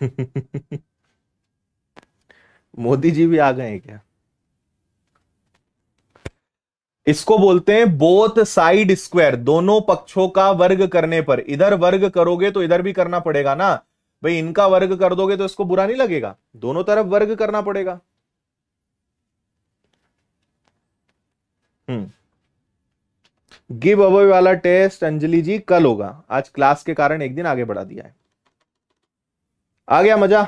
मोदी जी भी आ गए क्या इसको बोलते हैं बोथ साइड स्क्वायर दोनों पक्षों का वर्ग करने पर इधर वर्ग करोगे तो इधर भी करना पड़ेगा ना भाई इनका वर्ग कर दोगे तो इसको बुरा नहीं लगेगा दोनों तरफ वर्ग करना पड़ेगा हम्म गिव अवे वाला टेस्ट अंजलि जी कल होगा आज क्लास के कारण एक दिन आगे बढ़ा दिया है आ गया मजा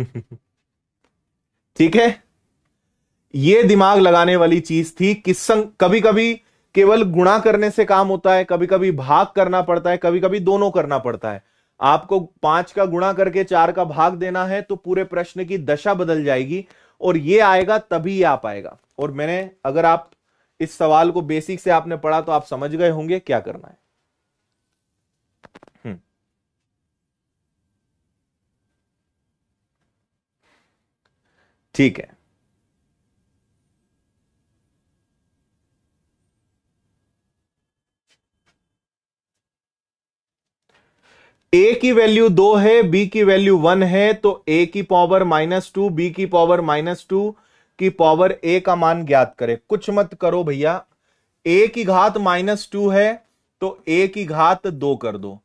ठीक है ये दिमाग लगाने वाली चीज थी संग कभी कभी केवल गुणा करने से काम होता है कभी कभी भाग करना पड़ता है कभी कभी दोनों करना पड़ता है आपको पांच का गुणा करके चार का भाग देना है तो पूरे प्रश्न की दशा बदल जाएगी और ये आएगा तभी आ पाएगा और मैंने अगर आप इस सवाल को बेसिक से आपने पढ़ा तो आप समझ गए होंगे क्या करना है ठीक है ए की वैल्यू दो है बी की वैल्यू वन है तो ए की पावर माइनस टू बी की पावर माइनस टू की पावर ए का मान ज्ञात करें कुछ मत करो भैया ए की घात माइनस टू है तो ए की घात दो कर दो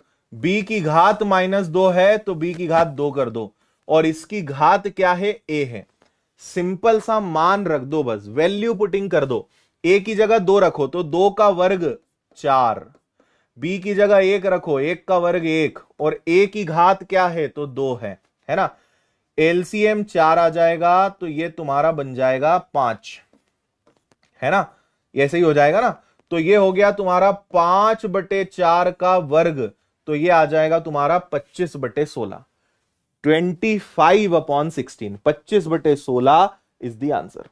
बी की घात माइनस दो है तो बी की घात दो कर दो और इसकी घात क्या है ए है सिंपल सा मान रख दो बस वैल्यू पुटिंग कर दो ए की जगह दो रखो तो दो का वर्ग चार बी की जगह एक रखो एक का वर्ग एक और ए की घात क्या है तो दो है है ना एलसीएम चार आ जाएगा तो ये तुम्हारा बन जाएगा पांच है ना ऐसे ही हो जाएगा ना तो ये हो गया तुम्हारा पांच बटे चार का वर्ग तो ये आ जाएगा तुम्हारा पच्चीस बटे सोलह ट्वेंटी फाइव अपॉन सिक्सटीन पच्चीस बटे सोलह इज दी आंसर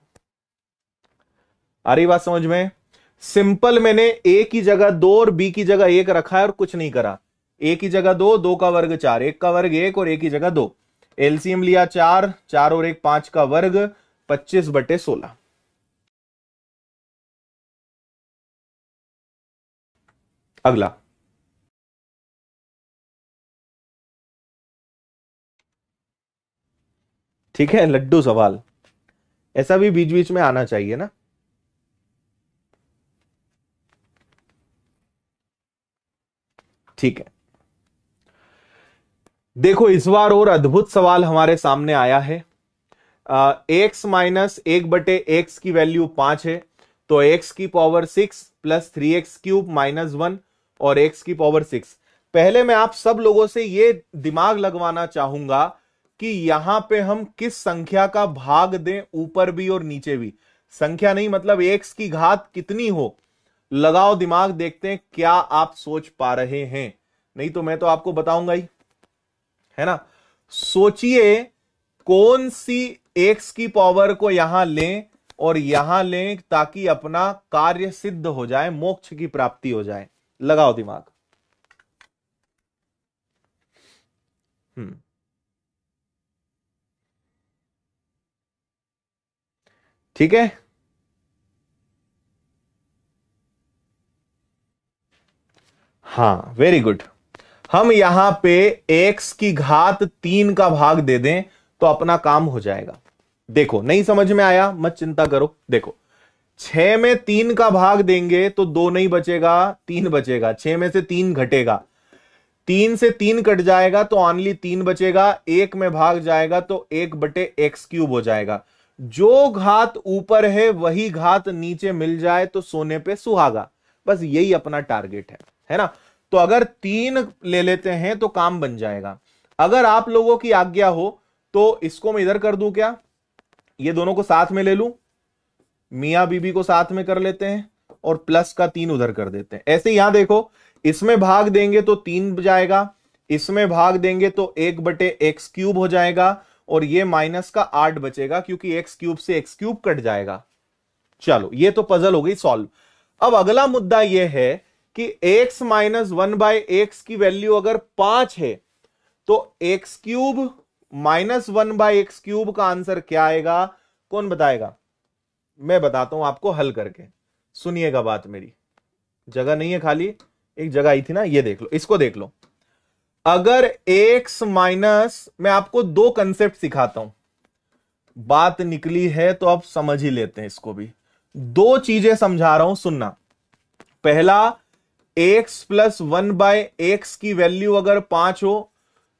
अरे बात समझ में सिंपल मैंने ए की जगह दो और बी की जगह एक रखा है और कुछ नहीं करा ए की जगह दो दो का वर्ग चार एक का वर्ग एक और एक की जगह दो एलसीएम लिया चार चार और एक पांच का वर्ग पच्चीस बटे सोलह अगला ठीक है लड्डू सवाल ऐसा भी बीच बीच में आना चाहिए ना ठीक है देखो इस बार और अद्भुत सवाल हमारे सामने आया है एक्स माइनस एक बटे एक्स की वैल्यू पांच है तो एक्स की power six plus three x cube minus one और एक्स की पावर सिक्स पहले मैं आप सब लोगों से ये दिमाग लगवाना चाहूंगा कि यहां पे हम किस संख्या का भाग दें ऊपर भी और नीचे भी संख्या नहीं मतलब एक्स की घात कितनी हो लगाओ दिमाग देखते हैं क्या आप सोच पा रहे हैं नहीं तो मैं तो आपको बताऊंगा ही है ना सोचिए कौन सी एक्स की पावर को यहां लें और यहां लें ताकि अपना कार्य सिद्ध हो जाए मोक्ष की प्राप्ति हो जाए लगाओ दिमाग हम्म ठीक है हाँ वेरी गुड हम यहां पे एक्स की घात तीन का भाग दे दें तो अपना काम हो जाएगा देखो नहीं समझ में आया मत चिंता करो देखो छह में तीन का भाग देंगे तो दो नहीं बचेगा तीन बचेगा छह में से तीन घटेगा तीन से तीन कट जाएगा तो ऑनली तीन बचेगा एक में भाग जाएगा तो एक बटे एक्स क्यूब हो जाएगा जो घात ऊपर है वही घात नीचे मिल जाए तो सोने पे सुहागा बस यही अपना टारगेट है है ना तो अगर तीन ले लेते हैं तो काम बन जाएगा अगर आप लोगों की आज्ञा हो तो इसको मैं इधर कर दूं क्या ये दोनों को साथ में ले लूं मिया बीबी को साथ में कर लेते हैं और प्लस का तीन उधर कर देते हैं ऐसे यहां देखो इसमें भाग देंगे तो तीन जाएगा इसमें भाग देंगे तो एक बटे एक्स क्यूब हो जाएगा और ये माइनस का आठ बचेगा क्योंकि एक्स क्यूब से एक्स क्यूब कट जाएगा चलो ये तो पजल हो गई सॉल्व अब अगला मुद्दा यह है कि x minus one by x की वैल्यू अगर पांच है तो x cube minus one by x cube का आंसर क्या आएगा कौन बताएगा मैं बताता हूं आपको हल करके सुनिएगा बात मेरी जगह नहीं है खाली एक जगह आई थी ना ये देख लो इसको देख लो अगर एक्स माइनस मैं आपको दो कंसेप्ट सिखाता हूं बात निकली है तो आप समझ ही लेते हैं इसको भी दो चीजें समझा रहा हूं सुनना पहला x plus one by x की वैल्यू अगर पांच हो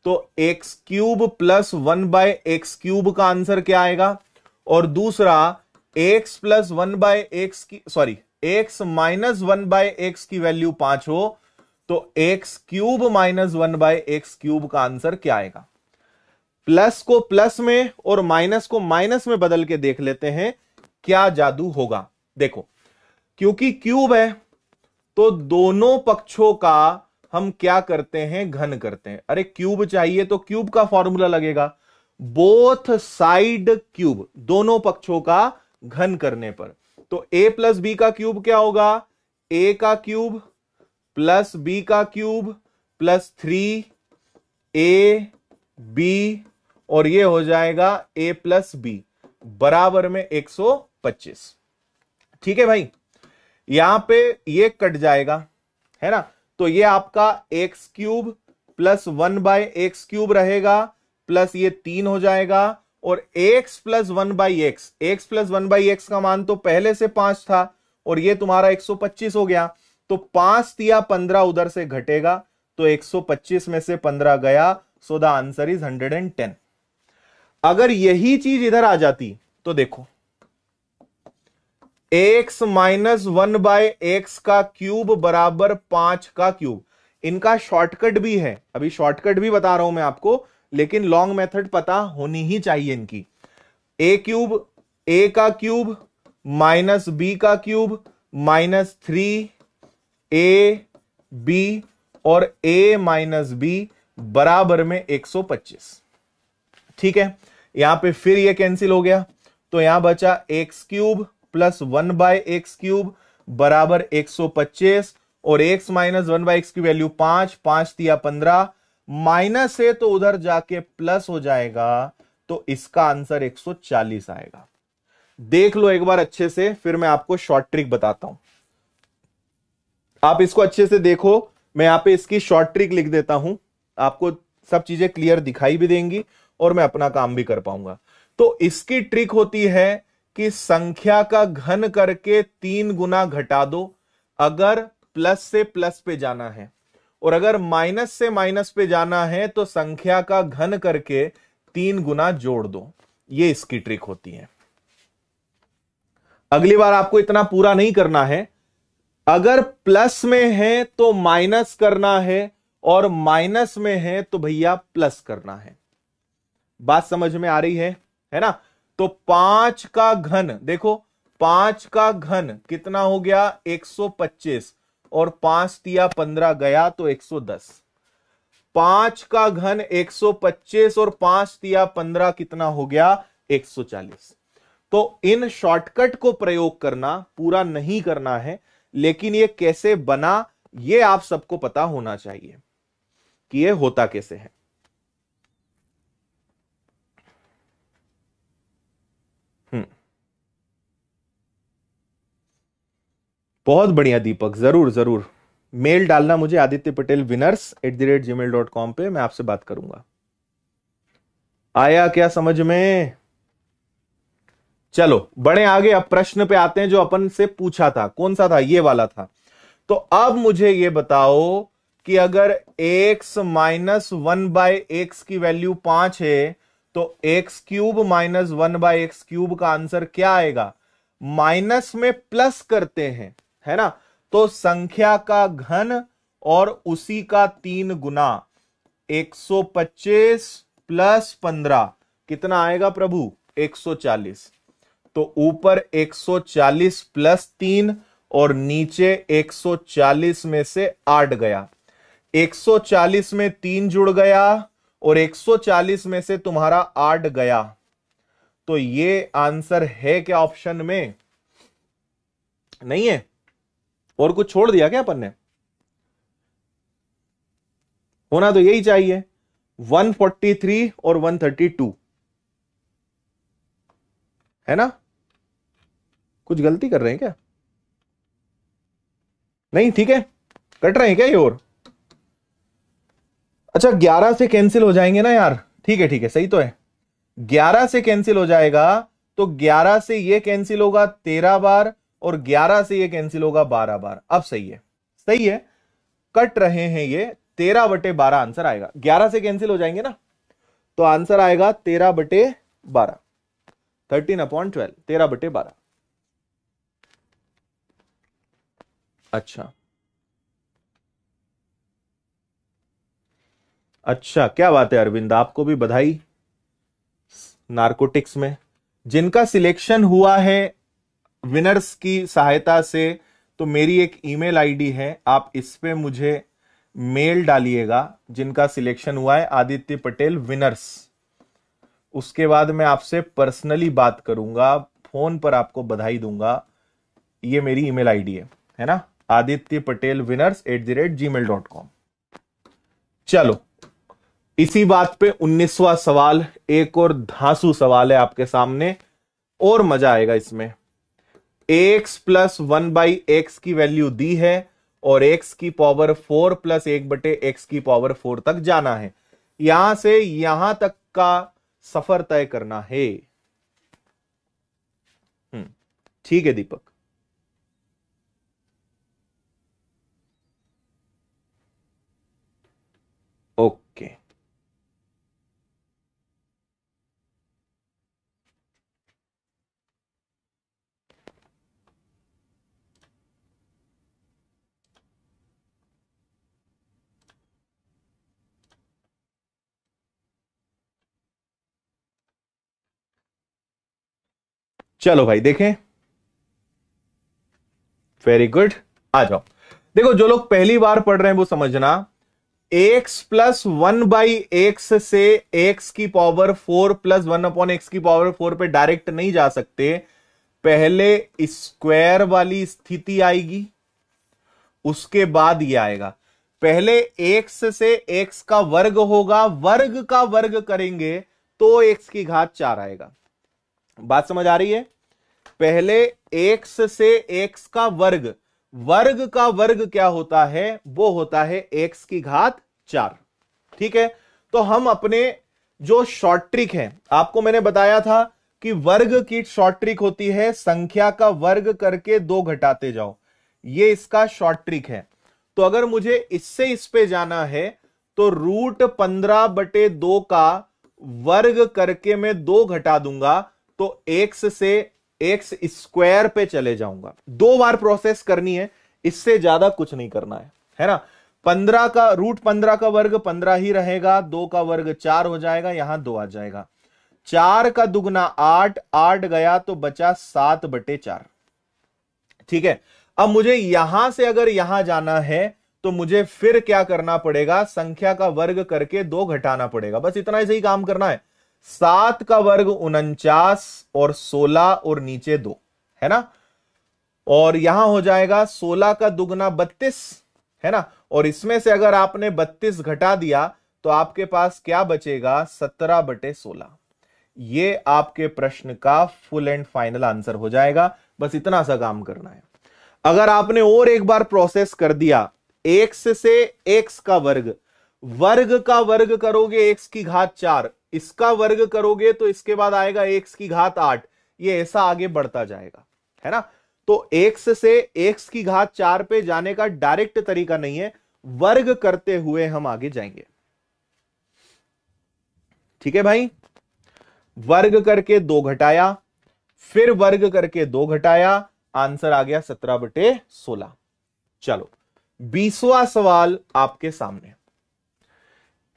तो x cube plus one by x cube का आंसर क्या आएगा और दूसरा x plus one by x की sorry x minus one by x की वैल्यू पांच हो तो x cube minus one by x cube का आंसर क्या आएगा प्लस को प्लस में और माइनस को माइनस में बदल के देख लेते हैं क्या जादू होगा देखो क्योंकि क्यूब है तो दोनों पक्षों का हम क्या करते हैं घन करते हैं अरे क्यूब चाहिए तो क्यूब का फॉर्मूला लगेगा बोथ साइड क्यूब दोनों पक्षों का घन करने पर तो a प्लस बी का क्यूब क्या होगा a का क्यूब प्लस बी का cube plus three A B और ये हो जाएगा ए प्लस बी बराबर में 125 ठीक है भाई यहां पे ये कट जाएगा है ना तो ये आपका x cube plus one by x cube रहेगा प्लस ये तीन हो जाएगा और x plus one by x x plus one by x का मान तो पहले से पांच था और ये तुम्हारा 125 हो गया तो पांच या पंद्रह उधर से घटेगा तो 125 में से 15 गया सो द आंसर इज 110 अगर यही चीज इधर आ जाती तो देखो x minus one by x का क्यूब बराबर पांच का क्यूब इनका शॉर्टकट भी है अभी शॉर्टकट भी बता रहा हूं मैं आपको लेकिन लॉन्ग मेथड पता होनी ही चाहिए इनकी ए क्यूब ए का क्यूब माइनस बी का cube minus three A B और ए माइनस बी बराबर में 125 ठीक है यहां पे फिर ये कैंसिल हो गया तो यहां बचा x cube plus one by x cube बराबर 125 और x minus one by x की वैल्यू पांच पांच दिया पंद्रह माइनस है तो उधर जाके प्लस हो जाएगा तो इसका आंसर 140 आएगा देख लो एक बार अच्छे से फिर मैं आपको शॉर्ट ट्रिक बताता हूं आप इसको अच्छे से देखो मैं यहाँ पे इसकी शॉर्ट ट्रिक लिख देता हूं आपको सब चीजें क्लियर दिखाई भी देंगी और मैं अपना काम भी कर पाऊंगा तो इसकी ट्रिक होती है कि संख्या का घन करके तीन गुना घटा दो अगर प्लस से प्लस पे जाना है और अगर माइनस से माइनस पे जाना है तो संख्या का घन करके तीन गुना जोड़ दो ये इसकी ट्रिक होती है अगली बार आपको इतना पूरा नहीं करना है अगर प्लस में है तो माइनस करना है और माइनस में है तो भैया प्लस करना है बात समझ में आ रही है है ना तो पांच का घन देखो पांच का घन कितना हो गया 125 और पांच दिया पंद्रह गया तो 110 पांच का घन 125 और पांच दिया पंद्रह कितना हो गया 140 तो इन शॉर्टकट को प्रयोग करना पूरा नहीं करना है लेकिन ये कैसे बना ये आप सबको पता होना चाहिए कि ये होता कैसे है हम्म। बहुत बढ़िया दीपक जरूर जरूर मेल डालना मुझे Aditya Patel Winners at the rate ji mail dot com पर मैं आपसे बात करूंगा आया क्या समझ में चलो बड़े आगे अब प्रश्न पे आते हैं जो अपन से पूछा था कौन सा था ये वाला था तो अब मुझे ये बताओ कि अगर x minus one by x की वैल्यू पांच है तो x cube minus one by x cube का आंसर क्या आएगा माइनस में प्लस करते हैं है ना तो संख्या का घन और उसी का तीन गुना 125 प्लस 15 कितना आएगा प्रभु 140 तो ऊपर 140 प्लस तीन और नीचे 140 में से आठ गया 140 में तीन जुड़ गया और 140 में से तुम्हारा आठ गया तो ये आंसर है क्या ऑप्शन में नहीं है और कुछ छोड़ दिया क्या अपन ने होना तो यही चाहिए 143 और 132 है ना कुछ गलती कर रहे हैं क्या नहीं ठीक है कट रहे हैं क्या ये और अच्छा ग्यारह से कैंसिल हो जाएंगे ना यार ठीक है ठीक है सही तो है ग्यारह से कैंसिल हो जाएगा तो ग्यारह से ये कैंसिल होगा तेरह बार और ग्यारह से ये कैंसिल होगा बारह बार अब सही है सही है कट रहे हैं ये तेरह बटे बारह आंसर आएगा ग्यारह से कैंसिल हो जाएंगे ना तो आंसर आएगा तेरह बटे बारह थर्टीन अपॉइंट ट्वेल्व तेरह बटे बारह अच्छा अच्छा क्या बात है अरविंद आपको भी बधाई नार्कोटिक्स में जिनका सिलेक्शन हुआ है विनर्स की सहायता से तो मेरी एक ईमेल आईडी है आप इस पे मुझे मेल डालिएगा जिनका सिलेक्शन हुआ है आदित्य पटेल विनर्स उसके बाद मैं आपसे पर्सनली बात करूंगा फोन पर आपको बधाई दूंगा ये मेरी ईमेल आईडी है है ना Aditya Patel Winners at the rate ji mail dot com चलो इसी बात पे उन्नीसवा सवाल एक और धांसू सवाल है आपके सामने और मजा आएगा इसमें x plus one by x की वैल्यू दी है और एक्स की पावर फोर प्लस एक बटे एक्स की पावर फोर तक जाना है यहां से यहां तक का सफर तय करना है हम्म, ठीक है दीपक ओके चलो भाई देखें वेरी गुड आ जाओ देखो जो लोग पहली बार पढ़ रहे हैं वो समझना x plus one by x से एक्स की power four plus one upon x की पावर फोर पे डायरेक्ट नहीं जा सकते पहले स्क्वायर वाली स्थिति आएगी उसके बाद ये आएगा पहले एक्स से एक्स का वर्ग होगा वर्ग का वर्ग करेंगे तो एक्स की घात चार आएगा बात समझ आ रही है पहले एक्स से एक्स का वर्ग वर्ग का वर्ग क्या होता है वो होता है एक्स की घात चार ठीक है तो हम अपने जो शॉर्ट ट्रिक है आपको मैंने बताया था कि वर्ग की शॉर्ट ट्रिक होती है संख्या का वर्ग करके दो घटाते जाओ ये इसका शॉर्ट ट्रिक है तो अगर मुझे इससे इस पे जाना है तो रूट पंद्रह बटे दो का वर्ग करके मैं दो घटा दूंगा तो एक्स से एक्स स्क्वायर पे चले जाऊंगा दो बार प्रोसेस करनी है इससे ज्यादा कुछ नहीं करना है है ना पंद्रह का रूट पंद्रह का वर्ग पंद्रह ही रहेगा दो का वर्ग चार हो जाएगा यहां दो आ जाएगा चार का दुगना आठ आठ गया तो बचा सात बटे चार ठीक है अब मुझे यहां से अगर यहां जाना है तो मुझे फिर क्या करना पड़ेगा संख्या का वर्ग करके दो घटाना पड़ेगा बस इतना ही सही काम करना है सात का वर्ग उनचास और सोलह और नीचे दो है ना और यहां हो जाएगा सोलह का दुगना बत्तीस है ना और इसमें से अगर आपने बत्तीस घटा दिया तो आपके पास क्या बचेगा सत्रह बटे सोलह ये आपके प्रश्न का फुल एंड फाइनल आंसर हो जाएगा बस इतना सा काम करना है अगर आपने और एक बार प्रोसेस कर दिया एक्स से एक्स का वर्ग वर्ग का वर्ग करोगे एक्स की घात चार इसका वर्ग करोगे तो इसके बाद आएगा एक्स की घात आठ ये ऐसा आगे बढ़ता जाएगा है ना तो एक्स से एक्स की घात चार पे जाने का डायरेक्ट तरीका नहीं है वर्ग करते हुए हम आगे जाएंगे ठीक है भाई वर्ग करके दो घटाया फिर वर्ग करके दो घटाया आंसर आ गया सत्रह बटे सोलह चलो बीसवा सवाल आपके सामने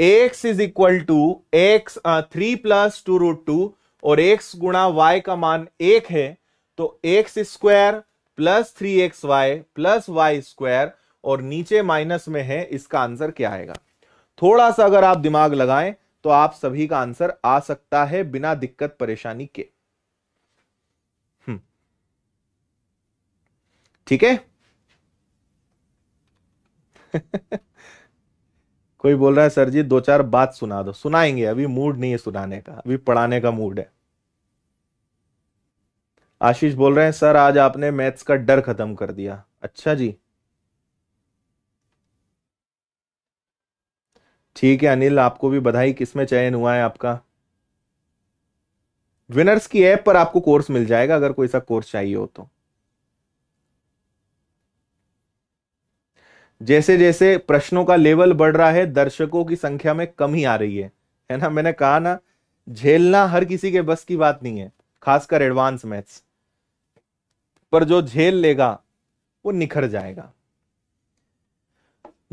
x is equal to x three plus two root two और एक्स गुणा वाई का मान एक है तो x square plus three x y plus Y square और नीचे माइनस में है इसका आंसर क्या आएगा थोड़ा सा अगर आप दिमाग लगाएं तो आप सभी का आंसर आ सकता है बिना दिक्कत परेशानी के हम्म। ठीक है कोई बोल रहा है सर जी दो चार बात सुना दो सुनाएंगे अभी मूड नहीं है सुनाने का अभी पढ़ाने का मूड है आशीष बोल रहे हैं सर आज आपने मैथ्स का डर खत्म कर दिया अच्छा जी ठीक है अनिल आपको भी बधाई किसमें चयन हुआ है आपका विनर्स की ऐप पर आपको कोर्स मिल जाएगा अगर कोई सा कोर्स चाहिए हो तो जैसे जैसे प्रश्नों का लेवल बढ़ रहा है दर्शकों की संख्या में कमी आ रही है है ना मैंने कहा ना झेलना हर किसी के बस की बात नहीं है खासकर एडवांस मैथ्स पर जो झेल लेगा वो निखर जाएगा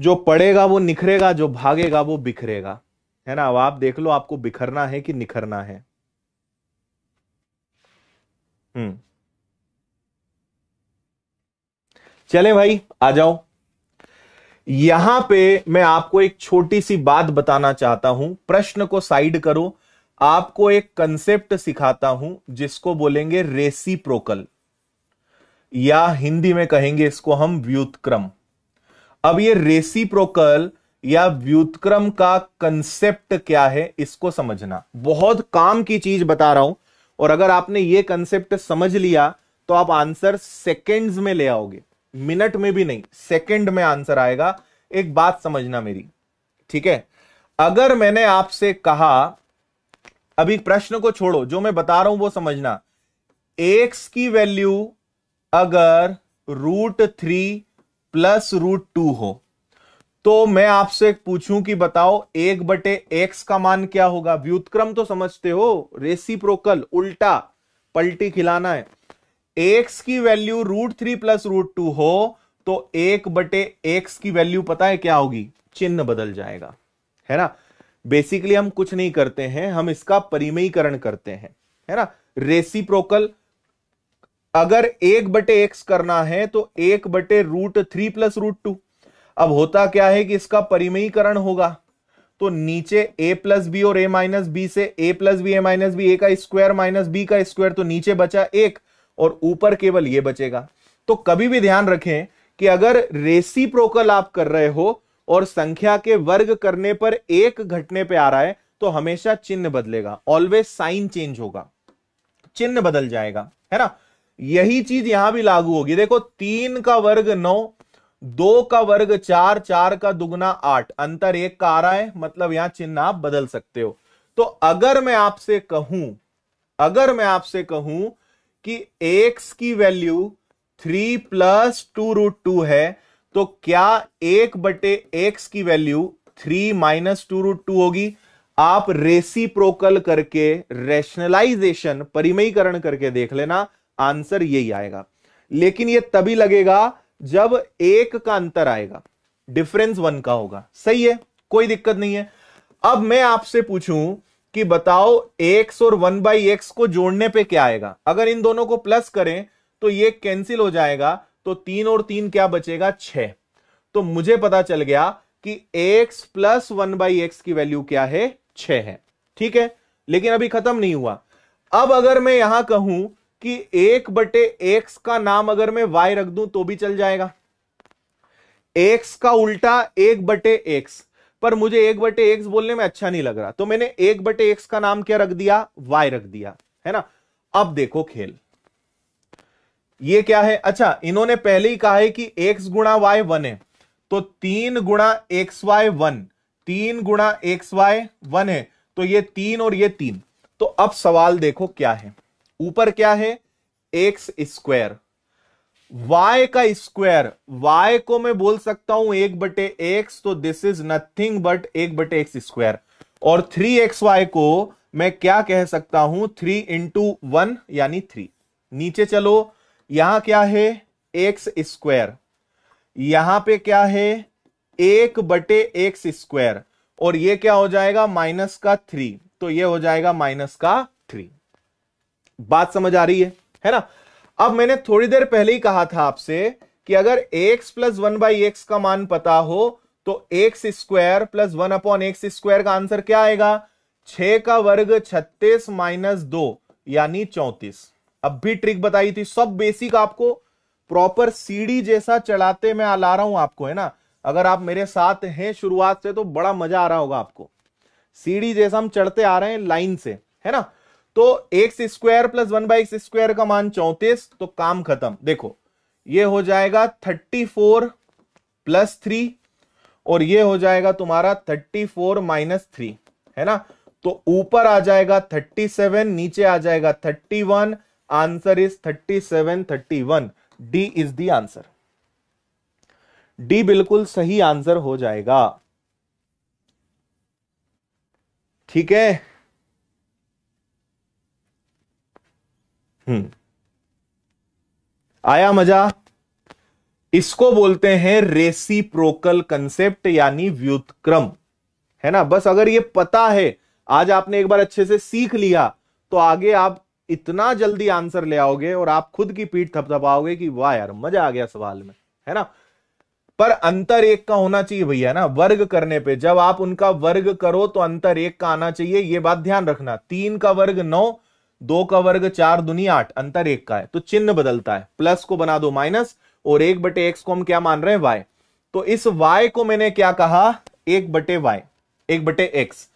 जो पड़ेगा वो निखरेगा जो भागेगा वो बिखरेगा है ना अब आप देख लो आपको बिखरना है कि निखरना है हम्म चले भाई आ जाओ यहां पे मैं आपको एक छोटी सी बात बताना चाहता हूं प्रश्न को साइड करो आपको एक कंसेप्ट सिखाता हूं जिसको बोलेंगे रेसी प्रोकल या हिंदी में कहेंगे इसको हम व्युतक्रम अब ये रेसी प्रोकल या व्युतक्रम का कंसेप्ट क्या है इसको समझना बहुत काम की चीज बता रहा हूं और अगर आपने ये कंसेप्ट समझ लिया तो आप आंसर सेकेंड्स में ले आओगे मिनट में भी नहीं सेकंड में आंसर आएगा एक बात समझना मेरी ठीक है अगर मैंने आपसे कहा अभी प्रश्न को छोड़ो जो मैं बता रहा हूं वो समझना एक्स की वैल्यू अगर root three plus root two हो तो मैं आपसे पूछूं कि बताओ एक बटे एक्स का मान क्या होगा व्युतक्रम तो समझते हो रेसी प्रोकल उल्टा पलटी खिलाना है एक्स की value root three plus root two हो तो एक बटे एक्स की वैल्यू पता है क्या होगी चिन्ह बदल जाएगा है ना बेसिकली हम कुछ नहीं करते हैं हम इसका परिमयीकरण करते हैं है ना रेसिप्रोकल अगर एक बटे एक्स करना है तो एक बटे root three plus root two अब होता क्या है कि इसका परिमयीकरण होगा तो नीचे a प्लस बी और a माइनस बी से a plus B A minus B ए का स्क्वायर माइनस बी का स्क्वायर तो नीचे बचा एक और ऊपर केवल ये बचेगा तो कभी भी ध्यान रखें कि अगर प्रोकल आप कर रहे हो और संख्या के वर्ग करने पर एक घटने पे आ रहा है तो हमेशा चिन्ह बदलेगा ऑलवेज साइन चेंज होगा चिन्ह बदल जाएगा है ना यही चीज यहां भी लागू होगी देखो तीन का वर्ग नौ दो का वर्ग चार चार का दुगना आठ अंतर एक का आ रहा है मतलब यहां चिन्ह आप बदल सकते हो तो अगर मैं आपसे कहूं अगर मैं आपसे कहूं कि x की value three plus two root two है तो क्या एक बटे एक्स की value three minus two root two होगी आप रेसी प्रोकल करके रेशनलाइजेशन परिमयीकरण करके देख लेना आंसर यही आएगा लेकिन ये तभी लगेगा जब एक का अंतर आएगा डिफरेंस वन का होगा सही है कोई दिक्कत नहीं है अब मैं आपसे पूछूं कि बताओ एक्स और वन बाई एक्स को जोड़ने पे क्या आएगा अगर इन दोनों को प्लस करें तो ये कैंसिल हो जाएगा तो तीन और तीन क्या बचेगा छ तो मुझे पता चल गया कि x plus one by x की वैल्यू क्या है छ है ठीक है लेकिन अभी खत्म नहीं हुआ अब अगर मैं यहां कहूं कि एक बटे एक्स का नाम अगर मैं वाई रख दूं तो भी चल जाएगा एक्स का उल्टा एक बटे एक्स पर मुझे एक बटे एक्स बोलने में अच्छा नहीं लग रहा तो मैंने एक बटे एक्स का नाम क्या रख दिया वाई रख दिया है ना अब देखो खेल ये क्या है अच्छा इन्होंने पहले ही कहा है कि एक्स गुणा वाई वन है तो तीन गुणा एक्स वाई वन तीन गुणा एक्स वाई वन है तो ये तीन और ये तीन तो अब सवाल देखो क्या है ऊपर क्या है एक्स स्क्वायर y का स्क्वायर y को मैं बोल सकता हूं एक बटे एक्स तो दिस इज नथिंग बट एक बटे एक्स स्क्वायर और थ्री एक्स वाई को मैं क्या कह सकता हूं थ्री इंटू वन यानी थ्री नीचे चलो यहां क्या है एक्स स्क्वायर यहां पे क्या है एक बटे एक्स स्क्वायर और ये क्या हो जाएगा माइनस का थ्री तो ये हो जाएगा माइनस का थ्री बात समझ आ रही है है ना अब मैंने थोड़ी देर पहले ही कहा था आपसे कि अगर x plus one by x का मान पता हो तो x square plus one upon x square का आंसर क्या आएगा छ का वर्ग छत्तीस माइनस दो यानी चौतीस अब भी ट्रिक बताई थी सब बेसिक आपको प्रॉपर सीढ़ी जैसा चढ़ाते मैं ला रहा हूं आपको है ना अगर आप मेरे साथ हैं शुरुआत से तो बड़ा मजा आ रहा होगा आपको सीढ़ी जैसा हम चढ़ते आ रहे हैं लाइन से है ना तो x square plus one by x square का मान चौतीस तो काम खत्म देखो ये हो जाएगा थर्टी फोर प्लस थ्री और ये हो जाएगा तुम्हारा थर्टी फोर माइनस थ्री है ना तो ऊपर आ जाएगा थर्टी सेवन नीचे आ जाएगा thirty one answer is thirty seven thirty one D is the answer D बिल्कुल सही आंसर हो जाएगा ठीक है हम्म। आया मजा इसको बोलते हैं रेसी प्रोकल कंसेप्ट यानी व्युतक्रम है ना बस अगर ये पता है आज आपने एक बार अच्छे से सीख लिया तो आगे आप इतना जल्दी आंसर ले आओगे और आप खुद की पीठ थपथपाओगे कि वाह यार मजा आ गया सवाल में है ना पर अंतर एक का होना चाहिए भैया ना वर्ग करने पे जब आप उनका वर्ग करो तो अंतर एक का आना चाहिए ये बात ध्यान रखना तीन का वर्ग नौ दो का वर्ग चार दुनी आठ अंतर एक का है तो चिन्ह बदलता है प्लस को बना दो माइनस और एक बटे एक्स को हम क्या मान रहे हैं वाई तो इस वाई को मैंने क्या कहा एक बटे वाई एक बटे एक्स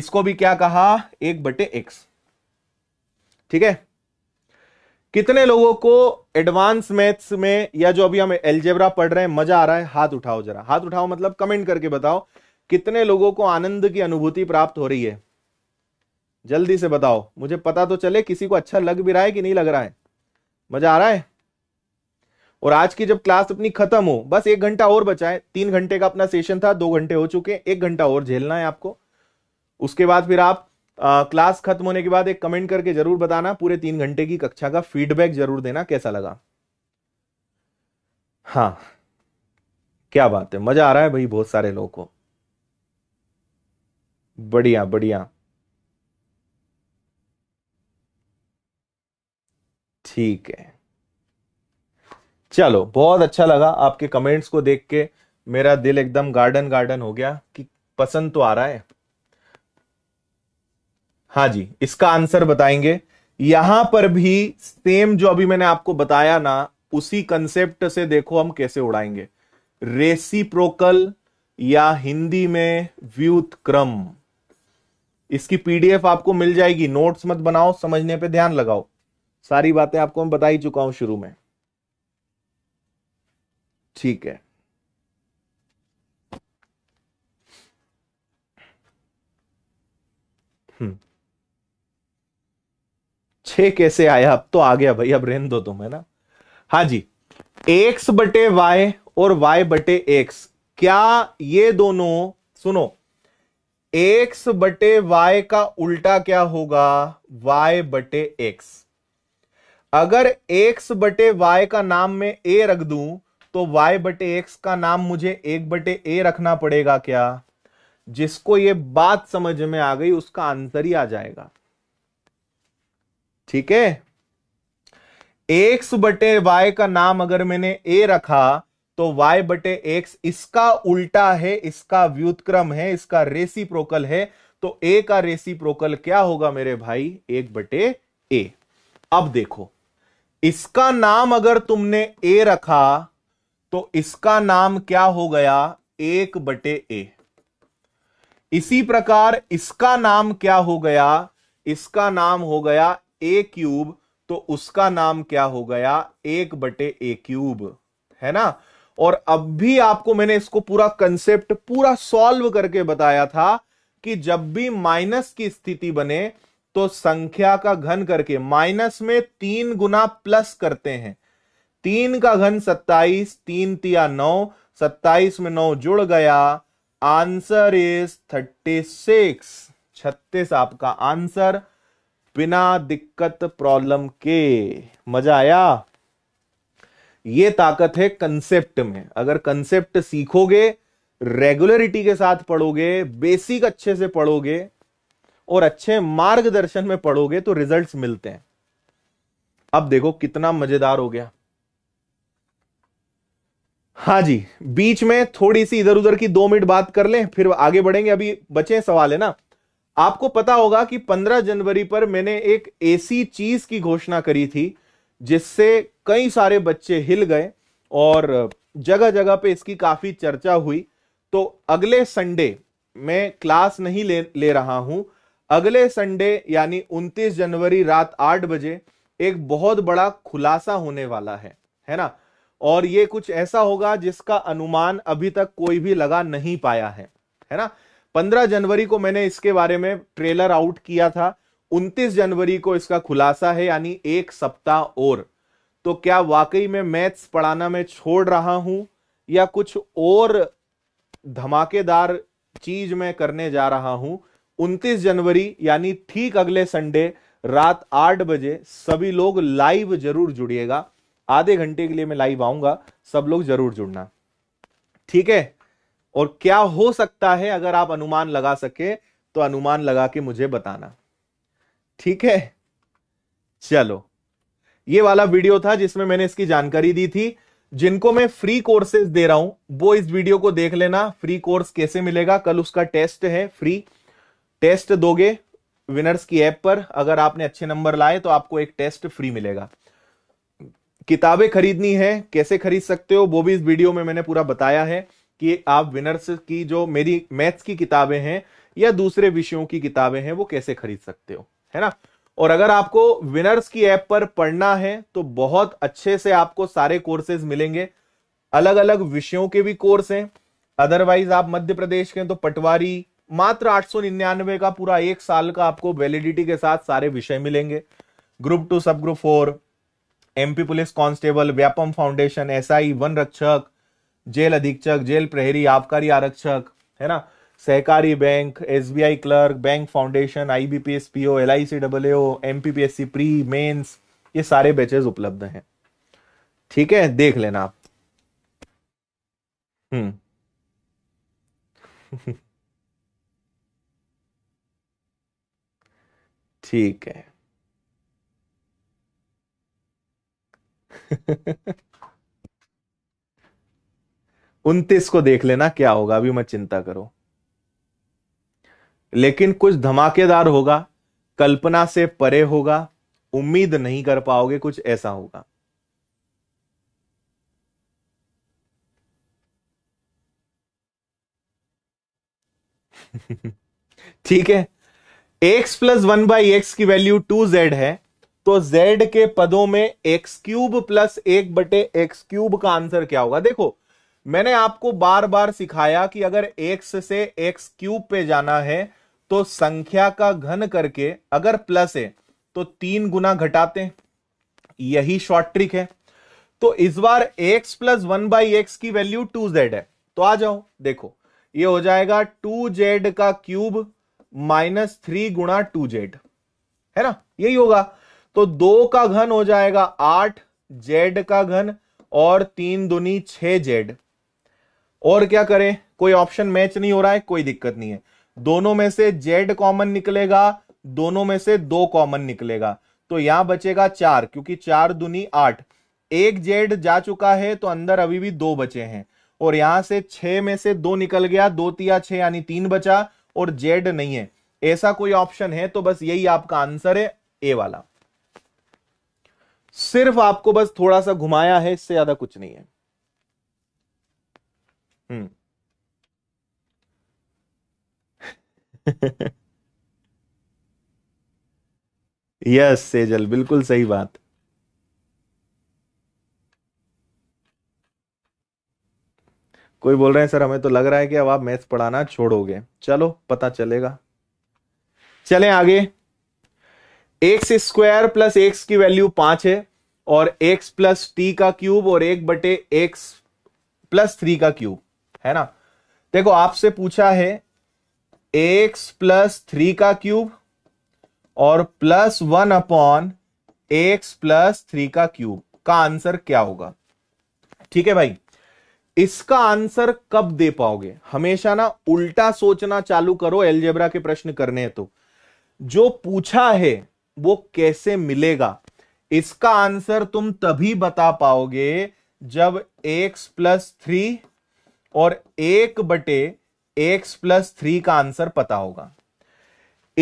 इसको भी क्या कहा एक बटे एक्स ठीक है कितने लोगों को एडवांस मैथ्स में या जो अभी हम एल्जेब्रा पढ़ रहे हैं मजा आ रहा है हाथ उठाओ जरा हाथ उठाओ मतलब कमेंट करके बताओ कितने लोगों को आनंद की अनुभूति प्राप्त हो रही है जल्दी से बताओ मुझे पता तो चले किसी को अच्छा लग भी रहा है कि नहीं लग रहा है मजा आ रहा है और आज की जब क्लास अपनी खत्म हो बस एक घंटा और बचा है तीन घंटे का अपना सेशन था दो घंटे हो चुके एक घंटा और झेलना है आपको उसके बाद फिर आप आ, क्लास खत्म होने के बाद एक कमेंट करके जरूर बताना पूरे तीन घंटे की कक्षा का फीडबैक जरूर देना कैसा लगा हाँ क्या बात है मजा आ रहा है भाई बहुत सारे लोगों को बढ़िया बढ़िया ठीक है चलो बहुत अच्छा लगा आपके कमेंट्स को देख के मेरा दिल एकदम गार्डन गार्डन हो गया कि पसंद तो आ रहा है हाँ जी इसका आंसर बताएंगे यहां पर भी सेम जो अभी मैंने आपको बताया ना उसी कंसेप्ट से देखो हम कैसे उड़ाएंगे रेसिप्रोकल या हिंदी में व्युतक्रम इसकी पीडीएफ आपको मिल जाएगी नोट्स मत बनाओ समझने पे ध्यान लगाओ सारी बातें आपको मैं बता ही चुका हूं शुरू में ठीक है हम्म। छ कैसे आया अब तो आ गया भाई अब रेन दो तुम है ना हाँ जी एक्स बटे वाई और वाई बटे एक्स क्या ये दोनों सुनो एक्स बटे वाई का उल्टा क्या होगा वाई बटे एक्स अगर एक्स बटे वाई का नाम मैं ए रख दूं तो वाई बटे एक्स का नाम मुझे एक बटे ए रखना पड़ेगा क्या जिसको ये बात समझ में आ गई उसका आंसर ही आ जाएगा ठीक है एक्स बटे वाई का नाम अगर मैंने ए रखा तो y बटे एक्स इसका उल्टा है इसका व्युतक्रम है इसका रेसी प्रोकल है तो a का रेसी प्रोकल क्या होगा मेरे भाई एक बटे ए अब देखो इसका नाम अगर तुमने ए रखा तो इसका नाम क्या हो गया एक बटे ए इसी प्रकार इसका नाम क्या हो गया इसका नाम हो गया ए क्यूब तो उसका नाम क्या हो गया एक बटे ए क्यूब है ना और अब भी आपको मैंने इसको पूरा कंसेप्ट पूरा सॉल्व करके बताया था कि जब भी माइनस की स्थिति बने तो संख्या का घन करके माइनस में तीन गुना प्लस करते हैं तीन का घन सत्ताईस तीन तिया नौ सत्ताईस में नौ जुड़ गया आंसर इज थर्टी सिक्स छत्तीस आपका आंसर बिना दिक्कत प्रॉब्लम के मजा आया ये ताकत है कंसेप्ट में अगर कंसेप्ट सीखोगे रेगुलरिटी के साथ पढ़ोगे बेसिक अच्छे से पढ़ोगे और अच्छे मार्गदर्शन में पढ़ोगे तो रिजल्ट्स मिलते हैं अब देखो कितना मजेदार हो गया हाँ जी बीच में थोड़ी सी इधर उधर की दो मिनट बात कर लें फिर आगे बढ़ेंगे अभी बचे सवाल है ना आपको पता होगा कि 15 जनवरी पर मैंने एक ऐसी चीज की घोषणा करी थी जिससे कई सारे बच्चे हिल गए और जगह जगह पे इसकी काफी चर्चा हुई तो अगले संडे मैं क्लास नहीं ले ले रहा हूं अगले संडे यानी 29 जनवरी रात 8 बजे एक बहुत बड़ा खुलासा होने वाला है है ना और ये कुछ ऐसा होगा जिसका अनुमान अभी तक कोई भी लगा नहीं पाया है है ना 15 जनवरी को मैंने इसके बारे में ट्रेलर आउट किया था 29 जनवरी को इसका खुलासा है यानी एक सप्ताह और तो क्या वाकई में मैथ्स पढ़ाना मैं छोड़ रहा हूं या कुछ और धमाकेदार चीज मैं करने जा रहा हूं 29 जनवरी यानी ठीक अगले संडे रात आठ बजे सभी लोग लाइव जरूर जुड़िएगा आधे घंटे के लिए मैं लाइव आऊंगा सब लोग जरूर जुड़ना ठीक है और क्या हो सकता है अगर आप अनुमान लगा सके तो अनुमान लगा के मुझे बताना ठीक है चलो ये वाला वीडियो था जिसमें मैंने इसकी जानकारी दी थी जिनको मैं फ्री कोर्सेज दे रहा हूं वो इस वीडियो को देख लेना फ्री कोर्स कैसे मिलेगा कल उसका टेस्ट है फ्री टेस्ट दोगे विनर्स की ऐप पर अगर आपने अच्छे नंबर लाए तो आपको एक टेस्ट फ्री मिलेगा किताबें खरीदनी है कैसे खरीद सकते हो वो भी इस वीडियो में मैंने पूरा बताया है कि आप विनर्स की जो मेरी मैथ्स की किताबें हैं या दूसरे विषयों की किताबें हैं वो कैसे खरीद सकते हो है ना और अगर आपको विनर्स की ऐप पर पढ़ना है तो बहुत अच्छे से आपको सारे कोर्सेज मिलेंगे अलग अलग विषयों के भी कोर्स हैं अदरवाइज आप मध्य प्रदेश के हैं तो पटवारी मात्र 899 का पूरा एक साल का आपको वैलिडिटी के साथ सारे विषय मिलेंगे ग्रुप टू सब group four MP police constable Vyapam foundation SI वन रक्षक जेल अधीक्षक जेल प्रहरी आबकारी आरक्षक है ना सहकारी bank SBI clerk bank foundation IBPS PO L I C W MPPSC pre mains ये सारे बैचेस उपलब्ध हैं ठीक है देख लेना आप हम्म ठीक है उनतीस को देख लेना क्या होगा अभी मत चिंता करो लेकिन कुछ धमाकेदार होगा कल्पना से परे होगा उम्मीद नहीं कर पाओगे कुछ ऐसा होगा ठीक है x plus one by x की वैल्यू टू जेड है तो जेड के पदों में एक्स क्यूब प्लस एक बटे एक्स क्यूब का आंसर क्या होगा देखो मैंने आपको बार बार सिखाया कि अगर एक्स से एक्स क्यूब पे जाना है तो संख्या का घन करके अगर प्लस है तो तीन गुना घटाते यही शॉर्ट ट्रिक है तो इस बार x plus one by x की वैल्यू टू जेड है तो आ जाओ देखो ये हो जाएगा टू जेड का क्यूब माइनस थ्री गुणा टू जेड है ना यही होगा तो दो का घन हो जाएगा आठ जेड का घन और तीन दुनी छ जेड और क्या करें कोई ऑप्शन मैच नहीं हो रहा है कोई दिक्कत नहीं है दोनों में से जेड कॉमन निकलेगा दोनों में से दो कॉमन निकलेगा तो यहां बचेगा चार क्योंकि चार दुनी आठ एक जेड जा चुका है तो अंदर अभी भी दो बचे हैं और यहां से छह में से दो निकल गया दो तिया छह यानी तीन बचा और जेड नहीं है ऐसा कोई ऑप्शन है तो बस यही आपका आंसर है ए वाला सिर्फ आपको बस थोड़ा सा घुमाया है इससे ज्यादा कुछ नहीं है हम्म यस सेजल बिल्कुल सही बात कोई बोल रहे हैं सर हमें तो लग रहा है कि अब आप मैथ्स पढ़ाना छोड़ोगे चलो पता चलेगा चले आगे एक्स स्क्वायर प्लस एक्स की वैल्यू पांच है और एक्स प्लस टी का क्यूब और एक बटे एक्स प्लस थ्री का क्यूब है ना देखो आपसे पूछा है एक्स प्लस थ्री का क्यूब और plus one upon x plus three का क्यूब का आंसर क्या होगा ठीक है भाई इसका आंसर कब दे पाओगे हमेशा ना उल्टा सोचना चालू करो एलजेब्रा के प्रश्न करने तो जो पूछा है वो कैसे मिलेगा इसका आंसर तुम तभी बता पाओगे जब एक्स प्लस थ्री और एक बटे एक्स प्लस थ्री का आंसर पता होगा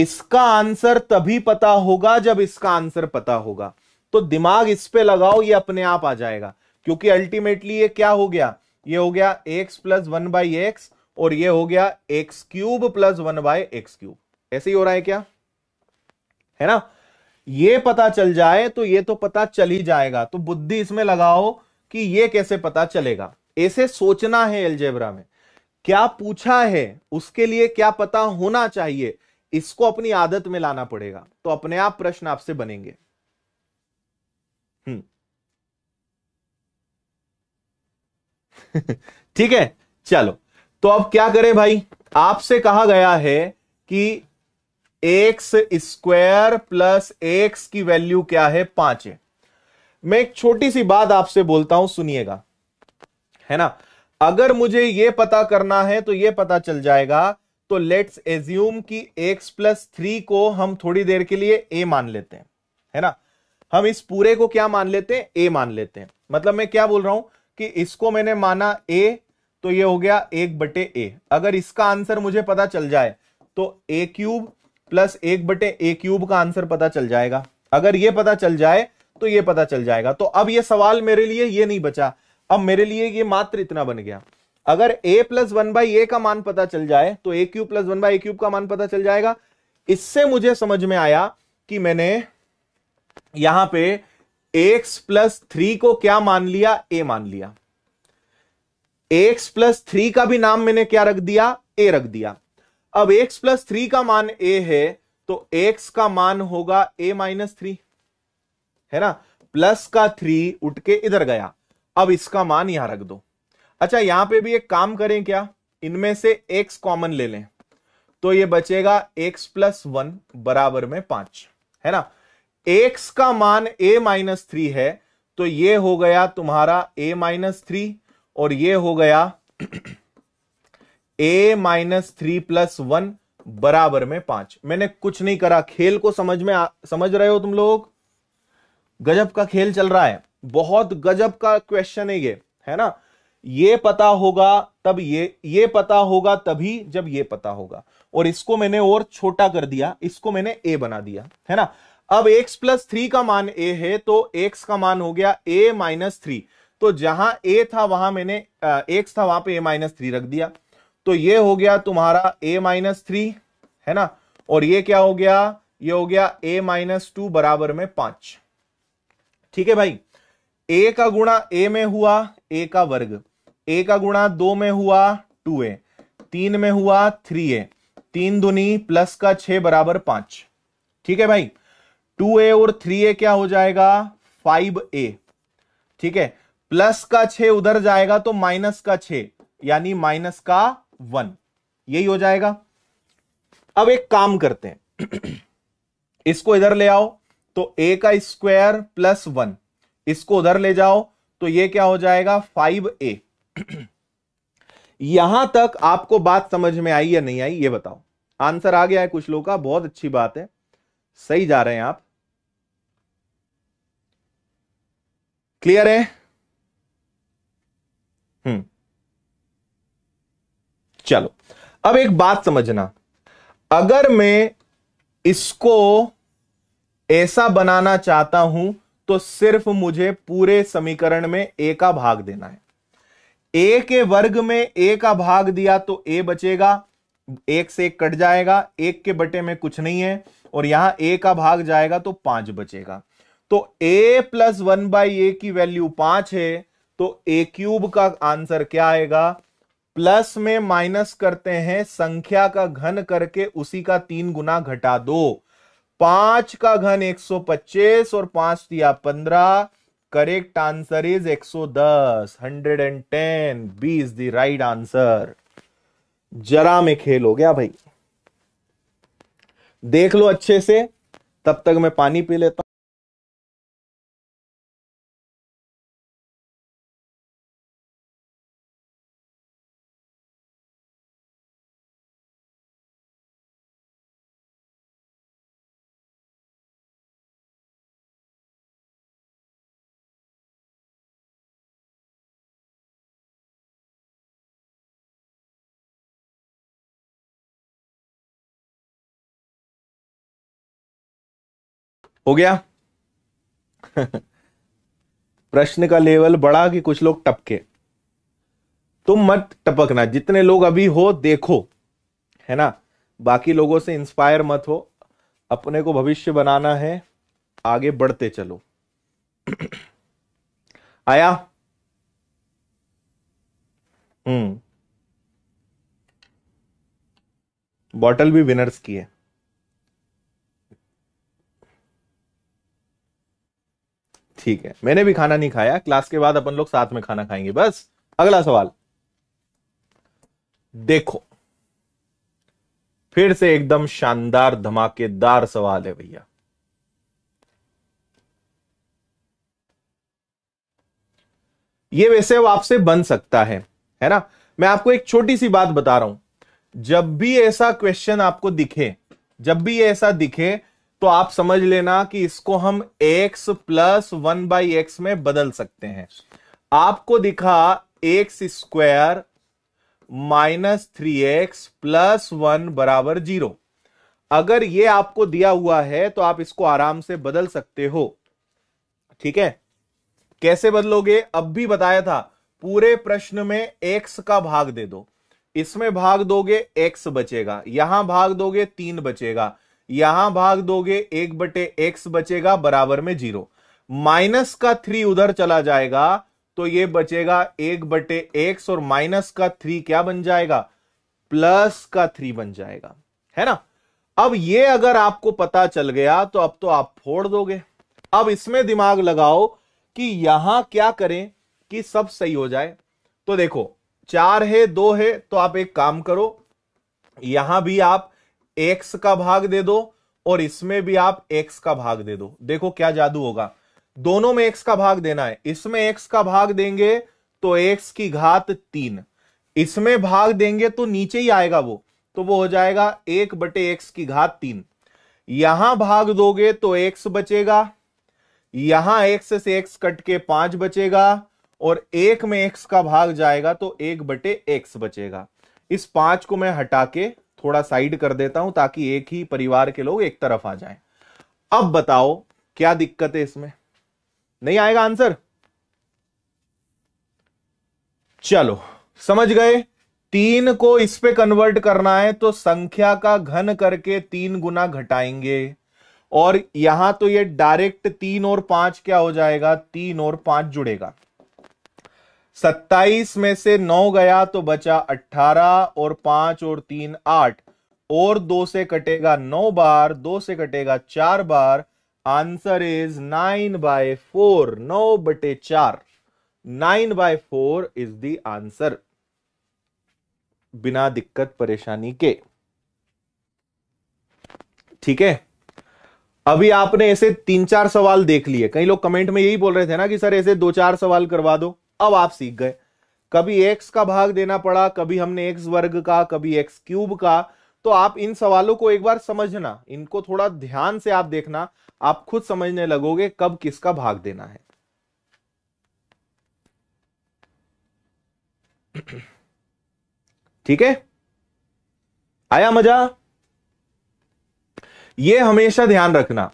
इसका आंसर तभी पता होगा जब इसका आंसर पता होगा तो दिमाग इस पे लगाओ ये अपने आप आ जाएगा क्योंकि अल्टीमेटली ये क्या हो गया ये हो गया x plus one by x और ये हो गया x cube plus one by x cube ऐसे ही हो रहा है क्या है ना ये पता चल जाए तो ये तो पता चल ही जाएगा तो बुद्धि इसमें लगाओ कि ये कैसे पता चलेगा ऐसे सोचना है एलजेब्रा में क्या पूछा है उसके लिए क्या पता होना चाहिए इसको अपनी आदत में लाना पड़ेगा तो अपने आप प्रश्न आपसे बनेंगे ठीक है चलो तो अब क्या करें भाई आपसे कहा गया है कि एक्स स्क्वायर प्लस एक्स की वैल्यू क्या है पांच है मैं एक छोटी सी बात आपसे बोलता हूं सुनिएगा है ना अगर मुझे यह पता करना है तो यह पता चल जाएगा तो लेट्स एज्यूम कि एक्स प्लस थ्री को हम थोड़ी देर के लिए ए मान लेते हैं है ना हम इस पूरे को क्या मान लेते हैं ए मान लेते हैं मतलब मैं क्या बोल रहा हूं कि इसको मैंने माना ए तो ये हो गया एक बटे ए अगर इसका आंसर मुझे पता चल जाए तो ए क्यूब प्लस एक बटे ए क्यूब का आंसर पता चल जाएगा अगर ये पता चल जाए तो ये पता चल जाएगा तो अब ये सवाल मेरे लिए ये नहीं बचा अब मेरे लिए ये मात्र इतना बन गया अगर a plus one by a का मान पता चल जाए तो ए cube plus one by a cube का मान पता चल जाएगा इससे मुझे समझ में आया कि मैंने यहां पर एक्स प्लस थ्री को क्या मान लिया ए मान लिया x प्लस थ्री का भी नाम मैंने क्या रख दिया ए रख दिया अब एक्स प्लस थ्री का मान ए है तो x का मान होगा ए माइनस थ्री है ना प्लस का थ्री उठ के इधर गया अब इसका मान यहां रख दो अच्छा यहां पे भी एक काम करें क्या इनमें से एक्स कॉमन ले लें तो ये बचेगा एक्स प्लस वन बराबर में पांच है ना एक्स का मान ए माइनस थ्री है तो ये हो गया तुम्हारा ए माइनस थ्री और ये हो गया ए माइनस थ्री प्लस वन बराबर में पांच मैंने कुछ नहीं करा खेल को समझ में आ, समझ रहे हो तुम लोग गजब का खेल चल रहा है बहुत गजब का क्वेश्चन है ये है ना ये पता होगा तब ये ये पता होगा तभी जब ये पता होगा और इसको मैंने और छोटा कर दिया इसको मैंने ए बना दिया है ना अब x प्लस थ्री का मान a है तो x का मान हो गया a माइनस थ्री तो जहां a था वहां मैंने x था वहां पे a माइनस थ्री रख दिया तो ये हो गया तुम्हारा a माइनस थ्री है ना और ये क्या हो गया ये हो गया a माइनस टू बराबर में पांच ठीक है भाई a का गुणा a में हुआ a का वर्ग a का गुणा दो में हुआ टू ए तीन में हुआ थ्री ए तीन दुनी प्लस का छ बराबर पांच ठीक है भाई टू ए और थ्री ए क्या हो जाएगा फाइव ए ठीक है प्लस का छ उधर जाएगा तो माइनस का छ यानी माइनस का वन यही हो जाएगा अब एक काम करते हैं इसको इधर ले आओ तो ए का स्क्वायर प्लस वन इसको उधर ले जाओ तो ये क्या हो जाएगा फाइव ए यहां तक आपको बात समझ में आई या नहीं आई ये बताओ आंसर आ गया है कुछ लोगों का बहुत अच्छी बात है सही जा रहे हैं आप क्लियर है हम्म चलो अब एक बात समझना अगर मैं इसको ऐसा बनाना चाहता हूं तो सिर्फ मुझे पूरे समीकरण में ए का भाग देना है ए के वर्ग में ए का भाग दिया तो ए बचेगा एक से एक कट जाएगा एक के बटे में कुछ नहीं है और यहां ए का भाग जाएगा तो पांच बचेगा तो a plus one by a की वैल्यू पांच है तो ए क्यूब का आंसर क्या आएगा प्लस में माइनस करते हैं संख्या का घन करके उसी का तीन गुना घटा दो पांच का घन 125 और पांच दिया पंद्रह correct answer is 110 110 B is the right answer जरा में खेल हो गया भाई देख लो अच्छे से तब तक मैं पानी पी लेता हो गया प्रश्न का लेवल बढ़ा कि कुछ लोग टपके तुम मत टपकना जितने लोग अभी हो देखो है ना बाकी लोगों से इंस्पायर मत हो अपने को भविष्य बनाना है आगे बढ़ते चलो आया हम्म बॉटल भी विनर्स की है ठीक है मैंने भी खाना नहीं खाया क्लास के बाद अपन लोग साथ में खाना खाएंगे बस अगला सवाल देखो फिर से एकदम शानदार धमाकेदार सवाल है भैया ये वैसे आपसे बन सकता है है ना मैं आपको एक छोटी सी बात बता रहा हूं जब भी ऐसा क्वेश्चन आपको दिखे जब भी ऐसा दिखे तो आप समझ लेना कि इसको हम x plus one by x में बदल सकते हैं आपको दिखा x square minus three x plus one बराबर जीरो अगर ये आपको दिया हुआ है तो आप इसको आराम से बदल सकते हो ठीक है कैसे बदलोगे अब भी बताया था पूरे प्रश्न में एक्स का भाग दे दो इसमें भाग दोगे एक्स बचेगा यहां भाग दोगे तीन बचेगा यहां भाग दोगे एक बटे एक्स बचेगा बराबर में जीरो माइनस का थ्री उधर चला जाएगा तो ये बचेगा एक बटे एक्स और माइनस का थ्री क्या बन जाएगा प्लस का थ्री बन जाएगा है ना अब ये अगर आपको पता चल गया तो अब तो आप फोड़ दोगे अब इसमें दिमाग लगाओ कि यहां क्या करें कि सब सही हो जाए तो देखो चार है दो है तो आप एक काम करो यहां भी आप एक्स का भाग दे दो और इसमें भी आप एक्स का भाग दे दो देखो क्या जादू होगा दोनों में एक्स का भाग देना है इसमें एक्स का भाग देंगे तो एक्स की घात तीन इसमें भाग देंगे तो नीचे ही आएगा वो तो वो हो जाएगा एक बटे एक्स की घात तीन यहां भाग दोगे तो एक्स बचेगा यहां एक्स से एक्स कट के पांच बचेगा और एक में एक्स का भाग जाएगा तो एक बटे एक्स बचेगा इस पांच को मैं हटा के थोड़ा साइड कर देता हूं ताकि एक ही परिवार के लोग एक तरफ आ जाएं। अब बताओ क्या दिक्कत है इसमें नहीं आएगा आंसर चलो समझ गए तीन को इस पे कन्वर्ट करना है तो संख्या का घन करके तीन गुना घटाएंगे और यहां तो ये डायरेक्ट तीन और पांच क्या हो जाएगा तीन और पांच जुड़ेगा सत्ताईस में से नौ गया तो बचा अट्ठारह और पांच और तीन आठ और दो से कटेगा नौ बार दो से कटेगा चार बार answer is nine by four नौ बटे चार nine by four is the answer बिना दिक्कत परेशानी के ठीक है अभी आपने ऐसे तीन चार सवाल देख लिए कई लोग कमेंट में यही बोल रहे थे ना कि सर ऐसे दो चार सवाल करवा दो अब आप सीख गए कभी एक्स का भाग देना पड़ा कभी हमने एक्स वर्ग का कभी एक्स क्यूब का तो आप इन सवालों को एक बार समझना इनको थोड़ा ध्यान से आप देखना आप खुद समझने लगोगे कब किसका भाग देना है ठीक है आया मजा ये हमेशा ध्यान रखना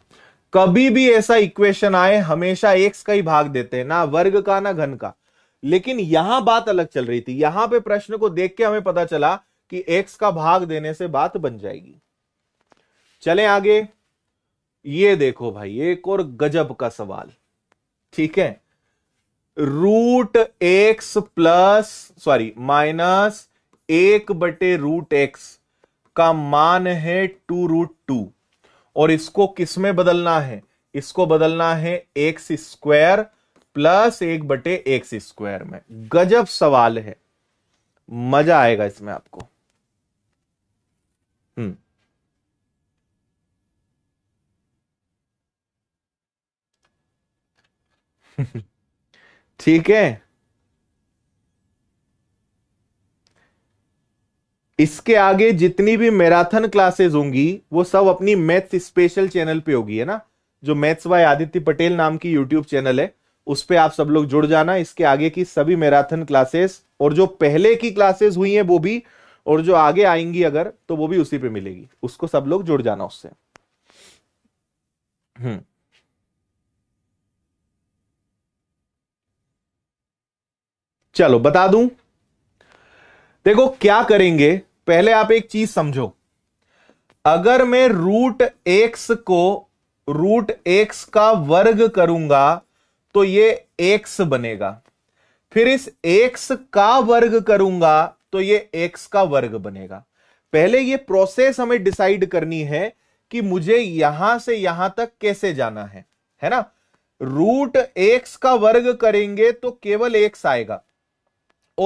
कभी भी ऐसा इक्वेशन आए हमेशा एक्स का ही भाग देते हैं ना वर्ग का ना घन का लेकिन यहां बात अलग चल रही थी यहां पे प्रश्न को देख के हमें पता चला कि एक्स का भाग देने से बात बन जाएगी चले आगे ये देखो भाई एक और गजब का सवाल ठीक है root x plus sorry minus एक बटे रूट एक्स का मान है टू रूट टू और इसको किसमें बदलना है इसको बदलना है एक्स स्क्वायर प्लस एक बटे एक्स स्क्वायर में गजब सवाल है मजा आएगा इसमें आपको हम्म ठीक है इसके आगे जितनी भी मैराथन क्लासेस होंगी वो सब अपनी मैथ्स स्पेशल चैनल पे होगी है ना जो मैथ्स वाई आदित्य पटेल नाम की यूट्यूब चैनल है उस पर आप सब लोग जुड़ जाना इसके आगे की सभी मैराथन क्लासेस और जो पहले की क्लासेस हुई हैं वो भी और जो आगे आएंगी अगर तो वो भी उसी पे मिलेगी उसको सब लोग जुड़ जाना उससे हम्म चलो बता दूं देखो क्या करेंगे पहले आप एक चीज समझो अगर मैं रूट एक्स को रूट एक्स का वर्ग करूंगा तो ये एक्स बनेगा फिर इस एक्स का वर्ग करूंगा तो ये एक्स का वर्ग बनेगा पहले ये प्रोसेस हमें डिसाइड करनी है कि मुझे यहां से यहां तक कैसे जाना है है ना रूट एक्स का वर्ग करेंगे तो केवल एक्स आएगा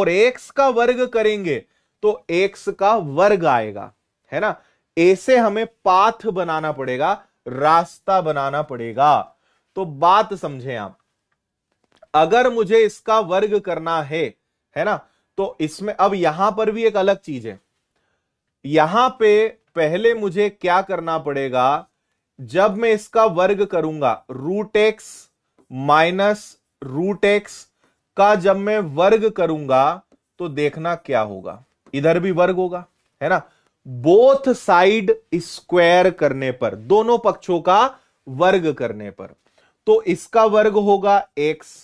और एक्स का वर्ग करेंगे तो एक्स का वर्ग आएगा है ना ऐसे हमें पाथ बनाना पड़ेगा रास्ता बनाना पड़ेगा तो बात समझें आप अगर मुझे इसका वर्ग करना है है ना तो इसमें अब यहां पर भी एक अलग चीज है यहां पे पहले मुझे क्या करना पड़ेगा जब मैं इसका वर्ग करूंगा root x minus root x का जब मैं वर्ग करूंगा तो देखना क्या होगा इधर भी वर्ग होगा है ना बोथ साइड स्क्वायर करने पर दोनों पक्षों का वर्ग करने पर तो इसका वर्ग होगा एक्स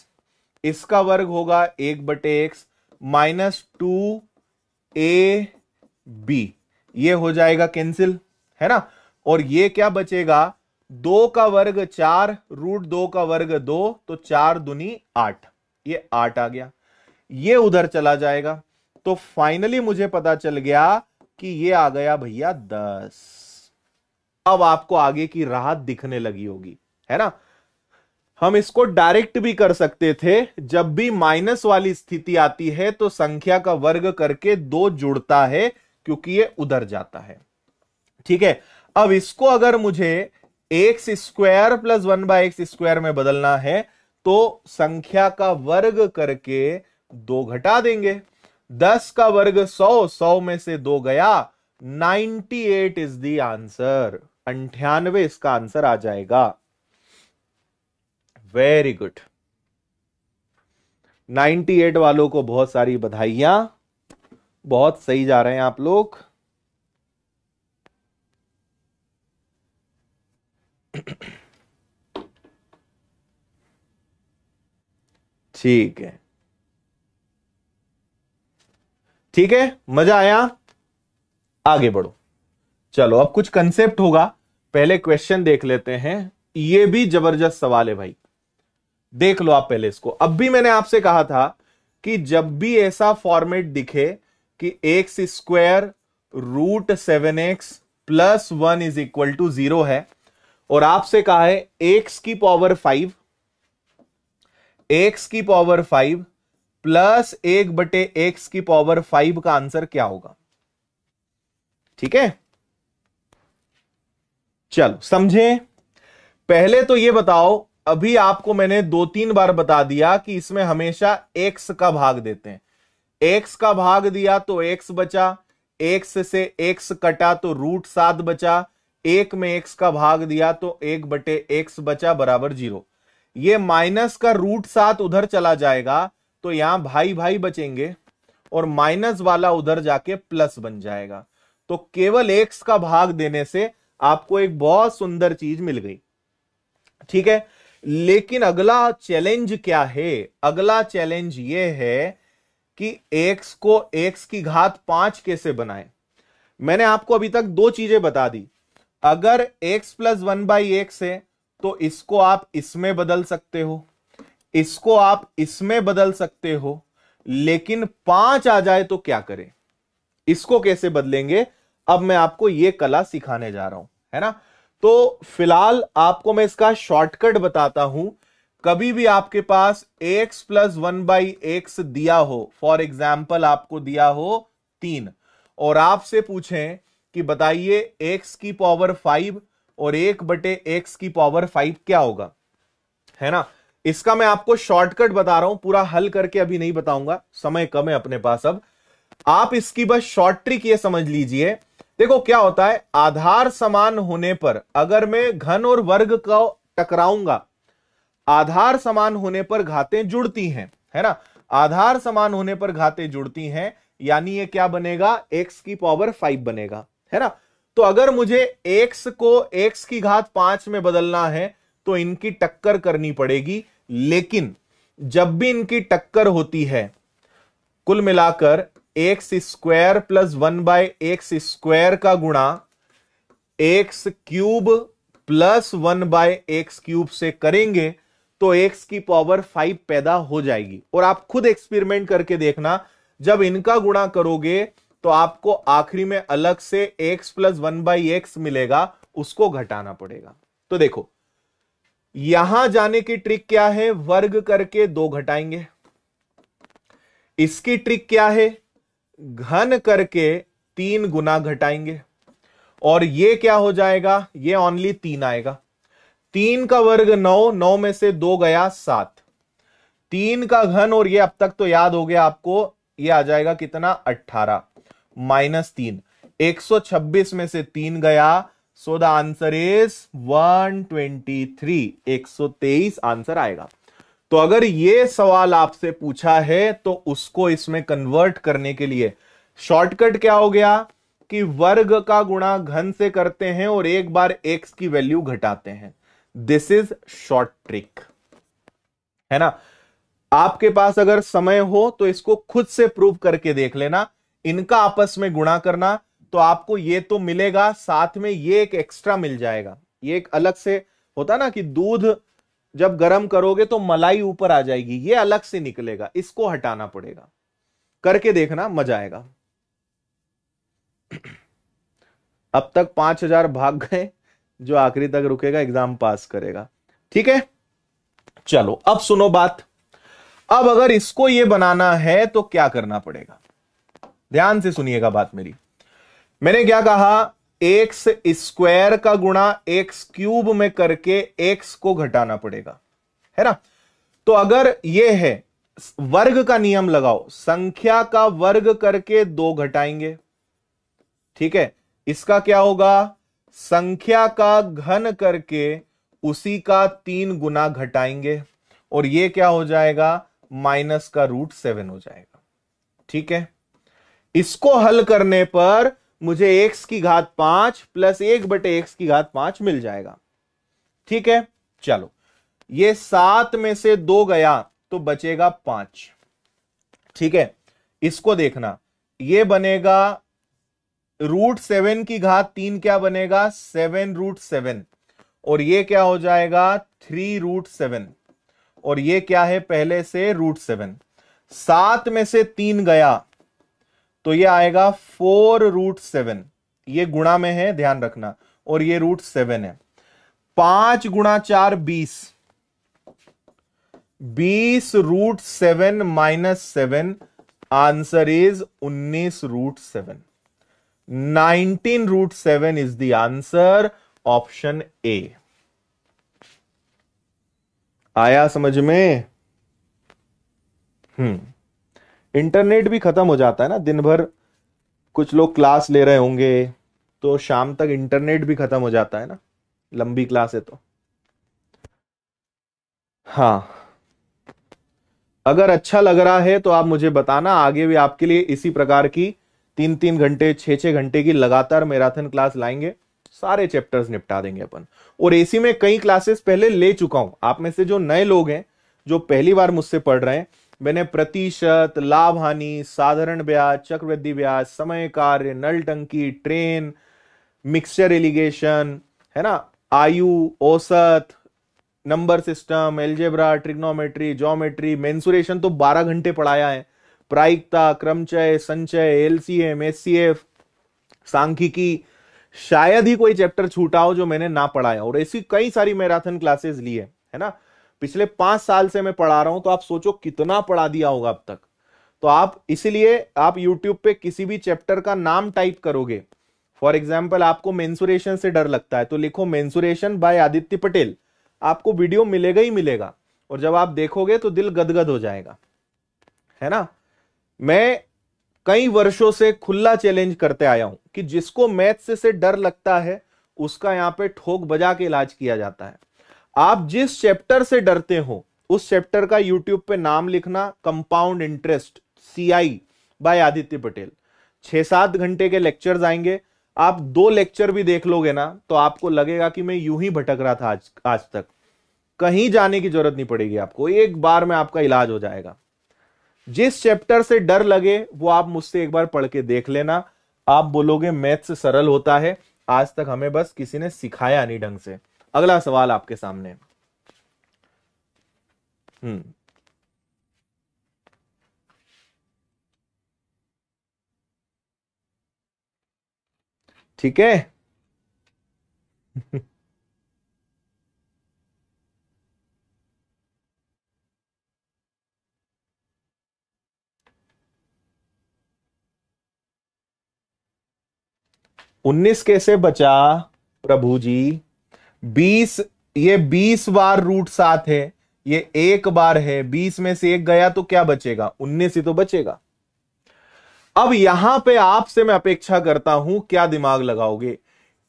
इसका वर्ग होगा एक बटे एक्स माइनस टू ए बी ये हो जाएगा कैंसिल है ना और ये क्या बचेगा दो का वर्ग चार रूट दो का वर्ग दो तो चार दुनी आठ ये आठ आ गया ये उधर चला जाएगा तो फाइनली मुझे पता चल गया कि ये आ गया भैया दस अब आपको आगे की राहत दिखने लगी होगी है ना हम इसको डायरेक्ट भी कर सकते थे जब भी माइनस वाली स्थिति आती है तो संख्या का वर्ग करके दो जुड़ता है क्योंकि ये उधर जाता है ठीक है अब इसको अगर मुझे x square plus one by x square में बदलना है तो संख्या का वर्ग करके दो घटा देंगे दस का वर्ग सौ सौ में से दो गया ninety eight is the answer अंठानवे इसका आंसर आ जाएगा वेरी गुड 98 वालों को बहुत सारी बधाइयां बहुत सही जा रहे हैं आप लोग ठीक है ठीक है मजा आया आगे बढ़ो चलो अब कुछ कंसेप्ट होगा पहले क्वेश्चन देख लेते हैं ये भी जबरदस्त सवाल है भाई देख लो आप पहले इसको अब भी मैंने आपसे कहा था कि जब भी ऐसा फॉर्मेट दिखे कि x square root seven x plus one is equal to zero है और आपसे कहा है एक्स की पावर फाइव एक्स की पावर फाइव प्लस एक बटे एक्स की पावर फाइव का आंसर क्या होगा ठीक है चलो समझे पहले तो यह बताओ अभी आपको मैंने दो तीन बार बता दिया कि इसमें हमेशा एक्स का भाग देते हैं एक्स का भाग दिया तो एक्स बचा एक्स से एक्स कटा तो रूट सात बचा एक में एक्स का भाग दिया तो एक बटे एक्स बचा बराबर जीरो ये माइनस का रूट सात उधर चला जाएगा तो यहां भाई भाई बचेंगे और माइनस वाला उधर जाके प्लस बन जाएगा तो केवल एक्स का भाग देने से आपको एक बहुत सुंदर चीज मिल गई ठीक है लेकिन अगला चैलेंज क्या है अगला चैलेंज यह है कि x को x की घात पांच कैसे बनाए मैंने आपको अभी तक दो चीजें बता दी अगर x plus one by x है तो इसको आप इसमें बदल सकते हो इसको आप इसमें बदल सकते हो लेकिन पांच आ जाए तो क्या करें इसको कैसे बदलेंगे अब मैं आपको यह कला सिखाने जा रहा हूं है ना तो फिलहाल आपको मैं इसका शॉर्टकट बताता हूं कभी भी आपके पास x plus one by x दिया हो फॉर एग्जाम्पल आपको दिया हो तीन और आपसे पूछें कि बताइए एक्स की पावर फाइव और एक बटे एक्स की पावर फाइव क्या होगा है ना इसका मैं आपको शॉर्टकट बता रहा हूं पूरा हल करके अभी नहीं बताऊंगा समय कम है अपने पास अब आप इसकी बस शॉर्ट ट्रिक ये समझ लीजिए देखो क्या होता है आधार समान होने पर अगर मैं घन और वर्ग को टकराऊंगा आधार समान होने पर घातें जुड़ती हैं है ना आधार समान होने पर घातें जुड़ती हैं यानी ये क्या बनेगा x की पावर फाइव बनेगा है ना तो अगर मुझे x को x की घात पांच में बदलना है तो इनकी टक्कर करनी पड़ेगी लेकिन जब भी इनकी टक्कर होती है कुल मिलाकर x square plus one by x square का गुणा x cube plus one by x cube से करेंगे तो एक्स की पावर फाइव पैदा हो जाएगी और आप खुद एक्सपेरिमेंट करके देखना जब इनका गुणा करोगे तो आपको आखिरी में अलग से x plus one by x मिलेगा उसको घटाना पड़ेगा तो देखो यहां जाने की ट्रिक क्या है वर्ग करके दो घटाएंगे इसकी ट्रिक क्या है घन करके तीन गुना घटाएंगे और ये क्या हो जाएगा ये ओनली तीन आएगा तीन का वर्ग नौ नौ में से दो गया सात तीन का घन और ये अब तक तो याद हो गया आपको ये आ जाएगा कितना अट्ठारह माइनस तीन एक सौ छब्बीस में से तीन गया so the answer is one twenty three एक सौ तेईस आंसर आएगा तो अगर ये सवाल आपसे पूछा है तो उसको इसमें कन्वर्ट करने के लिए शॉर्टकट क्या हो गया कि वर्ग का गुणा घन से करते हैं और एक बार एक्स की वैल्यू घटाते हैं दिस इज शॉर्ट ट्रिक है ना आपके पास अगर समय हो तो इसको खुद से प्रूव करके देख लेना इनका आपस में गुणा करना तो आपको ये तो मिलेगा साथ में ये एक एक्स्ट्रा मिल जाएगा ये एक अलग से होता ना कि दूध जब गर्म करोगे तो मलाई ऊपर आ जाएगी ये अलग से निकलेगा इसको हटाना पड़ेगा करके देखना मजा आएगा अब तक पांच हजार भाग गए जो आखिरी तक रुकेगा एग्जाम पास करेगा ठीक है चलो अब सुनो बात अब अगर इसको ये बनाना है तो क्या करना पड़ेगा ध्यान से सुनिएगा बात मेरी मैंने क्या कहा एक्स स्क्वायर का गुणा एक्स क्यूब में करके एक्स को घटाना पड़ेगा है ना तो अगर ये है वर्ग का नियम लगाओ संख्या का वर्ग करके दो घटाएंगे ठीक है इसका क्या होगा संख्या का घन करके उसी का तीन गुना घटाएंगे और ये क्या हो जाएगा माइनस का रूट सेवन हो जाएगा ठीक है इसको हल करने पर मुझे एक्स की घात पांच प्लस एक बटे एक्स की घात पांच मिल जाएगा ठीक है चलो ये सात में से दो गया तो बचेगा पांच ठीक है इसको देखना ये बनेगा रूट सेवन की घात तीन क्या बनेगा सेवन रूट सेवन और ये क्या हो जाएगा थ्री रूट सेवन और ये क्या है पहले से रूट सेवन सात में से तीन गया तो ये आएगा फोर रूट सेवन ये गुणा में है ध्यान रखना और ये रूट सेवन है पांच गुणा चार बीस बीस root seven minus seven answer is उन्नीस root seven nineteen root seven is the answer option A आया समझ में हम्म इंटरनेट भी ख़त्म हो जाता है ना दिन भर कुछ लोग क्लास ले रहे होंगे तो शाम तक इंटरनेट भी ख़त्म हो जाता है ना लंबी क्लास है तो हाँ अगर अच्छा लग रहा है तो आप मुझे बताना आगे भी आपके लिए इसी प्रकार की तीन तीन घंटे छह छः घंटे की लगातार मैराथन क्लास लाएंगे सारे चैप्टर्स निपटा देंगे अपन और एसी में कई क्लासेस पहले ले चुका हूं आप में से जो नए लोग हैं जो पहली बार मुझसे पढ़ रहे हैं मैंने प्रतिशत लाभ हानि साधारण ब्याज चक्रवृद्धि ब्याज समय कार्य नल टंकी ट्रेन मिक्सचर एलिगेशन है ना आयु औसत number system algebra trigonometry geometry mensuration तो 12 घंटे पढ़ाया है प्रायिकता क्रमचय संचय एलसीएम एससीएफ सांख्यिकी शायद ही कोई चैप्टर छूटा हो जो मैंने ना पढ़ाया और ऐसी कई सारी मैराथन क्लासेस ली है है ना पिछले पांच साल से मैं पढ़ा रहा हूं तो आप सोचो कितना पढ़ा दिया होगा अब तक तो आप इसलिए आप यूट्यूब पे किसी भी चैप्टर का नाम टाइप करोगे फॉर एग्जाम्पल आपको मेन्सुरेशन से डर लगता है तो लिखो मेन्सुरेशन बाय आदित्य पटेल आपको वीडियो मिलेगा ही मिलेगा और जब आप देखोगे तो दिल गदगद हो जाएगा है ना मैं कई वर्षों से खुला चैलेंज करते आया हूं कि जिसको मैथ्स से डर लगता है उसका यहाँ पे ठोक बजा के इलाज किया जाता है आप जिस चैप्टर से डरते हो उस चैप्टर का यूट्यूब पे नाम लिखना compound interest CI by Aditya Patel छह सात घंटे के लेक्चर्स आएंगे आप दो लेक्चर भी देख लोगे ना तो आपको लगेगा कि मैं यूं ही भटक रहा था आज आज तक कहीं जाने की जरूरत नहीं पड़ेगी आपको एक बार में आपका इलाज हो जाएगा जिस चैप्टर से डर लगे वो आप मुझसे एक बार पढ़ के देख लेना आप बोलोगे मैथ्स सरल होता है आज तक हमें बस किसी ने सिखाया नहीं ढंग से अगला सवाल आपके सामने हम्म ठीक है उन्नीस कैसे बचा प्रभु जी बीस ये बीस बार रूट सात है ये एक बार है बीस में से एक गया तो क्या बचेगा उन्नीस ही तो बचेगा अब यहां पे आपसे मैं अपेक्षा करता हूं क्या दिमाग लगाओगे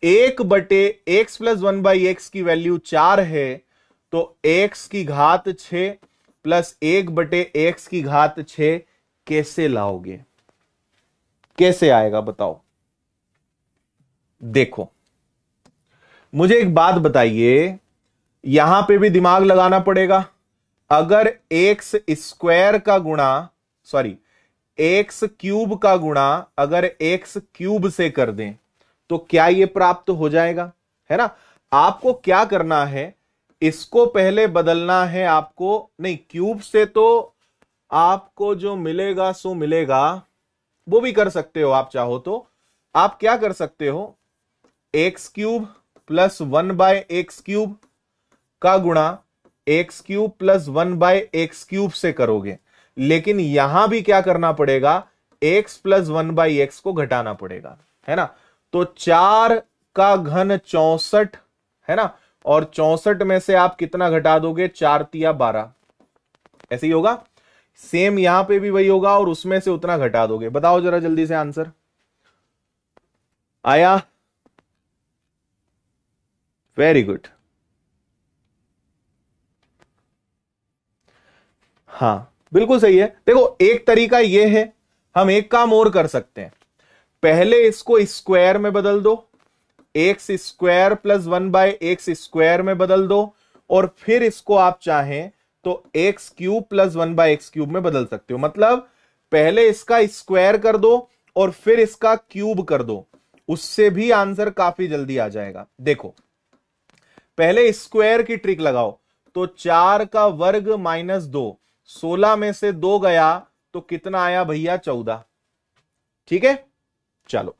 एक बटे x plus one by x की वैल्यू चार है तो एक्स की घात छ प्लस एक बटे एक्स की घात छ कैसे लाओगे कैसे आएगा बताओ देखो मुझे एक बात बताइए यहां पे भी दिमाग लगाना पड़ेगा अगर एक्स स्क्वायर का गुणा सॉरी एक्स क्यूब का गुणा अगर एक्स क्यूब से कर दें तो क्या यह प्राप्त हो जाएगा है ना आपको क्या करना है इसको पहले बदलना है आपको नहीं क्यूब से तो आपको जो मिलेगा सो मिलेगा वो भी कर सकते हो आप चाहो तो आप क्या कर सकते हो x cube plus one by x cube का गुणा x cube plus one by x cube से करोगे लेकिन यहां भी क्या करना पड़ेगा x plus one by x को घटाना पड़ेगा है ना तो चार का घन चौसठ है ना और चौसठ में से आप कितना घटा दोगे चार तिया बारह ऐसे ही होगा सेम यहां पे भी वही होगा और उसमें से उतना घटा दोगे बताओ जरा जल्दी से आंसर आया वेरी गुड हाँ बिल्कुल सही है देखो एक तरीका यह है हम एक काम और कर सकते हैं पहले इसको स्क्वायर में बदल दो x square plus one by x square में बदल दो और फिर इसको आप चाहें तो x cube plus one by x cube में बदल सकते हो मतलब पहले इसका स्क्वायर कर दो और फिर इसका क्यूब कर दो उससे भी आंसर काफी जल्दी आ जाएगा देखो पहले स्क्वायर की ट्रिक लगाओ तो चार का वर्ग माइनस दो सोलह में से दो गया तो कितना आया भैया चौदह ठीक है चलो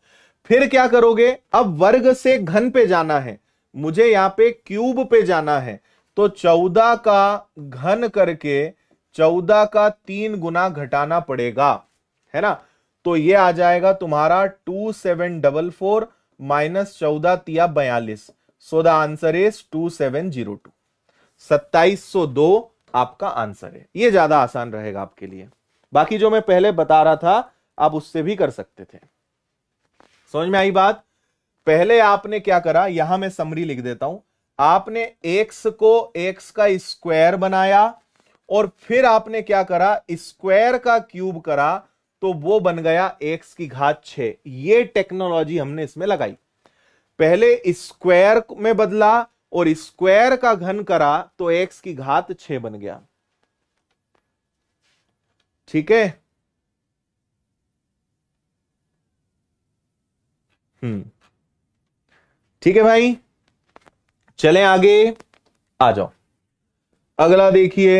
फिर क्या करोगे अब वर्ग से घन पे जाना है मुझे यहां पे क्यूब पे जाना है तो चौदह का घन करके चौदह का तीन गुना घटाना पड़ेगा है ना तो ये आ जाएगा तुम्हारा two seven double four minus चौदह तिया बयालीस so the answer is two seven zero two सत्ताईस सो दो आपका आंसर है ये ज्यादा आसान रहेगा आपके लिए बाकी जो मैं पहले बता रहा था आप उससे भी कर सकते थे समझ में आई बात पहले आपने क्या करा यहां मैं समरी लिख देता हूं आपने एक्स को एक्स का स्क्वायर बनाया और फिर आपने क्या करा स्क्वायर का क्यूब करा तो वो बन गया एक्स की घात छ ये टेक्नोलॉजी हमने इसमें लगाई पहले स्क्वायर में बदला और स्क्वायर का घन करा तो एक्स की घात छ बन गया ठीक है हम्म ठीक है भाई चले आगे आ जाओ अगला देखिए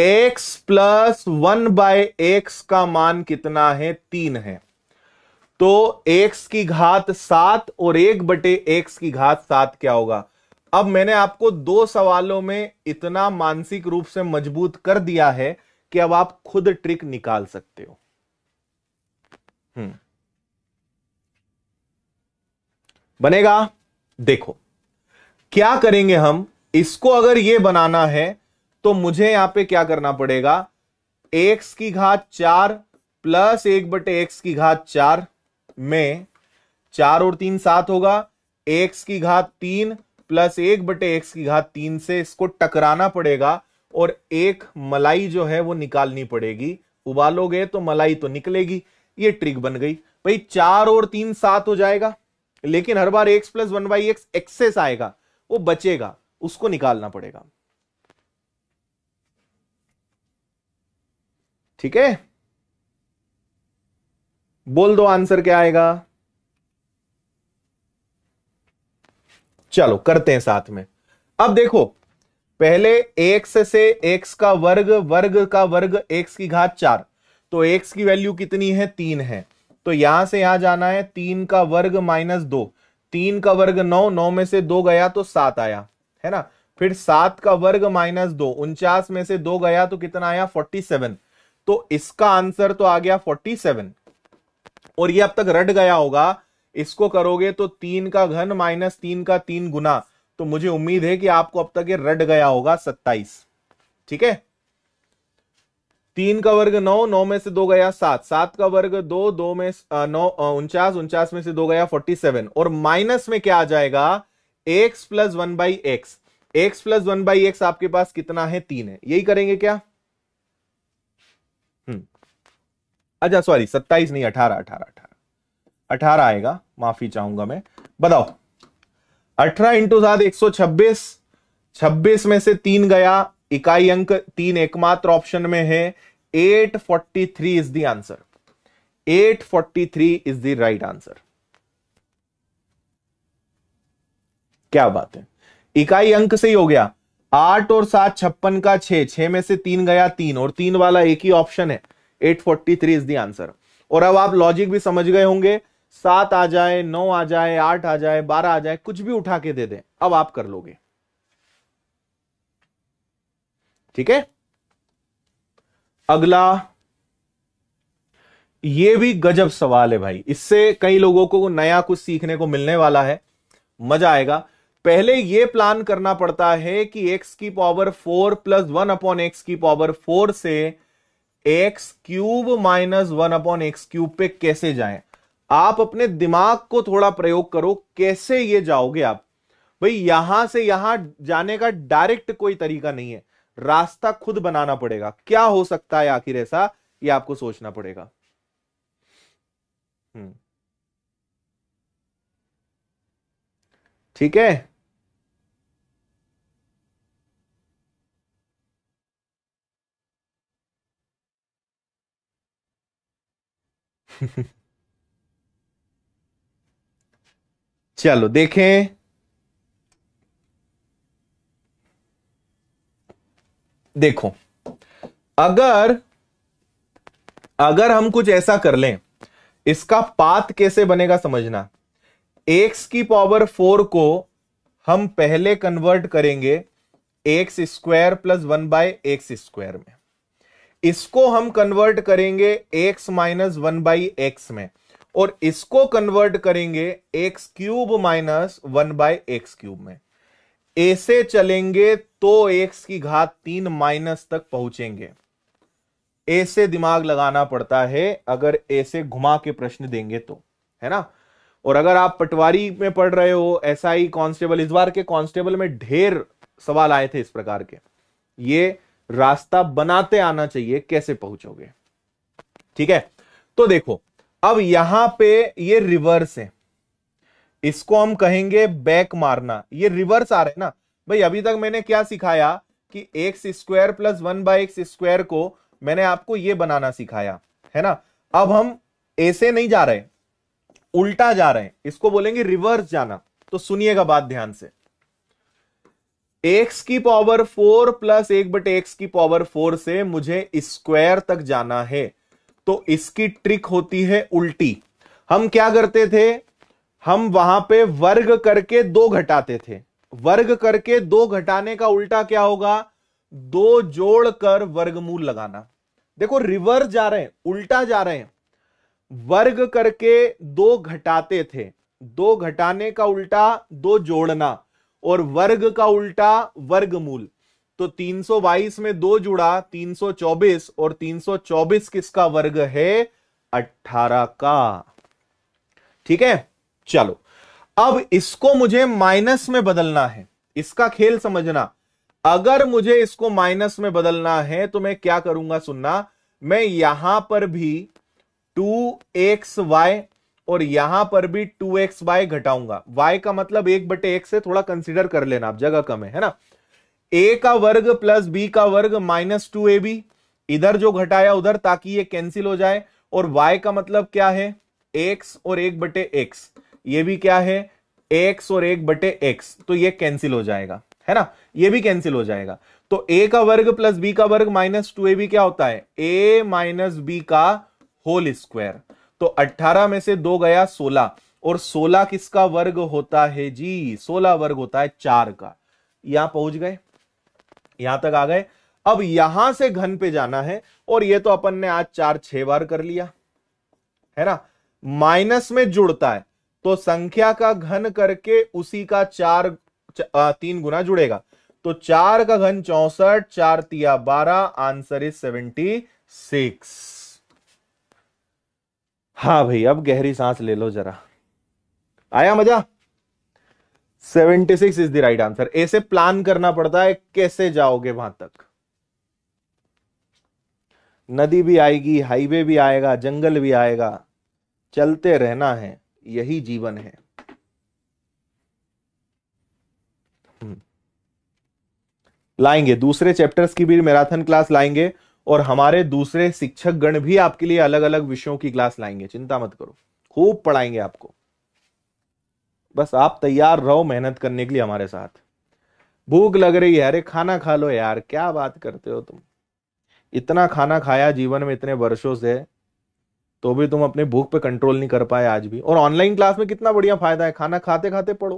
x plus one by x का मान कितना है तीन है तो एक्स की घात सात और एक बटे एक्स की घात सात क्या होगा अब मैंने आपको दो सवालों में इतना मानसिक रूप से मजबूत कर दिया है कि अब आप खुद ट्रिक निकाल सकते हो हम्म बनेगा देखो क्या करेंगे हम इसको अगर ये बनाना है तो मुझे यहां पे क्या करना पड़ेगा एक्स की घात चार प्लस एक बटे एक्स की घात चार में चार और तीन सात होगा एक्स की घात तीन प्लस एक बटे एक्स की घात तीन से इसको टकराना पड़ेगा और एक मलाई जो है वो निकालनी पड़ेगी उबालोगे तो मलाई तो निकलेगी ये ट्रिक बन गई भाई चार और तीन सात हो जाएगा लेकिन हर बार x plus one by x excess आएगा वो बचेगा उसको निकालना पड़ेगा ठीक है बोल दो आंसर क्या आएगा चलो करते हैं साथ में अब देखो पहले एक्स से एक्स का वर्ग वर्ग का वर्ग एक की घात चार तो एक्स की वैल्यू कितनी है तीन है तो यहां से यहां जाना है तीन का वर्ग माइनस दो तीन का वर्ग नौ नौ में से दो गया तो सात आया है ना फिर सात का वर्ग माइनस दो उनचास में से दो गया तो कितना आया फोर्टी सेवन तो इसका आंसर तो आ गया फोर्टी सेवन और ये अब तक रट गया होगा इसको करोगे तो तीन का घन माइनस तीन का तीन गुना तो मुझे उम्मीद है कि आपको अब तक ये रट गया होगा सत्ताईस ठीक है तीन का वर्ग नौ नौ में से दो गया सात सात का वर्ग दो दो में नौ उनचास उनचास में से दो गया फोर्टी सेवन और माइनस में क्या आ जाएगा x plus one by x x plus one by x आपके पास कितना है तीन है यही करेंगे क्या अच्छा सॉरी सत्ताईस नहीं अठारह अठारह अठारह अठारह आएगा माफी चाहूंगा मैं बताओ अठारह इंटू सात एक सौ छब्बीस छब्बीस में से तीन गया इकाई अंक तीन एकमात्र ऑप्शन में है eight forty three is the answer eight forty three is the right answer क्या बात है इकाई अंक से ही हो गया आठ और सात छप्पन का छह छह में से तीन गया तीन और तीन वाला एक ही ऑप्शन है 843 इज द आंसर और अब आप लॉजिक भी समझ गए होंगे सात आ जाए नौ आ जाए आठ आ जाए बारह आ जाए कुछ भी उठा के दे दें अब आप कर लोगे ठीक है अगला ये भी गजब सवाल है भाई इससे कई लोगों को नया कुछ सीखने को मिलने वाला है मजा आएगा पहले ये प्लान करना पड़ता है कि x की power four plus one upon x की पावर फोर से x cube minus one upon x cube पे कैसे जाए आप अपने दिमाग को थोड़ा प्रयोग करो कैसे ये जाओगे आप भाई यहां से यहां जाने का डायरेक्ट कोई तरीका नहीं है रास्ता खुद बनाना पड़ेगा क्या हो सकता है आखिर ऐसा ये आपको सोचना पड़ेगा हम्म। ठीक है चलो देखें देखो अगर अगर हम कुछ ऐसा कर लें इसका पात कैसे बनेगा समझना एक्स की पावर फोर को हम पहले कन्वर्ट करेंगे x square plus one by x square में इसको हम कन्वर्ट करेंगे x minus one by x में और इसको कन्वर्ट करेंगे x cube minus one by x cube में ऐसे चलेंगे तो एक्स की घात तीन माइनस तक पहुंचेंगे ऐसे दिमाग लगाना पड़ता है अगर ऐसे घुमा के प्रश्न देंगे तो है ना और अगर आप पटवारी में पढ़ रहे हो एसआई कांस्टेबल इस बार के कांस्टेबल में ढेर सवाल आए थे इस प्रकार के ये रास्ता बनाते आना चाहिए कैसे पहुंचोगे ठीक है तो देखो अब यहां पे ये रिवर्स है इसको हम कहेंगे बैक मारना ये रिवर्स आ रहे ना भाई अभी तक मैंने क्या सिखाया कि x square plus one by x square को मैंने आपको ये बनाना सिखाया है ना अब हम ऐसे नहीं जा रहे उल्टा जा रहे हैं इसको बोलेंगे रिवर्स जाना तो सुनिएगा बात ध्यान से एक्स की पावर फोर प्लस एक बटे एक्स की पावर फोर से मुझे स्क्वायर तक जाना है तो इसकी ट्रिक होती है उल्टी हम क्या करते थे हम वहां पे वर्ग करके दो घटाते थे वर्ग करके दो घटाने का उल्टा क्या होगा दो जोड़कर वर्गमूल लगाना देखो रिवर्स जा रहे हैं उल्टा जा रहे हैं वर्ग करके दो घटाते थे दो घटाने का उल्टा दो जोड़ना और वर्ग का उल्टा वर्गमूल तो 322 में दो जुड़ा 324 और 324 किसका वर्ग है 18 का ठीक है चलो अब इसको मुझे माइनस में बदलना है इसका खेल समझना अगर मुझे इसको माइनस में बदलना है तो मैं क्या करूंगा सुनना मैं यहां पर भी टू एक्स वाई और यहां पर भी टू एक्स वाई घटाऊंगा वाई का मतलब एक बटे एक से थोड़ा कंसिडर कर लेना आप जगह कम है, है ना ए का वर्ग प्लस बी का वर्ग माइनस टू ए बी इधर जो घटाया उधर ताकि ये कैंसिल हो जाए और वाई का मतलब क्या है एक्स और एक बटे एक्स ये भी क्या है एक्स और एक बटे एक्स तो ये कैंसिल हो जाएगा है ना ये भी कैंसिल हो जाएगा तो ए का वर्ग प्लस बी का वर्ग माइनस टू ए बी क्या होता है ए माइनस बी का होल स्क्वायर तो अट्ठारह में से दो गया सोलह और सोलह किसका वर्ग होता है जी सोलह वर्ग होता है चार का यहां पहुंच गए यहां तक आ गए अब यहां से घन पे जाना है और ये तो अपन ने आज चार छह बार कर लिया है ना माइनस में जुड़ता है तो संख्या का घन करके उसी का चार च, तीन गुना जुड़ेगा तो चार का घन चौसठ चार तिया बारह आंसर इज सेवेंटी सिक्स हाँ भाई अब गहरी सांस ले लो जरा आया मजा 76 इज द राइट आंसर ऐसे प्लान करना पड़ता है कैसे जाओगे वहां तक नदी भी आएगी हाईवे भी आएगा जंगल भी आएगा चलते रहना है यही जीवन है हम्म। लाएंगे दूसरे चैप्टर्स की भी मैराथन क्लास लाएंगे और हमारे दूसरे शिक्षक गण भी आपके लिए अलग अलग विषयों की क्लास लाएंगे चिंता मत करो खूब पढ़ाएंगे आपको बस आप तैयार रहो मेहनत करने के लिए हमारे साथ भूख लग रही है अरे खाना खा लो यार क्या बात करते हो तुम इतना खाना खाया जीवन में इतने वर्षों से तो भी तुम अपने भूख पे कंट्रोल नहीं कर पाए आज भी और ऑनलाइन क्लास में कितना बढ़िया फायदा है खाना खाते खाते पढ़ो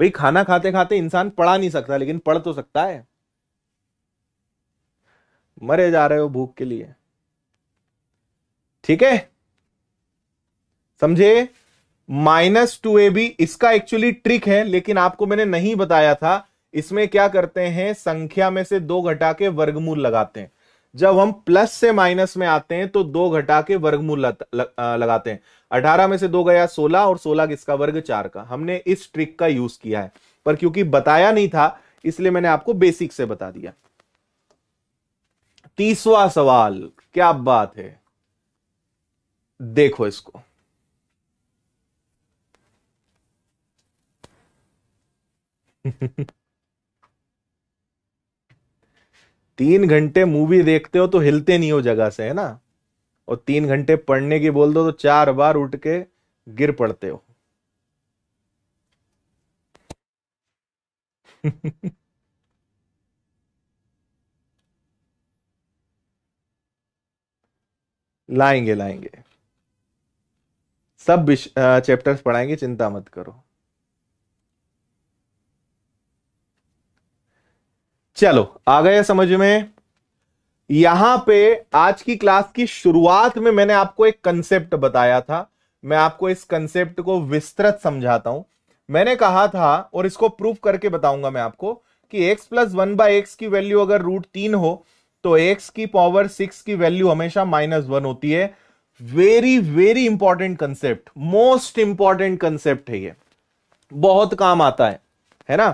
भाई खाना खाते खाते इंसान पढ़ा नहीं सकता लेकिन पढ़ तो सकता है मरे जा रहे हो भूख के लिए ठीक है समझे माइनस टू ए बी इसका एक्चुअली ट्रिक है लेकिन आपको मैंने नहीं बताया था इसमें क्या करते हैं संख्या में से दो घटा के वर्गमूल लगाते हैं जब हम प्लस से माइनस में आते हैं तो दो घटा के वर्गमूल लगाते हैं अठारह में से दो गया सोलह और सोलह किसका वर्ग चार का हमने इस ट्रिक का यूज किया है पर क्योंकि बताया नहीं था इसलिए मैंने आपको बेसिक से बता दिया तीसवा सवाल क्या बात है देखो इसको तीन घंटे मूवी देखते हो तो हिलते नहीं हो जगह से है ना और तीन घंटे पढ़ने की बोल दो तो चार बार उठ के गिर पड़ते हो लाएंगे लाएंगे सब चैप्टर्स पढ़ाएंगे चिंता मत करो चलो आ गए समझ में यहां पे आज की क्लास की शुरुआत में मैंने आपको एक कंसेप्ट बताया था मैं आपको इस कंसेप्ट को विस्तृत समझाता हूं मैंने कहा था और इसको प्रूफ करके बताऊंगा मैं आपको कि x plus one by x की वैल्यू अगर रूट तीन हो तो एक्स की पावर सिक्स की वैल्यू हमेशा माइनस वन होती है very very important concept most important concept है ये बहुत काम आता है है ना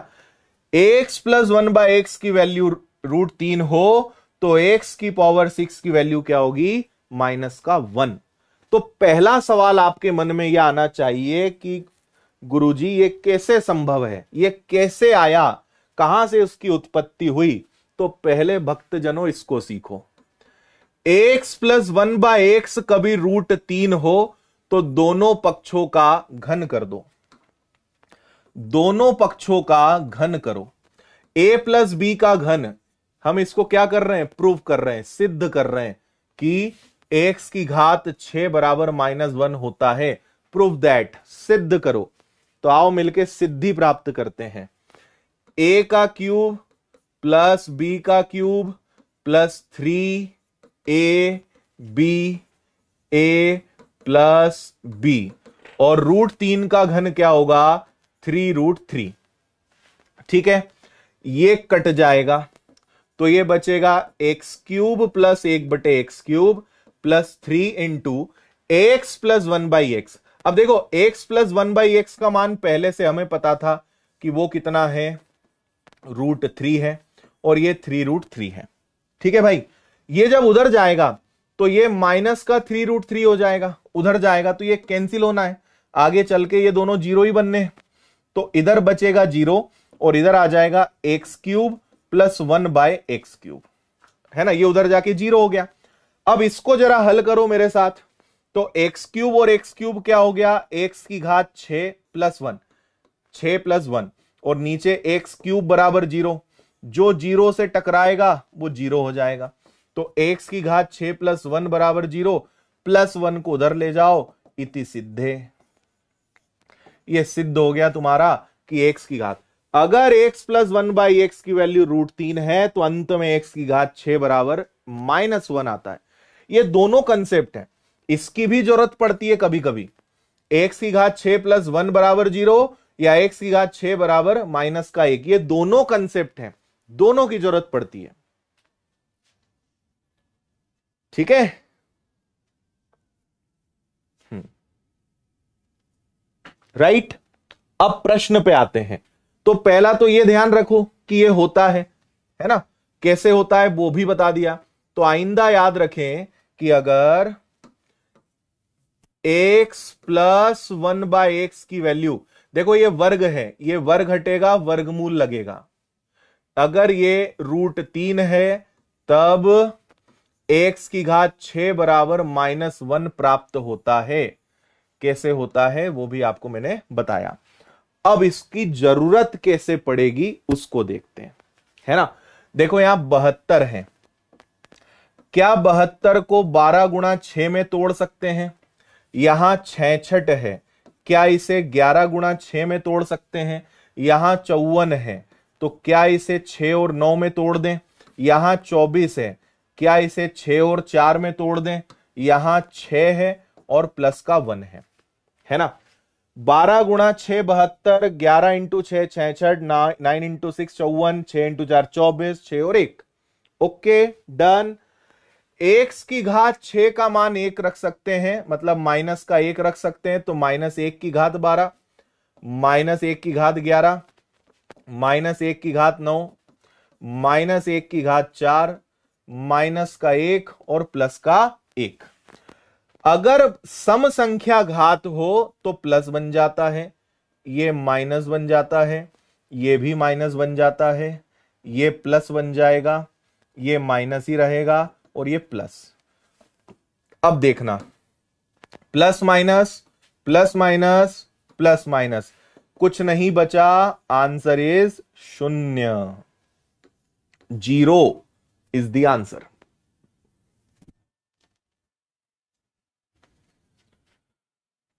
x plus one by x की वैल्यू रूट तीन हो तो एक्स की पावर सिक्स की वैल्यू क्या होगी माइनस का वन तो पहला सवाल आपके मन में यह आना चाहिए कि गुरुजी ये कैसे संभव है ये कैसे आया कहां से उसकी उत्पत्ति हुई तो पहले भक्त जनो इसको सीखो x plus one by x कभी रूट तीन हो तो दोनों पक्षों का घन कर दो दोनों पक्षों का घन करो ए प्लस बी का घन हम इसको क्या कर रहे हैं प्रूव कर रहे हैं सिद्ध कर रहे हैं कि एक्स की घात छ बराबर माइनस वन होता है प्रूव दैट सिद्ध करो तो आओ मिलके सिद्धि प्राप्त करते हैं ए का क्यूब प्लस बी का cube plus three A B A plus B और रूट तीन का घन क्या होगा थ्री रूट थ्री ठीक है ये कट जाएगा तो ये बचेगा एक्स क्यूब प्लस एक बटे x cube plus three into x plus one by x अब देखो x plus one by x का मान पहले से हमें पता था कि वो कितना है रूट थ्री है और ये थ्री रूट थ्री है ठीक है भाई ये जब उधर जाएगा तो ये माइनस का थ्री रूट थ्री हो जाएगा उधर जाएगा तो ये कैंसिल होना है आगे चल के ये दोनों जीरो ही बनने हैं तो इधर बचेगा जीरो और इधर आ जाएगा x cube plus one by x cube है ना ये उधर जाके जीरो हो गया अब इसको जरा हल करो मेरे साथ तो एक्स क्यूब और एक्स क्यूब क्या हो गया एक्स की घात छ प्लस वन छ प्लस वन और नीचे एक्स क्यूब बराबर जीरो जो जीरो से टकराएगा वो जीरो हो जाएगा तो एक्स की घात छ प्लस वन बराबर जीरो प्लस वन को उधर ले जाओ इति सिद्धे ये सिद्ध हो गया तुम्हारा कि एक्स की घात अगर x plus one by x की वैल्यू रूट तीन है तो अंत में एक्स की घात छह बराबर माइनस वन आता है ये दोनों कंसेप्ट है इसकी भी जरूरत पड़ती है कभी कभी एक्स की घात छ प्लस वन बराबर जीरो या एक्स की घात छ बराबर माइनस का एक ये दोनों कंसेप्ट हैं दोनों की जरूरत पड़ती है ठीक है राइट हम्म। अब प्रश्न पे आते हैं तो पहला तो यह ध्यान रखो कि यह होता है है ना कैसे होता है वो भी बता दिया तो आइंदा याद रखें कि अगर x plus one by x की वैल्यू देखो ये वर्ग है ये वर्ग हटेगा वर्गमूल लगेगा अगर ये रूट तीन है तब एक्स की घात छ बराबर माइनस वन प्राप्त होता है कैसे होता है वो भी आपको मैंने बताया अब इसकी जरूरत कैसे पड़ेगी उसको देखते हैं है ना देखो यहां बहत्तर है क्या बहत्तर को बारह गुणा छ में तोड़ सकते हैं यहां छठ है क्या इसे ग्यारह गुणा छ में तोड़ सकते हैं यहां चौवन है तो क्या इसे छ और नौ में तोड़ दें यहां चौबीस है क्या इसे छ और चार में तोड़ दें यहां छ है और प्लस का वन है है ना बारह गुणा छह बहत्तर ग्यारह इंटू छः छठ नाइन इंटू सिक्स चौवन छ इंटू चार चौबीस छ और एक ओके डन एक्स की घात छ का मान एक रख सकते हैं मतलब माइनस का एक रख सकते हैं तो माइनस एक की घात बारह माइनस एक की घात ग्यारह माइनस एक की घात नौ माइनस एक की घात चार माइनस का एक और प्लस का एक अगर सम संख्या घात हो तो प्लस बन जाता है ये माइनस बन जाता है ये भी माइनस बन जाता है ये प्लस बन जाएगा ये माइनस ही रहेगा और ये प्लस अब देखना plus minus plus minus plus minus कुछ नहीं बचा आंसर इज शून्य जीरो इज द आंसर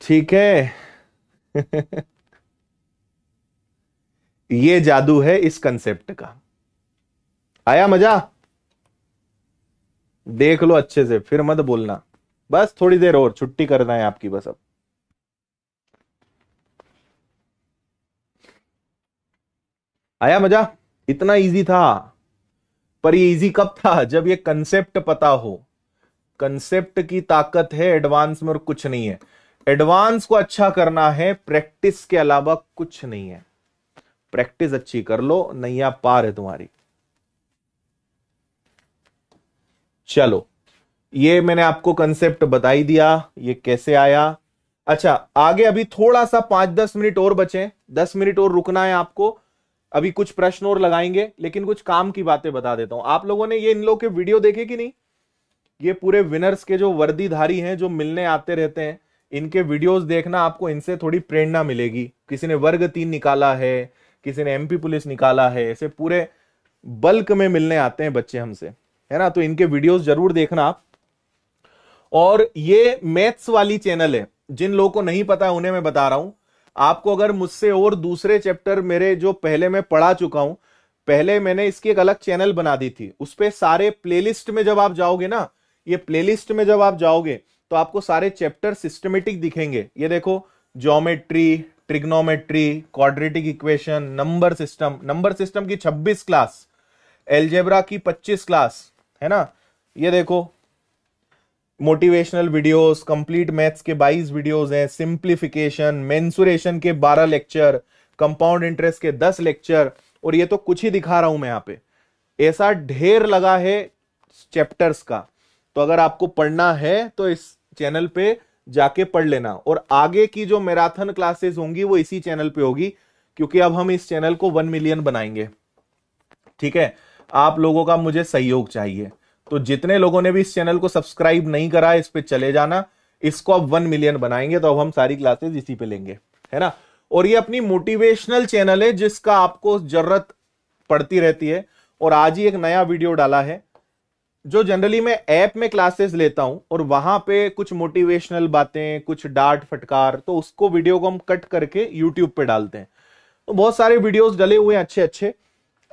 ठीक है ये जादू है इस कंसेप्ट का आया मजा देख लो अच्छे से फिर मत बोलना बस थोड़ी देर और छुट्टी करना है आपकी बस अब आया मजा इतना इजी था पर ये इजी कब था जब ये कंसेप्ट पता हो कंसेप्ट की ताकत है एडवांस में और कुछ नहीं है एडवांस को अच्छा करना है प्रैक्टिस के अलावा कुछ नहीं है प्रैक्टिस अच्छी कर लो नैया पार है तुम्हारी चलो ये मैंने आपको कंसेप्ट बताई दिया ये कैसे आया अच्छा आगे अभी थोड़ा सा पांच दस मिनट और बचे दस मिनट और रुकना है आपको अभी कुछ प्रश्न और लगाएंगे लेकिन कुछ काम की बातें बता देता हूं आप लोगों ने ये इन लोग के वीडियो देखे कि नहीं ये पूरे विनर्स के जो वर्दीधारी हैं जो मिलने आते रहते हैं इनके वीडियोस देखना आपको इनसे थोड़ी प्रेरणा मिलेगी किसी ने वर्ग तीन निकाला है किसी ने एमपी पुलिस निकाला है ऐसे पूरे बल्क में मिलने आते हैं बच्चे हमसे है ना तो इनके वीडियोस जरूर देखना आप और ये मैथ्स वाली चैनल है जिन लोगों को नहीं पता उन्हें मैं बता रहा हूं आपको अगर मुझसे और दूसरे चैप्टर मेरे जो पहले मैं पढ़ा चुका हूं पहले मैंने इसकी एक अलग चैनल बना दी थी उस पर सारे प्लेलिस्ट में जब आप जाओगे ना ये प्लेलिस्ट में जब आप जाओगे तो आपको सारे चैप्टर सिस्टमेटिक दिखेंगे ये देखो geometry trigonometry quadratic equation number system number system की 26 क्लास एल्जेब्रा की 25 क्लास है ना ये देखो मोटिवेशनल वीडियोस कंप्लीट मैथ्स के 22 वीडियोस हैं सिंप्लीफिकेशन मेंसुरेशन के 12 लेक्चर कंपाउंड इंटरेस्ट के 10 लेक्चर और ये तो कुछ ही दिखा रहा हूं मैं यहाँ पे ऐसा ढेर लगा है चैप्टर्स का तो अगर आपको पढ़ना है तो इस चैनल पे जाके पढ़ लेना और आगे की जो मैराथन क्लासेस होंगी वो इसी चैनल पे होगी क्योंकि अब हम इस चैनल को वन मिलियन बनाएंगे ठीक है आप लोगों का मुझे सहयोग चाहिए तो जितने लोगों ने भी इस चैनल को सब्सक्राइब नहीं करा इस पर चले जाना इसको अब वन मिलियन बनाएंगे तो अब हम सारी क्लासेज इसी पे लेंगे है ना और ये अपनी मोटिवेशनल चैनल है जिसका आपको जरूरत पड़ती रहती है और आज ही एक नया वीडियो डाला है जो जनरली मैं ऐप में क्लासेस लेता हूं और वहां पे कुछ मोटिवेशनल बातें कुछ डांट फटकार तो उसको वीडियो को हम कट करके यूट्यूब पे डालते हैं तो बहुत सारे वीडियोस डले हुए हैं अच्छे अच्छे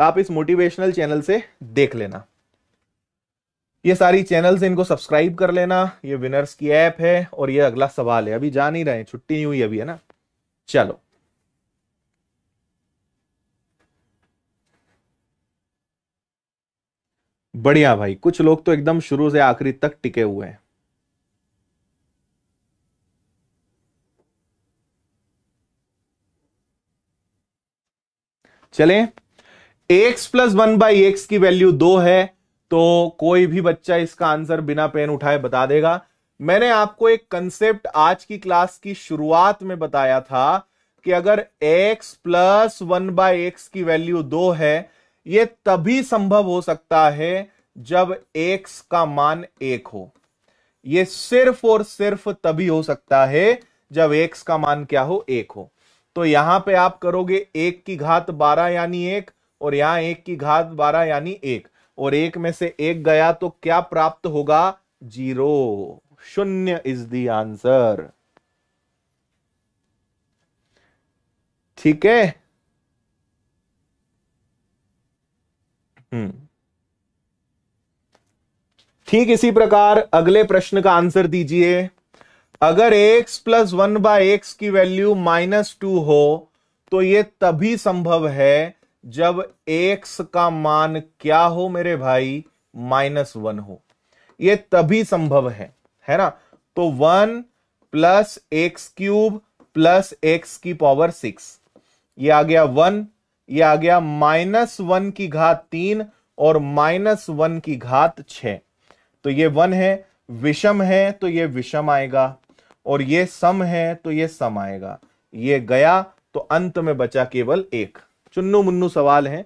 आप इस मोटिवेशनल चैनल से देख लेना ये सारी चैनल्स इनको सब्सक्राइब कर लेना ये विनर्स की ऐप है और ये अगला सवाल है अभी जा नहीं रहे छुट्टी नहीं हुई अभी है ना चलो बढ़िया भाई कुछ लोग तो एकदम शुरू से आखिरी तक टिके हुए हैं चले x plus one by x की वैल्यू दो है तो कोई भी बच्चा इसका आंसर बिना पेन उठाए बता देगा मैंने आपको एक कंसेप्ट आज की क्लास की शुरुआत में बताया था कि अगर x plus one by x की वैल्यू दो है यह तभी संभव हो सकता है जब x का मान एक हो यह सिर्फ और सिर्फ तभी हो सकता है जब x का मान क्या हो एक हो तो यहां पे आप करोगे एक की घात बारह यानी एक और यहां एक की घात बारह यानी एक और एक में से एक गया तो क्या प्राप्त होगा जीरो शून्य इज दी आंसर ठीक है हम्म। ठीक इसी प्रकार अगले प्रश्न का आंसर दीजिए अगर x plus one by x की वैल्यू माइनस टू हो तो यह तभी संभव है जब x का मान क्या हो मेरे भाई माइनस वन हो ये तभी संभव है है ना तो one plus x cube plus x की पावर सिक्स ये आ गया वन ये आ गया माइनस वन की घात तीन और माइनस वन की घात छ तो ये वन है विषम है तो ये विषम आएगा और ये सम है तो ये सम आएगा ये गया तो अंत में बचा केवल एक चुन्नू मुन्नू सवाल हैं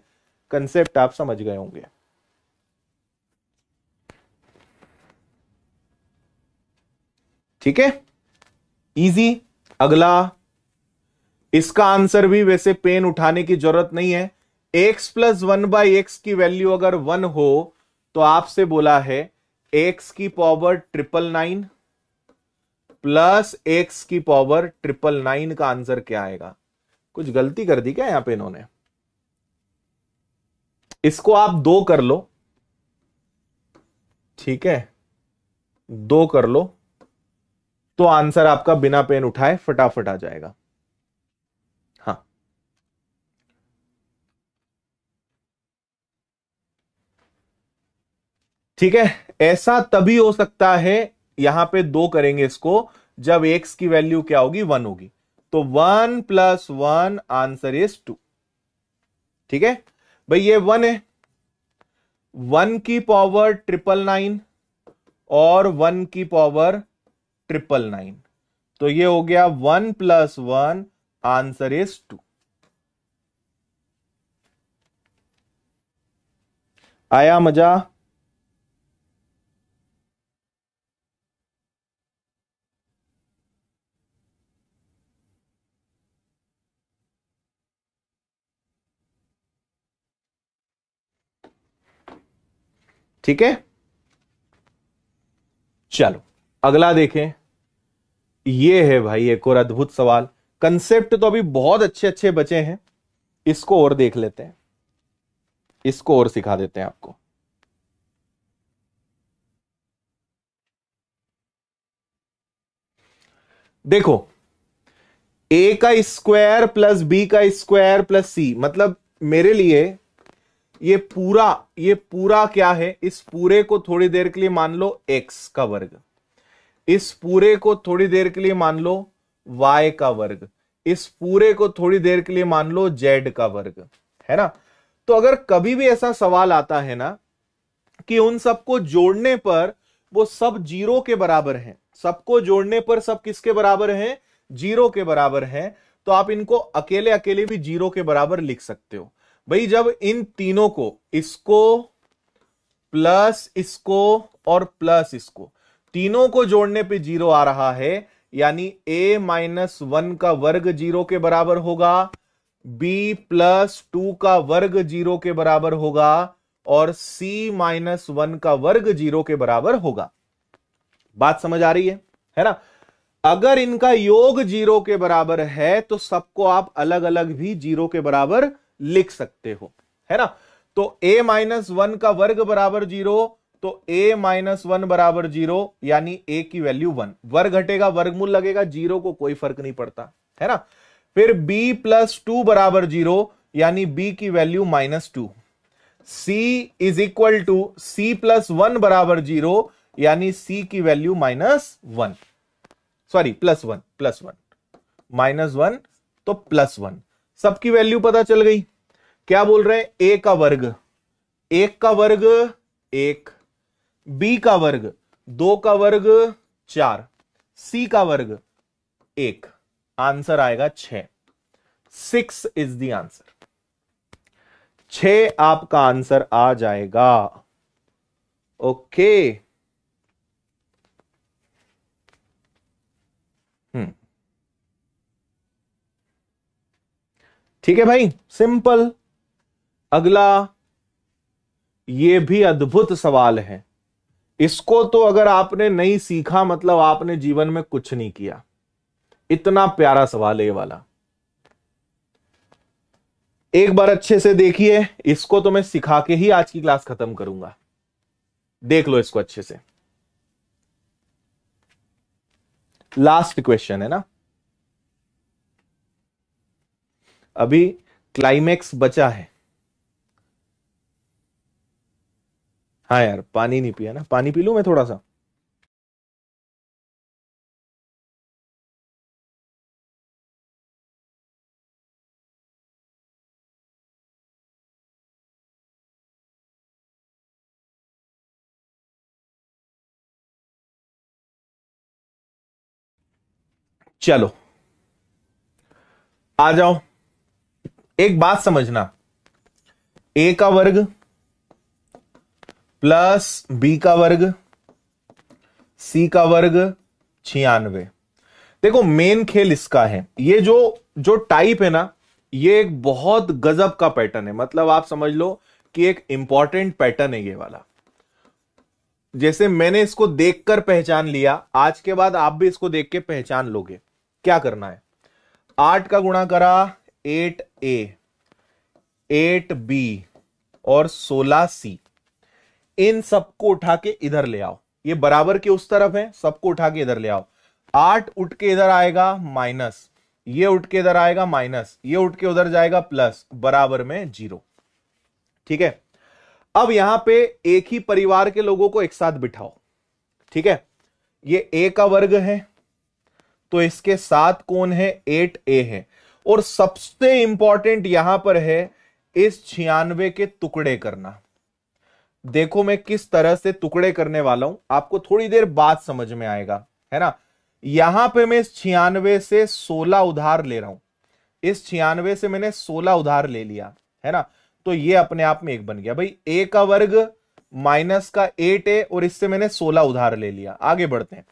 कंसेप्ट आप समझ गए होंगे ठीक है इजी अगला इसका आंसर भी वैसे पेन उठाने की जरूरत नहीं है x plus one by x की वैल्यू अगर वन हो तो आपसे बोला है x की power triple nine plus x की पावर ट्रिपल नाइन का आंसर क्या आएगा कुछ गलती कर दी क्या यहां पे इन्होंने इसको आप दो कर लो ठीक है दो कर लो तो आंसर आपका बिना पेन उठाए फटाफट आ जाएगा हाँ। ठीक है ऐसा तभी हो सकता है यहां पे दो करेंगे इसको जब एक्स की वैल्यू क्या होगी वन होगी तो one plus one answer is two ठीक है भाई ये वन है वन की पावर ट्रिपल नाइन और वन की पावर ट्रिपल नाइन तो ये हो गया one plus one answer is two आया मजा ठीक है चलो अगला देखें ये है भाई एक और अद्भुत सवाल कंसेप्ट तो अभी बहुत अच्छे अच्छे बचे हैं इसको और देख लेते हैं इसको और सिखा देते हैं आपको देखो ए का स्क्वायर प्लस बी का स्क्वायर प्लस सी मतलब मेरे लिए ये पूरा ये पूरा क्या है इस पूरे को थोड़ी देर के लिए मान लो एक्स का वर्ग इस पूरे को थोड़ी देर के लिए मान लो y का वर्ग इस पूरे को थोड़ी देर के लिए मान लो जेड का वर्ग है ना तो अगर कभी भी ऐसा सवाल आता है ना कि उन सबको जोड़ने पर वो सब जीरो के बराबर हैं सबको जोड़ने पर सब किसके बराबर हैं जीरो के बराबर हैं तो आप इनको अकेले अकेले भी जीरो के बराबर लिख सकते हो भाई जब इन तीनों को इसको प्लस इसको और प्लस इसको तीनों को जोड़ने पे जीरो आ रहा है यानी a माइनस वन का वर्ग जीरो के बराबर होगा b प्लस टू का वर्ग जीरो के बराबर होगा और c माइनस वन का वर्ग जीरो के बराबर होगा बात समझ आ रही है है ना अगर इनका योग जीरो के बराबर है तो सबको आप अलग अलग भी जीरो के बराबर लिख सकते हो है ना तो a माइनस वन का वर्ग बराबर जीरो तो a माइनस वन बराबर जीरो यानी a की वैल्यू वन वर्ग घटेगा वर्गमूल लगेगा जीरो को कोई फर्क नहीं पड़ता है ना फिर b प्लस टू बराबर जीरो यानी b की value minus two c is equal to c plus one बराबर जीरो यानी c की value minus one sorry plus one plus one minus one तो प्लस वन सबकी वैल्यू पता चल गई क्या बोल रहे हैं ए का वर्ग एक का वर्ग एक बी का वर्ग दो का वर्ग चार सी का वर्ग एक आंसर आएगा छ सिक्स इज द आंसर छ आपका आंसर आ जाएगा ओके हम्म ठीक है भाई सिंपल अगला ये भी अद्भुत सवाल है इसको तो अगर आपने नहीं सीखा मतलब आपने जीवन में कुछ नहीं किया इतना प्यारा सवाल है ये वाला एक बार अच्छे से देखिए इसको तो मैं सिखा के ही आज की क्लास खत्म करूंगा देख लो इसको अच्छे से लास्ट क्वेश्चन है ना अभी क्लाइमेक्स बचा है हाँ यार पानी नहीं पिया ना पानी पी लू मैं थोड़ा सा चलो आ जाओ एक बात समझना ए का वर्ग प्लस बी का वर्ग सी का वर्ग छियानवे देखो मेन खेल इसका है ये जो जो टाइप है ना ये एक बहुत गजब का पैटर्न है मतलब आप समझ लो कि एक इंपॉर्टेंट पैटर्न है ये वाला जैसे मैंने इसको देखकर पहचान लिया आज के बाद आप भी इसको देख के पहचान लोगे क्या करना है आठ का गुणा करा एट ए एट बी और सोलह सी इन सबको उठा के इधर ले आओ ये बराबर के उस तरफ है सबको उठा के इधर ले आओ आठ उठ के इधर आएगा माइनस ये उठ के इधर आएगा माइनस ये उठ के उधर जाएगा प्लस बराबर में जीरो ठीक है अब यहां पे एक ही परिवार के लोगों को एक साथ बिठाओ ठीक है ये ए का वर्ग है तो इसके साथ कौन है एट ए है और सबसे इंपॉर्टेंट यहां पर है इस छियानवे के टुकड़े करना देखो मैं किस तरह से टुकड़े करने वाला हूं आपको थोड़ी देर बाद समझ में आएगा है ना यहां पे मैं इस छियानवे से सोलह उधार ले रहा हूं इस छियानवे से मैंने सोलह उधार ले लिया है ना तो ये अपने आप में एक बन गया भाई ए का वर्ग माइनस का एट ए और इससे मैंने सोलह उधार ले लिया आगे बढ़ते हैं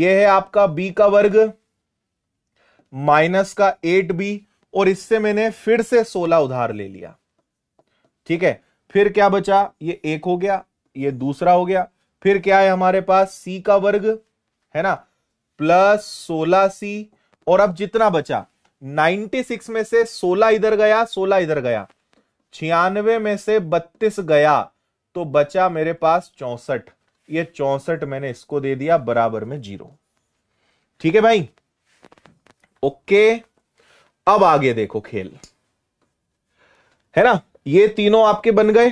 ये है आपका बी का वर्ग माइनस का एट बी और इससे मैंने फिर से सोलह उधार ले लिया ठीक है फिर क्या बचा ये एक हो गया ये दूसरा हो गया फिर क्या है हमारे पास सी का वर्ग है ना प्लस सोलह सी और अब जितना बचा 96 में से 16 इधर गया 16 इधर गया छियानवे में से 32 गया तो बचा मेरे पास चौसठ ये चौसठ मैंने इसको दे दिया बराबर में जीरो ठीक है भाई ओके अब आगे देखो खेल है ना ये तीनों आपके बन गए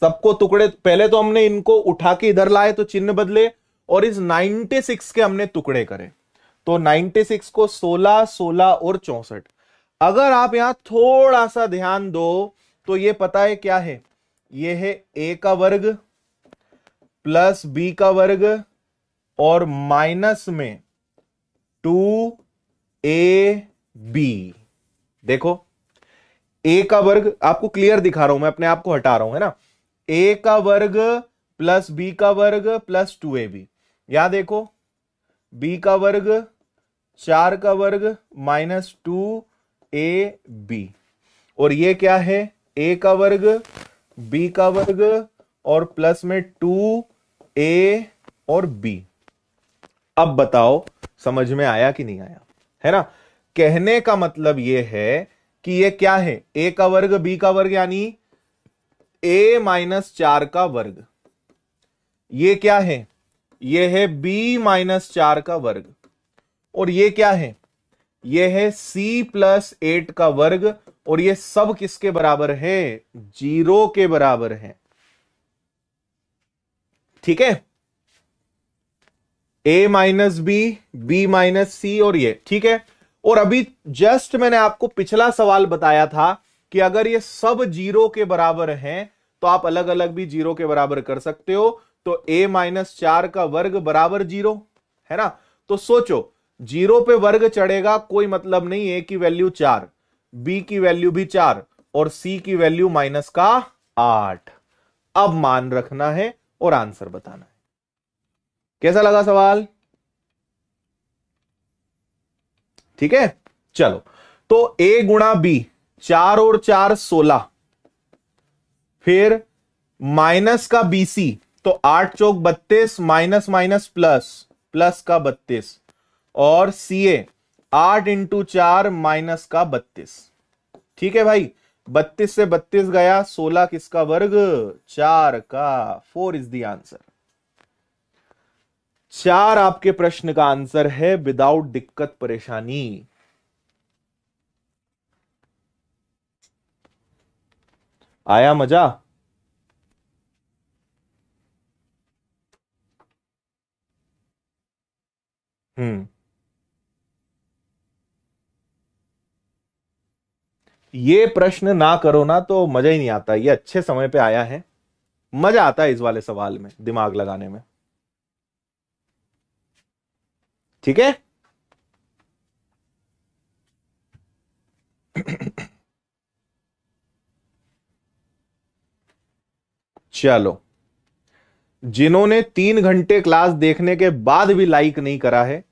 सबको टुकड़े पहले तो हमने इनको उठा के इधर लाए तो चिन्ह बदले और इस 96 के हमने टुकड़े करे तो 96 को 16 16 और चौसठ अगर आप यहां थोड़ा सा ध्यान दो तो ये पता है क्या है ये है ए का वर्ग प्लस बी का वर्ग और माइनस में टू ए बी देखो ए का वर्ग आपको क्लियर दिखा रहा हूं मैं अपने आप को हटा रहा हूं है ना ए का वर्ग प्लस बी का वर्ग प्लस टू ए बी यहां देखो बी का वर्ग चार का वर्ग माइनस टू ए बी और ये क्या है ए का वर्ग बी का वर्ग और प्लस में टू ए और बी अब बताओ समझ में आया कि नहीं आया है ना कहने का मतलब यह है कि यह क्या है ए का वर्ग बी का वर्ग यानी ए माइनस चार का वर्ग ये क्या है ये है b माइनस चार का वर्ग और ये क्या है ये है c प्लस एट का वर्ग और ये सब किसके बराबर है जीरो के बराबर है ठीक है ए minus b b minus c और ये ठीक है और अभी जस्ट मैंने आपको पिछला सवाल बताया था कि अगर ये सब जीरो के बराबर हैं तो आप अलग अलग भी जीरो के बराबर कर सकते हो तो ए माइनस चार का वर्ग बराबर जीरो है ना तो सोचो जीरो पे वर्ग चढ़ेगा कोई मतलब नहीं ए की वैल्यू चार बी की वैल्यू भी चार और सी की वैल्यू माइनस का आठ अब मान रखना है और आंसर बताना है कैसा लगा सवाल ठीक है चलो तो ए गुणा बी चार और चार सोलह फिर माइनस का बीसी तो आठ चौक बत्तीस माइनस माइनस प्लस प्लस का बत्तीस और ए आठ इंटू चार माइनस का बत्तीस ठीक है भाई बत्तीस से बत्तीस गया सोलह किसका वर्ग चार का फोर इज द आंसर चार आपके प्रश्न का आंसर है विदाउट दिक्कत परेशानी आया मजा हम्म ये प्रश्न ना करो ना तो मजा ही नहीं आता ये अच्छे समय पे आया है मजा आता है इस वाले सवाल में दिमाग लगाने में ठीक है चलो जिन्होंने तीन घंटे क्लास देखने के बाद भी लाइक नहीं करा है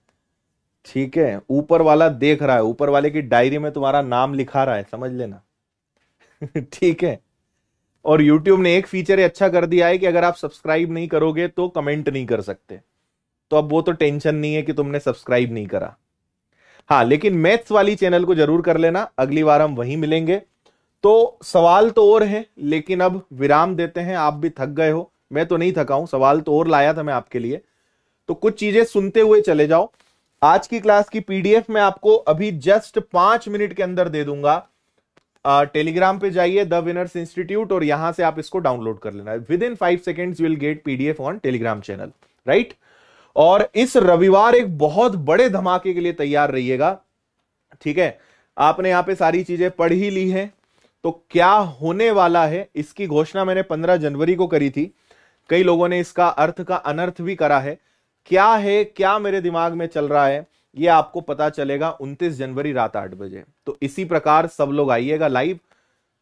ठीक है ऊपर वाला देख रहा है ऊपर वाले की डायरी में तुम्हारा नाम लिखा रहा है समझ लेना ठीक है और YouTube ने एक फीचर अच्छा कर दिया है कि अगर आप सब्सक्राइब नहीं करोगे तो कमेंट नहीं कर सकते तो अब वो तो टेंशन नहीं है कि तुमने सब्सक्राइब नहीं करा हाँ लेकिन मैथ्स वाली चैनल को जरूर कर लेना अगली बार हम वहीं मिलेंगे तो सवाल तो और है लेकिन अब विराम देते हैं आप भी थक गए हो मैं तो नहीं थका हूं सवाल तो और लाया था मैं आपके लिए तो कुछ चीजें सुनते हुए चले जाओ आज की क्लास की पीडीएफ में आपको अभी जस्ट पांच मिनट के अंदर दे दूंगा टेलीग्राम पे जाइए द विनर्स इंस्टीट्यूट और यहां से आप इसको डाउनलोड कर लेना within five seconds will get PDF on Telegram channel right और इस रविवार एक बहुत बड़े धमाके के लिए तैयार रहिएगा ठीक है आपने यहां पे सारी चीजें पढ़ ही ली हैं तो क्या होने वाला है इसकी घोषणा मैंने 15 जनवरी को करी थी कई लोगों ने इसका अर्थ का अनर्थ भी करा है क्या है क्या मेरे दिमाग में चल रहा है ये आपको पता चलेगा 29 जनवरी रात आठ बजे तो इसी प्रकार सब लोग आइएगा लाइव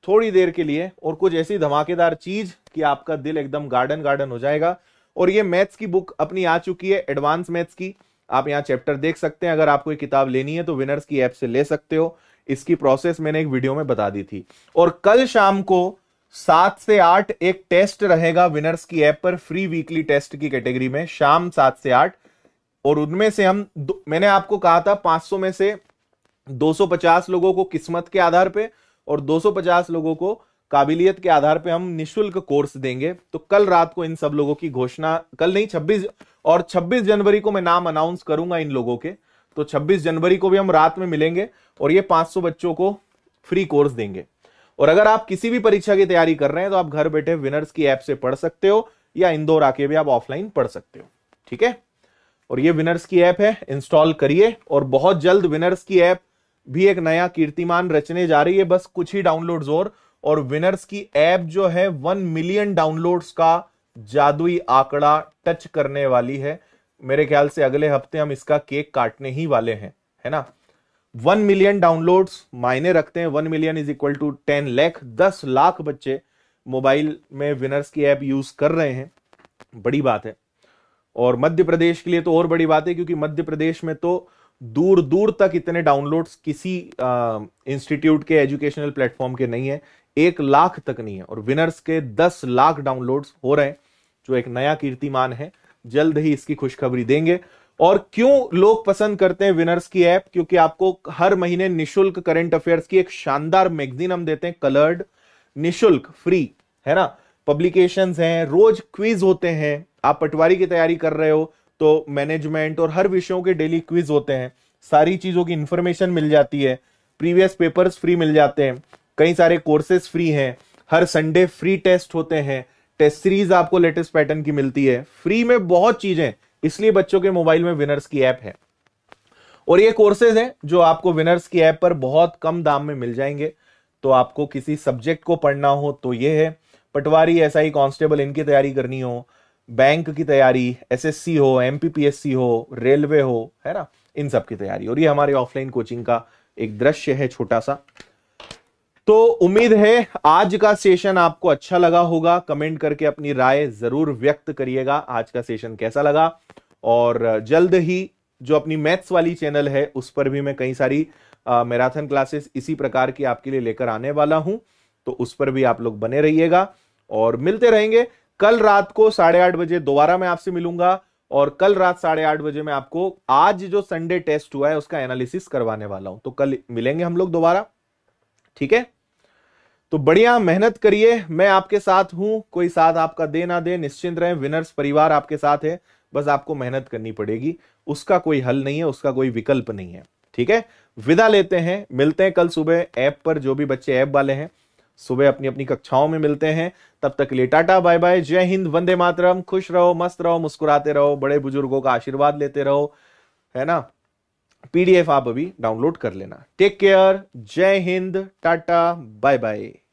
थोड़ी देर के लिए और कुछ ऐसी धमाकेदार चीज कि आपका दिल एकदम गार्डन गार्डन हो जाएगा और ये मैथ्स की बुक अपनी आ चुकी है एडवांस मैथ्स की आप यहाँ चैप्टर देख सकते हैं अगर आपको ये किताब लेनी है तो विनर्स की ऐप से ले सकते हो इसकी प्रोसेस मैंने एक वीडियो में बता दी थी और कल शाम को सात से आठ एक टेस्ट रहेगा विनर्स की ऐप पर फ्री वीकली टेस्ट की कैटेगरी में शाम सात से आठ और उनमें से हम मैंने आपको कहा था 500 में से 250 लोगों को किस्मत के आधार पे और 250 लोगों को काबिलियत के आधार पे हम निशुल्क कोर्स देंगे तो कल रात को इन सब लोगों की घोषणा कल नहीं 26 और 26 जनवरी को मैं नाम अनाउंस करूंगा इन लोगों के तो 26 जनवरी को भी हम रात में मिलेंगे और ये 500 बच्चों को फ्री कोर्स देंगे और अगर आप किसी भी परीक्षा की तैयारी कर रहे हैं तो आप घर बैठे विनर्स की ऐप से पढ़ सकते हो या इंदौर आके भी आप ऑफलाइन पढ़ सकते हो ठीक है और ये विनर्स की ऐप है इंस्टॉल करिए और बहुत जल्द विनर्स की ऐप भी एक नया कीर्तिमान रचने जा रही है बस कुछ ही डाउनलोड्स और और विनर्स की ऐप जो है वन मिलियन डाउनलोड्स का जादुई आंकड़ा टच करने वाली है मेरे ख्याल से अगले हफ्ते हम इसका केक काटने ही वाले हैं है ना वन मिलियन डाउनलोड्स मायने रखते हैं one million is equal to ten lakh दस लाख बच्चे मोबाइल में विनर्स की ऐप यूज कर रहे हैं बड़ी बात है और मध्य प्रदेश के लिए तो और बड़ी बात है क्योंकि मध्य प्रदेश में तो दूर दूर तक इतने डाउनलोड्स किसी इंस्टीट्यूट के एजुकेशनल प्लेटफॉर्म के नहीं है एक लाख तक नहीं है और विनर्स के दस लाख डाउनलोड्स हो रहे हैं जो एक नया कीर्तिमान है जल्द ही इसकी खुशखबरी देंगे और क्यों लोग पसंद करते हैं विनर्स की ऐप क्योंकि आपको हर महीने निशुल्क करंट अफेयर्स की एक शानदार मैगजीन हम देते हैं कलर्ड निशुल्क फ्री है ना पब्लिकेशंस हैं रोज क्विज होते हैं आप पटवारी की तैयारी कर रहे हो तो मैनेजमेंट और हर विषयों के डेली क्विज होते हैं सारी चीज़ों की इंफॉर्मेशन मिल जाती है प्रीवियस पेपर्स फ्री मिल जाते हैं कई सारे कोर्सेज फ्री हैं हर संडे फ्री टेस्ट होते हैं टेस्ट सीरीज आपको लेटेस्ट पैटर्न की मिलती है फ्री में बहुत चीज़ें इसलिए बच्चों के मोबाइल में विनर्स की ऐप है और ये कोर्सेज हैं जो आपको विनर्स की ऐप पर बहुत कम दाम में मिल जाएंगे तो आपको किसी सब्जेक्ट को पढ़ना हो तो ये है पटवारी एसआई कांस्टेबल इनकी तैयारी करनी हो बैंक की तैयारी एसएससी हो एमपीपीएससी हो रेलवे हो है ना इन सब की तैयारी और ये हमारे ऑफलाइन कोचिंग का एक दृश्य है छोटा सा तो उम्मीद है आज का सेशन आपको अच्छा लगा होगा कमेंट करके अपनी राय जरूर व्यक्त करिएगा आज का सेशन कैसा लगा और जल्द ही जो अपनी मैथ्स वाली चैनल है उस पर भी मैं कई सारी मैराथन क्लासेस इसी प्रकार की आपके लिए लेकर आने वाला हूं तो उस पर भी आप लोग बने रहिएगा और मिलते रहेंगे कल रात को साढ़े आठ बजे दोबारा मैं आपसे मिलूंगा और कल रात साढ़े आठ बजे मैं आपको आज जो संडे टेस्ट हुआ है उसका एनालिसिस करवाने वाला हूं तो कल मिलेंगे हम लोग दोबारा ठीक है तो बढ़िया मेहनत करिए मैं आपके साथ हूं कोई साथ आपका दे ना दे निश्चिंत रहे विनर्स परिवार आपके साथ है बस आपको मेहनत करनी पड़ेगी उसका कोई हल नहीं है उसका कोई विकल्प नहीं है ठीक है विदा लेते हैं मिलते हैं कल सुबह ऐप पर जो भी बच्चे ऐप वाले हैं सुबह अपनी अपनी कक्षाओं में मिलते हैं तब तक लिए टाटा बाय बाय जय हिंद वंदे मातरम खुश रहो मस्त रहो मुस्कुराते रहो बड़े बुजुर्गों का आशीर्वाद लेते रहो है ना पीडीएफ आप अभी डाउनलोड कर लेना टेक केयर जय हिंद टाटा बाय बाय